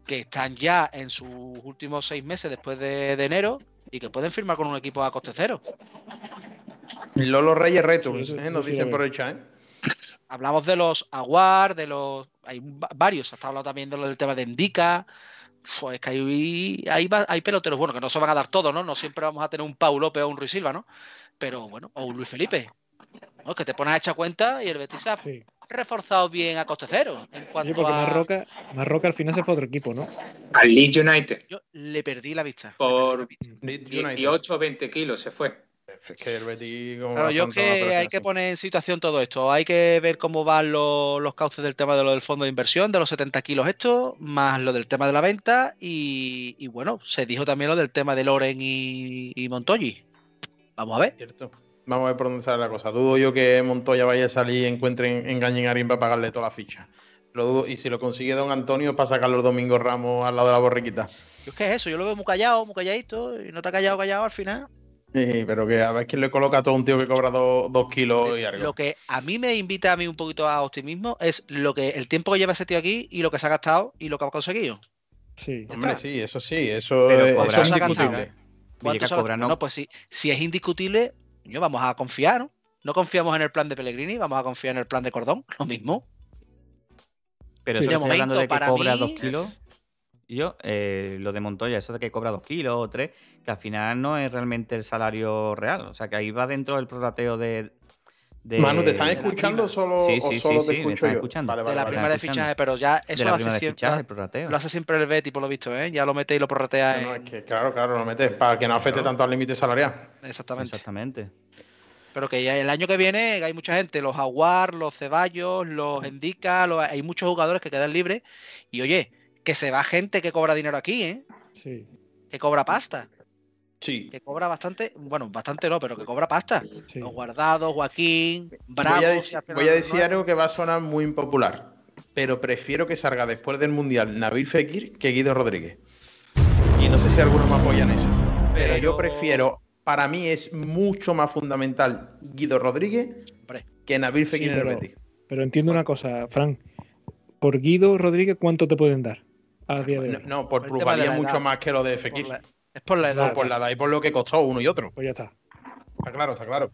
que están ya en sus últimos seis meses después de, enero y que pueden firmar con un equipo a coste cero. Lolo Reyes returns ¿eh? nos dicen por el chat. ¿eh? Hablamos de los Aguar, de los. Hay varios, hasta hablado también del tema de indica Pues que hay, hay, peloteros, bueno, que no se van a dar todo ¿no? No siempre vamos a tener un Pau López o un Ruiz Silva, ¿no? Pero bueno, o un Luis Felipe. Que te pones a echar cuenta y el Betis ha reforzado bien a coste cero. En cuanto a... Marroca, al final se fue otro equipo, ¿no? Al Leeds United. Yo le perdí la vista. Por 18 o 20 kilos se fue yo que hay que poner en situación todo esto. Hay que ver cómo van los, los cauces del tema de lo del fondo de inversión, de los 70 kilos esto, más lo del tema de la venta. Y, bueno, se dijo también lo del tema de Loren y, y Montoyi. Vamos a ver. Vamos a ver por dónde sale la cosa. Dudo yo que Montoya vaya a salir y encuentren, engañen a para pagarle toda la ficha. Y si lo consigue Don Antonio, para sacar los Domingos Ramos al lado de la borriquita. Yo es que es eso, yo lo veo muy callado, muy calladito, y no te ha callado, callado al final. Sí, pero que a ver quién le coloca a todo un tío que cobra dos kilos y algo. Lo que a mí me invita a mí un poquito a optimismo es lo que el tiempo que lleva ese tío aquí y lo que se ha gastado y lo que ha conseguido. Sí. Hombre, sí, eso sí, eso, es, indiscutible. no? pues si es indiscutible, yo vamos a confiar, ¿no? No confiamos en el plan de Pellegrini, vamos a confiar en el plan de Cordón, lo mismo. Pero estoy hablando de que cobra dos kilos yo, eh, lo de Montoya, eso de que cobra dos kilos o tres, que al final no es realmente el salario real. O sea, que ahí va dentro del prorrateo de. de ¿te están escuchando solo, sí, sí, o solo sí, te me escuchando. de la primera de fichaje, pero ya eso lo, hace siempre, el prorrateo. lo hace siempre el por lo visto, ¿eh? Ya lo mete y lo prorratea. No, es que, claro, claro, lo metes para que no afecte tanto al límite salarial. Exactamente. Exactamente. Pero que ya el año que viene hay mucha gente, los Aguar, los Ceballos, los Endica, hay muchos jugadores que quedan libres. Y oye, que se va gente que cobra dinero aquí, ¿eh? Sí. Que cobra pasta. Sí. Que cobra bastante, bueno, bastante no, pero que cobra pasta. Los guardados, Joaquín, Voy a, decir, algo que va a sonar muy impopular, pero prefiero que salga después del Mundial Nabil Fekir que Guido Rodríguez. Y no sé si algunos me apoyan eso. Pero, yo prefiero, para mí es mucho más fundamental Guido Rodríguez que Nabil Fekir Pero entiendo una cosa, Frank. Por Guido Rodríguez, ¿cuánto te pueden dar? No, por, mucho más que lo de es por la edad. y por lo que costó uno y otro. Pues ya está. Está claro, está claro.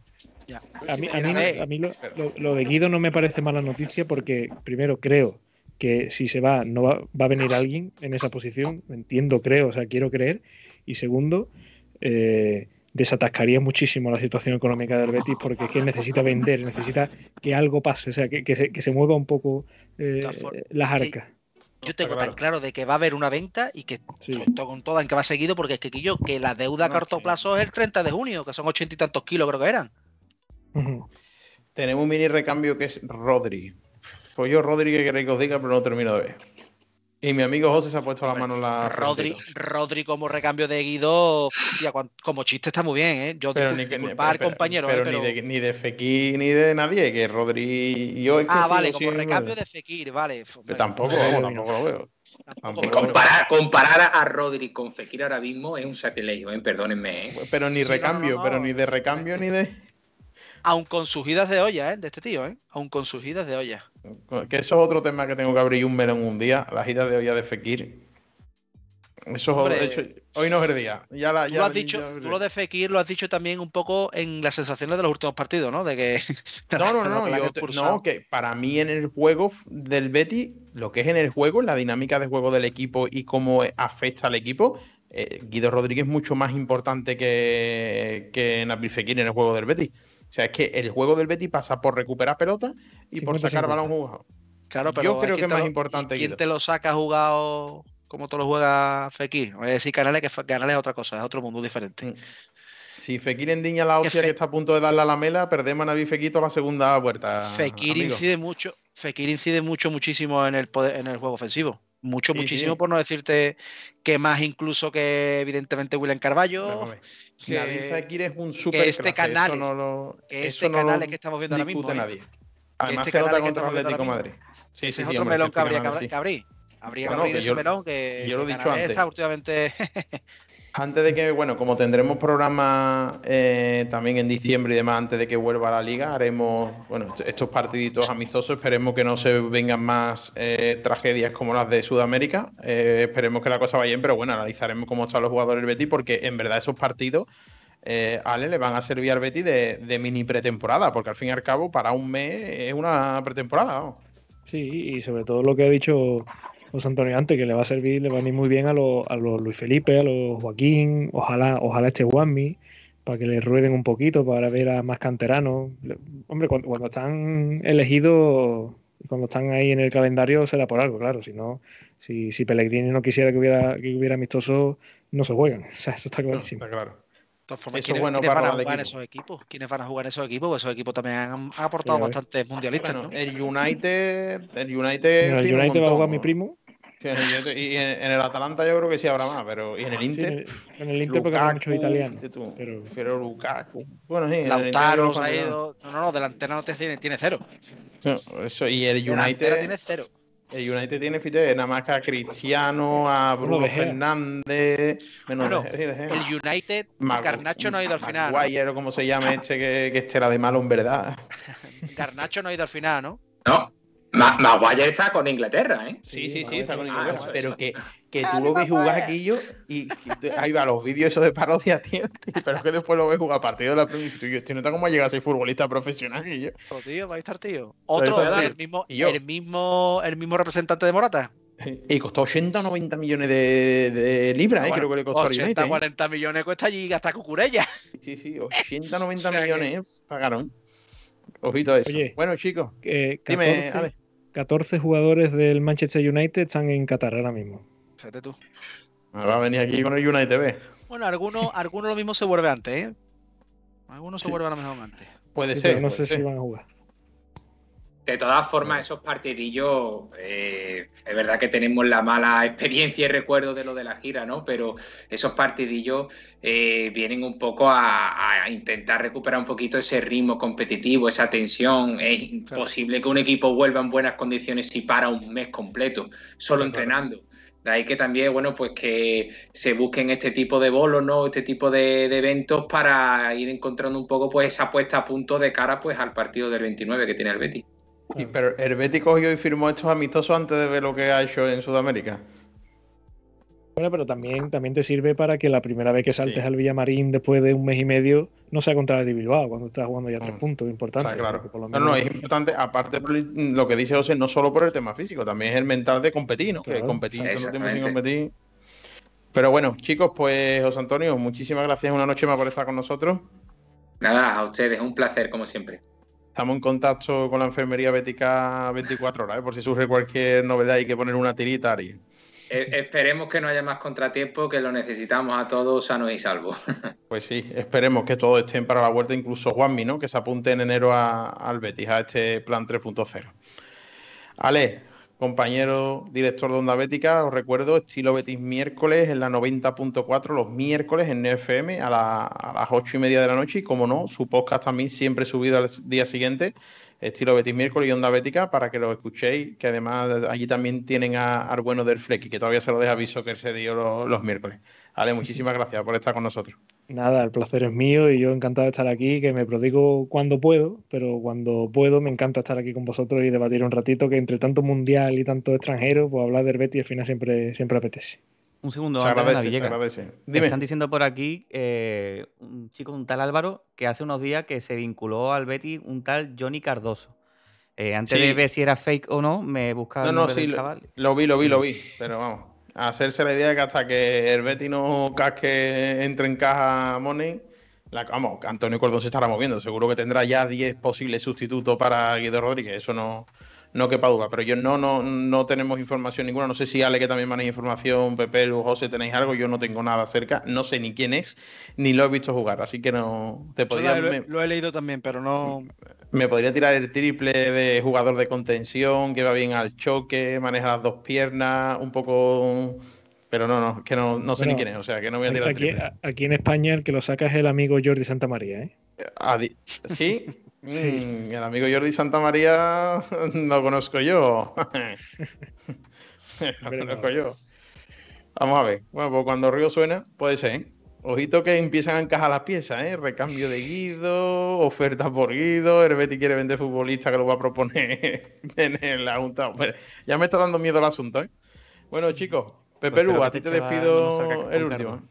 A mí, a mí, lo, de Guido no me parece mala noticia porque, primero, creo que si se va, no va, a venir alguien en esa posición. Entiendo, creo, o sea, quiero creer. Y segundo, eh, desatascaría muchísimo la situación económica del Betis porque es que necesita vender, necesita que algo pase, o sea, que, se, mueva un poco eh, las arcas yo tengo tan claro de que va a haber una venta y que con toda en que va seguido, porque es que yo que la deuda a corto plazo es el 30 de junio, que son ochenta y tantos kilos, creo que eran. Tenemos un mini recambio que es Rodri. Pues yo, Rodri, que queréis que os diga, pero no termino de ver. Y mi amigo José se ha puesto la mano en la. Rodri, Rodri como recambio de Guido, como chiste está muy bien, ¿eh? Yo pero ni compañero. ¿eh? Ni, de, ni Fekir ni de nadie, que Rodri y yo. Ah, vale, como recambio de Fekir, vale. tampoco, tampoco lo veo. comparar, a Rodri con Fekir ahora mismo es un sacrilegio, ¿eh? perdónenme. ¿eh? Pero ni recambio, pero ni de recambio ni de. Aún con sus de olla, ¿eh? De este tío, ¿eh? Aún con sus de olla. Que eso es otro tema que tengo que abrir un melón un día, la gira de hoy de Fekir. Eso hecho, hoy no es el día. lo has dicho, tú lo de Fekir lo has dicho también un poco en las sensaciones de los últimos partidos, ¿no? De que no, no, no, no, que para mí en el juego del Betty, lo que es en el juego, la dinámica de juego del equipo y cómo afecta al equipo, eh, Guido Rodríguez es mucho más importante que, que Nabil Fekir en el juego del Betty. O sea, es que el juego del Betty pasa por recuperar pelota y por sacar balón jugado. Claro, pero yo creo que es más importante. ¿Quién te lo saca jugado como te lo juega Fekir? Voy a decir Canales que Canales es otra cosa, es otro mundo diferente. Mm. Si Fekir endiña la hostia que, está a punto de darle a la mela, perdemos a Fekito la segunda vuelta. Fekir incide mucho, Fekir incide mucho, muchísimo en el poder, en el juego ofensivo mucho, muchísimo, por no decirte que más incluso que evidentemente William Carballo. Que, David Fekir es un super este que este canal, que este no canal que estamos viendo ahora mismo. ¿eh? Nadie. Además este se nota contra el Atlético Madrid. Sí, ese es otro melón que habría que abrir. Habría que abrir ese melón que yo lo he dicho antes. últimamente antes de que, bueno, como tendremos programa eh, también en diciembre y demás, antes de que vuelva a la liga, haremos, bueno, estos partiditos amistosos. Esperemos que no se vengan más eh, tragedias como las de Sudamérica. Eh, esperemos que la cosa vaya bien, pero bueno, analizaremos cómo están los jugadores Betty, porque en verdad esos partidos, Ale, le van a servir al Betty de, mini pretemporada, porque al fin y al cabo, para un mes es una pretemporada. Sí, y sobre todo lo que ha dicho José Antonio antes, que le va a servir, le va a venir muy bien a los, a Luis Felipe, a los Joaquín, ojalá, ojalá este Guami, para que le rueden un poquito, para ver a más canteranos. Hombre, cuando, están elegidos cuando están ahí en el calendario será por algo, claro. Si no, si, si Pellegrini no quisiera que hubiera, que hubiera amistoso, no se juegan. O sea, eso está clarísimo. está claro. De todas formas, ¿quiénes, bueno para van jugar esos equipos? ¿Quiénes van a jugar esos equipos? Porque esos equipos también han, aportado bastante bastantes mundialistas, ¿no? El United, el United, el United va a jugar mi primo y en, el Atalanta yo creo que sí habrá más, pero y en el ah, Inter. en el Inter porque hay muchos italianos. Pero... pero, Lukaku. Bueno, sí. Lautaro se ha ido. No, no, no, delantera no tiene, tiene cero. eso, y el United. El tiene cero. El United tiene fíjate, nada más que a Cristiano, a Bruno Fernández. Menos de, el United, Carnacho no ha ido al final. Maguire, como se llama este que, que este era de malo en verdad. Carnacho no ha ido al final, ¿no? No. Ma Maguire está con Inglaterra, ¿eh? Sí, sí, sí, está con ah, Inglaterra. pero que, que ah, tú lo ves jugar aquí yo y ahí va los vídeos esos de parodia, tío, Pero Pero que después lo ves jugar partido de la Premier y tú, tío, no está cómo llega a ser futbolista profesional, y yo. tío, va a estar, tío. Otro, ¿verdad? el mismo, el, mismo, el mismo representante de Morata. Y costó 80 o 90 millones de, libras, eh, creo que le costó 80, o 40 millones cuesta allí hasta Cucurella. Sí, sí, 80, o 90 millones eh, pagaron. Ojito a eso. bueno, chicos, dime, ¿sabes? 14 jugadores del Manchester United están en Qatar ahora mismo. Fíjate tú. Ahora venir aquí con el United B. Bueno, algunos alguno lo mismo se vuelve antes, ¿eh? Algunos se vuelven a lo mejor antes. Puede ser. no sé si van a jugar de todas formas, esos partidillos, eh, es verdad que tenemos la mala experiencia y recuerdo de lo de la gira, ¿no? Pero esos partidillos eh, vienen un poco a, intentar recuperar un poquito ese ritmo competitivo, esa tensión. Es imposible que un equipo vuelva en buenas condiciones si para un mes completo, solo entrenando. De ahí que también, bueno, pues que se busquen este tipo de bolos, ¿no? Este tipo de, eventos para ir encontrando un poco pues esa puesta a punto de cara pues al partido del 29 que tiene el Betis pero Herbético yo cogió firmó estos amistosos antes de ver lo que ha hecho en Sudamérica. Bueno, pero también, también te sirve para que la primera vez que saltes al Villamarín después de un mes y medio no sea contra el de cuando estás jugando ya tres mm. puntos, importante. No, no, es importante, aparte lo que dice José, no solo por el tema físico, también es el mental de competir, ¿no? competir competir. Pero bueno, chicos, pues José Antonio, muchísimas gracias una noche más por estar con nosotros. Nada, a ustedes, un placer como siempre estamos en contacto con la enfermería bética 24 horas, ¿eh? por si surge cualquier novedad hay que poner una tirita, Ari. Eh, esperemos que no haya más contratiempo, que lo necesitamos a todos sanos y salvos. Pues sí, esperemos que todos estén para la vuelta, incluso Juanmi, ¿no? que se apunte en enero al Betis, a este plan 3.0. Ale, compañero director de Onda Bética, os recuerdo, estilo Betis miércoles en la 90.4, los miércoles en FM a, las 8 y media de la noche. Y como no, su podcast también siempre subido al día siguiente, estilo Betis miércoles y Onda Bética, para que lo escuchéis, que además allí también tienen a, al bueno del y que todavía se lo deja aviso que se dio los, los miércoles. Ale, muchísimas gracias por estar con nosotros. Nada, el placer es mío y yo encantado de estar aquí, que me prodigo cuando puedo, pero cuando puedo me encanta estar aquí con vosotros y debatir un ratito, que entre tanto mundial y tanto extranjero, pues hablar del Betty al final siempre, siempre apetece. Un segundo, se agradece, Están diciendo por aquí eh, un chico, un tal Álvaro, que hace unos días que se vinculó al Betty un tal Johnny Cardoso. Eh, antes de ver si era fake o no, me buscaba. No, no, sí, lo vi, lo vi, lo vi, pero vamos hacerse la idea de que hasta que el Betty no casque entre en caja Money, la, vamos, Antonio Cordón se estará moviendo. Seguro que tendrá ya 10 posibles sustitutos para Guido Rodríguez. Eso no, no quepa duda. Pero yo no, no, no tenemos información ninguna. No sé si Ale, que también maneja información, Pepe, o José, tenéis algo. Yo no tengo nada cerca. No sé ni quién es, ni lo he visto jugar. Así que no. Te podría, lo, he, leído también, pero no. Me podría tirar el triple de jugador de contención, que va bien al choque, maneja las dos piernas, un poco. Pero no, no, que no, sé ni quién es, o sea, que no voy a tirar. el triple. aquí en España el que lo saca es el amigo Jordi Santa María, ¿eh? ¿Sí? Sí. el amigo Jordi Santa María no conozco yo. no conozco yo. Vamos a ver. Bueno, pues cuando Río suena, puede ser. ¿eh? Ojito que empiezan a encajar las piezas, ¿eh? Recambio de Guido, oferta por Guido, Herbeti quiere vender futbolista que lo va a proponer en la Junta. ya me está dando miedo el asunto, ¿eh? Bueno, chicos, Pepe pues a ti te despido el último.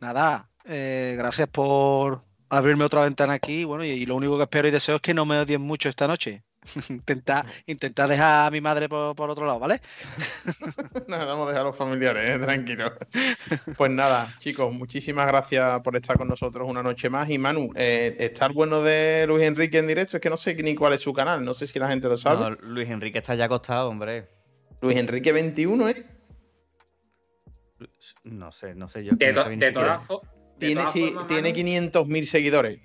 Nada, eh, gracias por, abrirme otra ventana aquí, bueno, y, lo único que espero y deseo es que no me odien mucho esta noche. intentar, dejar a mi madre por, otro lado, ¿vale? nada, vamos a dejar a los familiares, tranquilos. Eh, tranquilo. Pues nada, chicos, muchísimas gracias por estar con nosotros una noche más. Y Manu, eh, estar bueno de Luis Enrique en directo, es que no sé ni cuál es su canal, no sé si la gente lo sabe. Luis Enrique está ya acostado, hombre. Luis Enrique 21, ¿eh? No sé, no sé yo. De, tiene, 500.000 seguidores.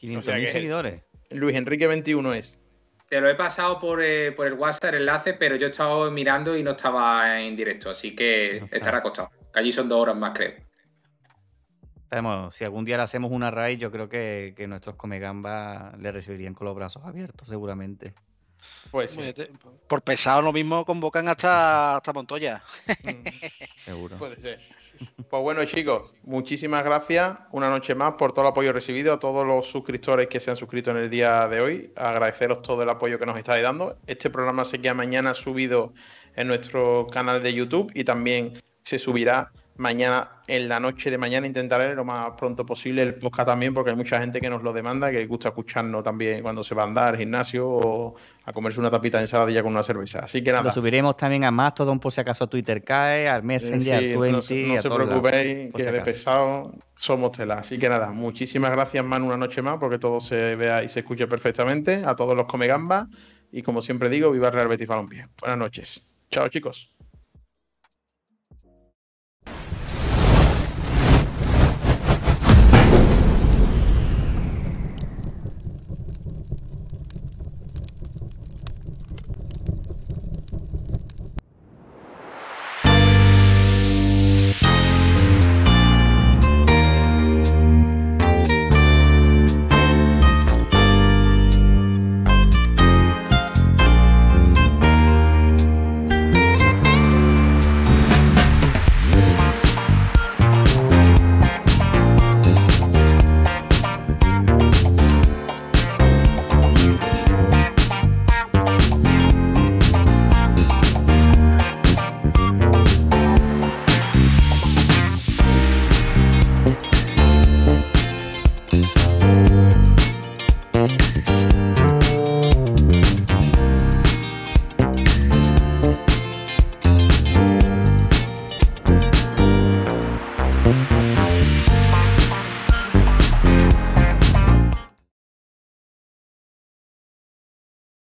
500.000 seguidores. Luis Enrique 21 es. Te lo he pasado eh, por, el WhatsApp, el enlace, pero yo estaba mirando y no estaba en directo, así que estará acostado. Que allí son dos horas más, creo. si algún día le hacemos una raid, yo creo que, que nuestros comegambas le recibirían con los brazos abiertos, seguramente. Pues Por pesado lo mismo convocan hasta, hasta Montoya. Mm. seguro. Puede ser. Pues bueno, chicos, muchísimas gracias una noche más por todo el apoyo recibido, a todos los suscriptores que se han suscrito en el día de hoy. Agradeceros todo el apoyo que nos estáis dando. Este programa se queda mañana subido en nuestro canal de YouTube y también se subirá Mañana, en la noche de mañana, intentaré lo más pronto posible el podcast también, porque hay mucha gente que nos lo demanda, que gusta escucharnos también cuando se va a andar al gimnasio o a comerse una tapita de ensaladilla con una cerveza. Así que nada. Lo subiremos también a Mastodon por si acaso Twitter cae, al Messenger, en día Twenty. No, se, no preocupéis, que de pesado somos tela. Así que nada, muchísimas gracias, Manu, una noche más, porque todo se vea y se escuche perfectamente. A todos los comegambas. Y como siempre digo, viva Real Betis Balompié. Buenas noches. Chao, chicos.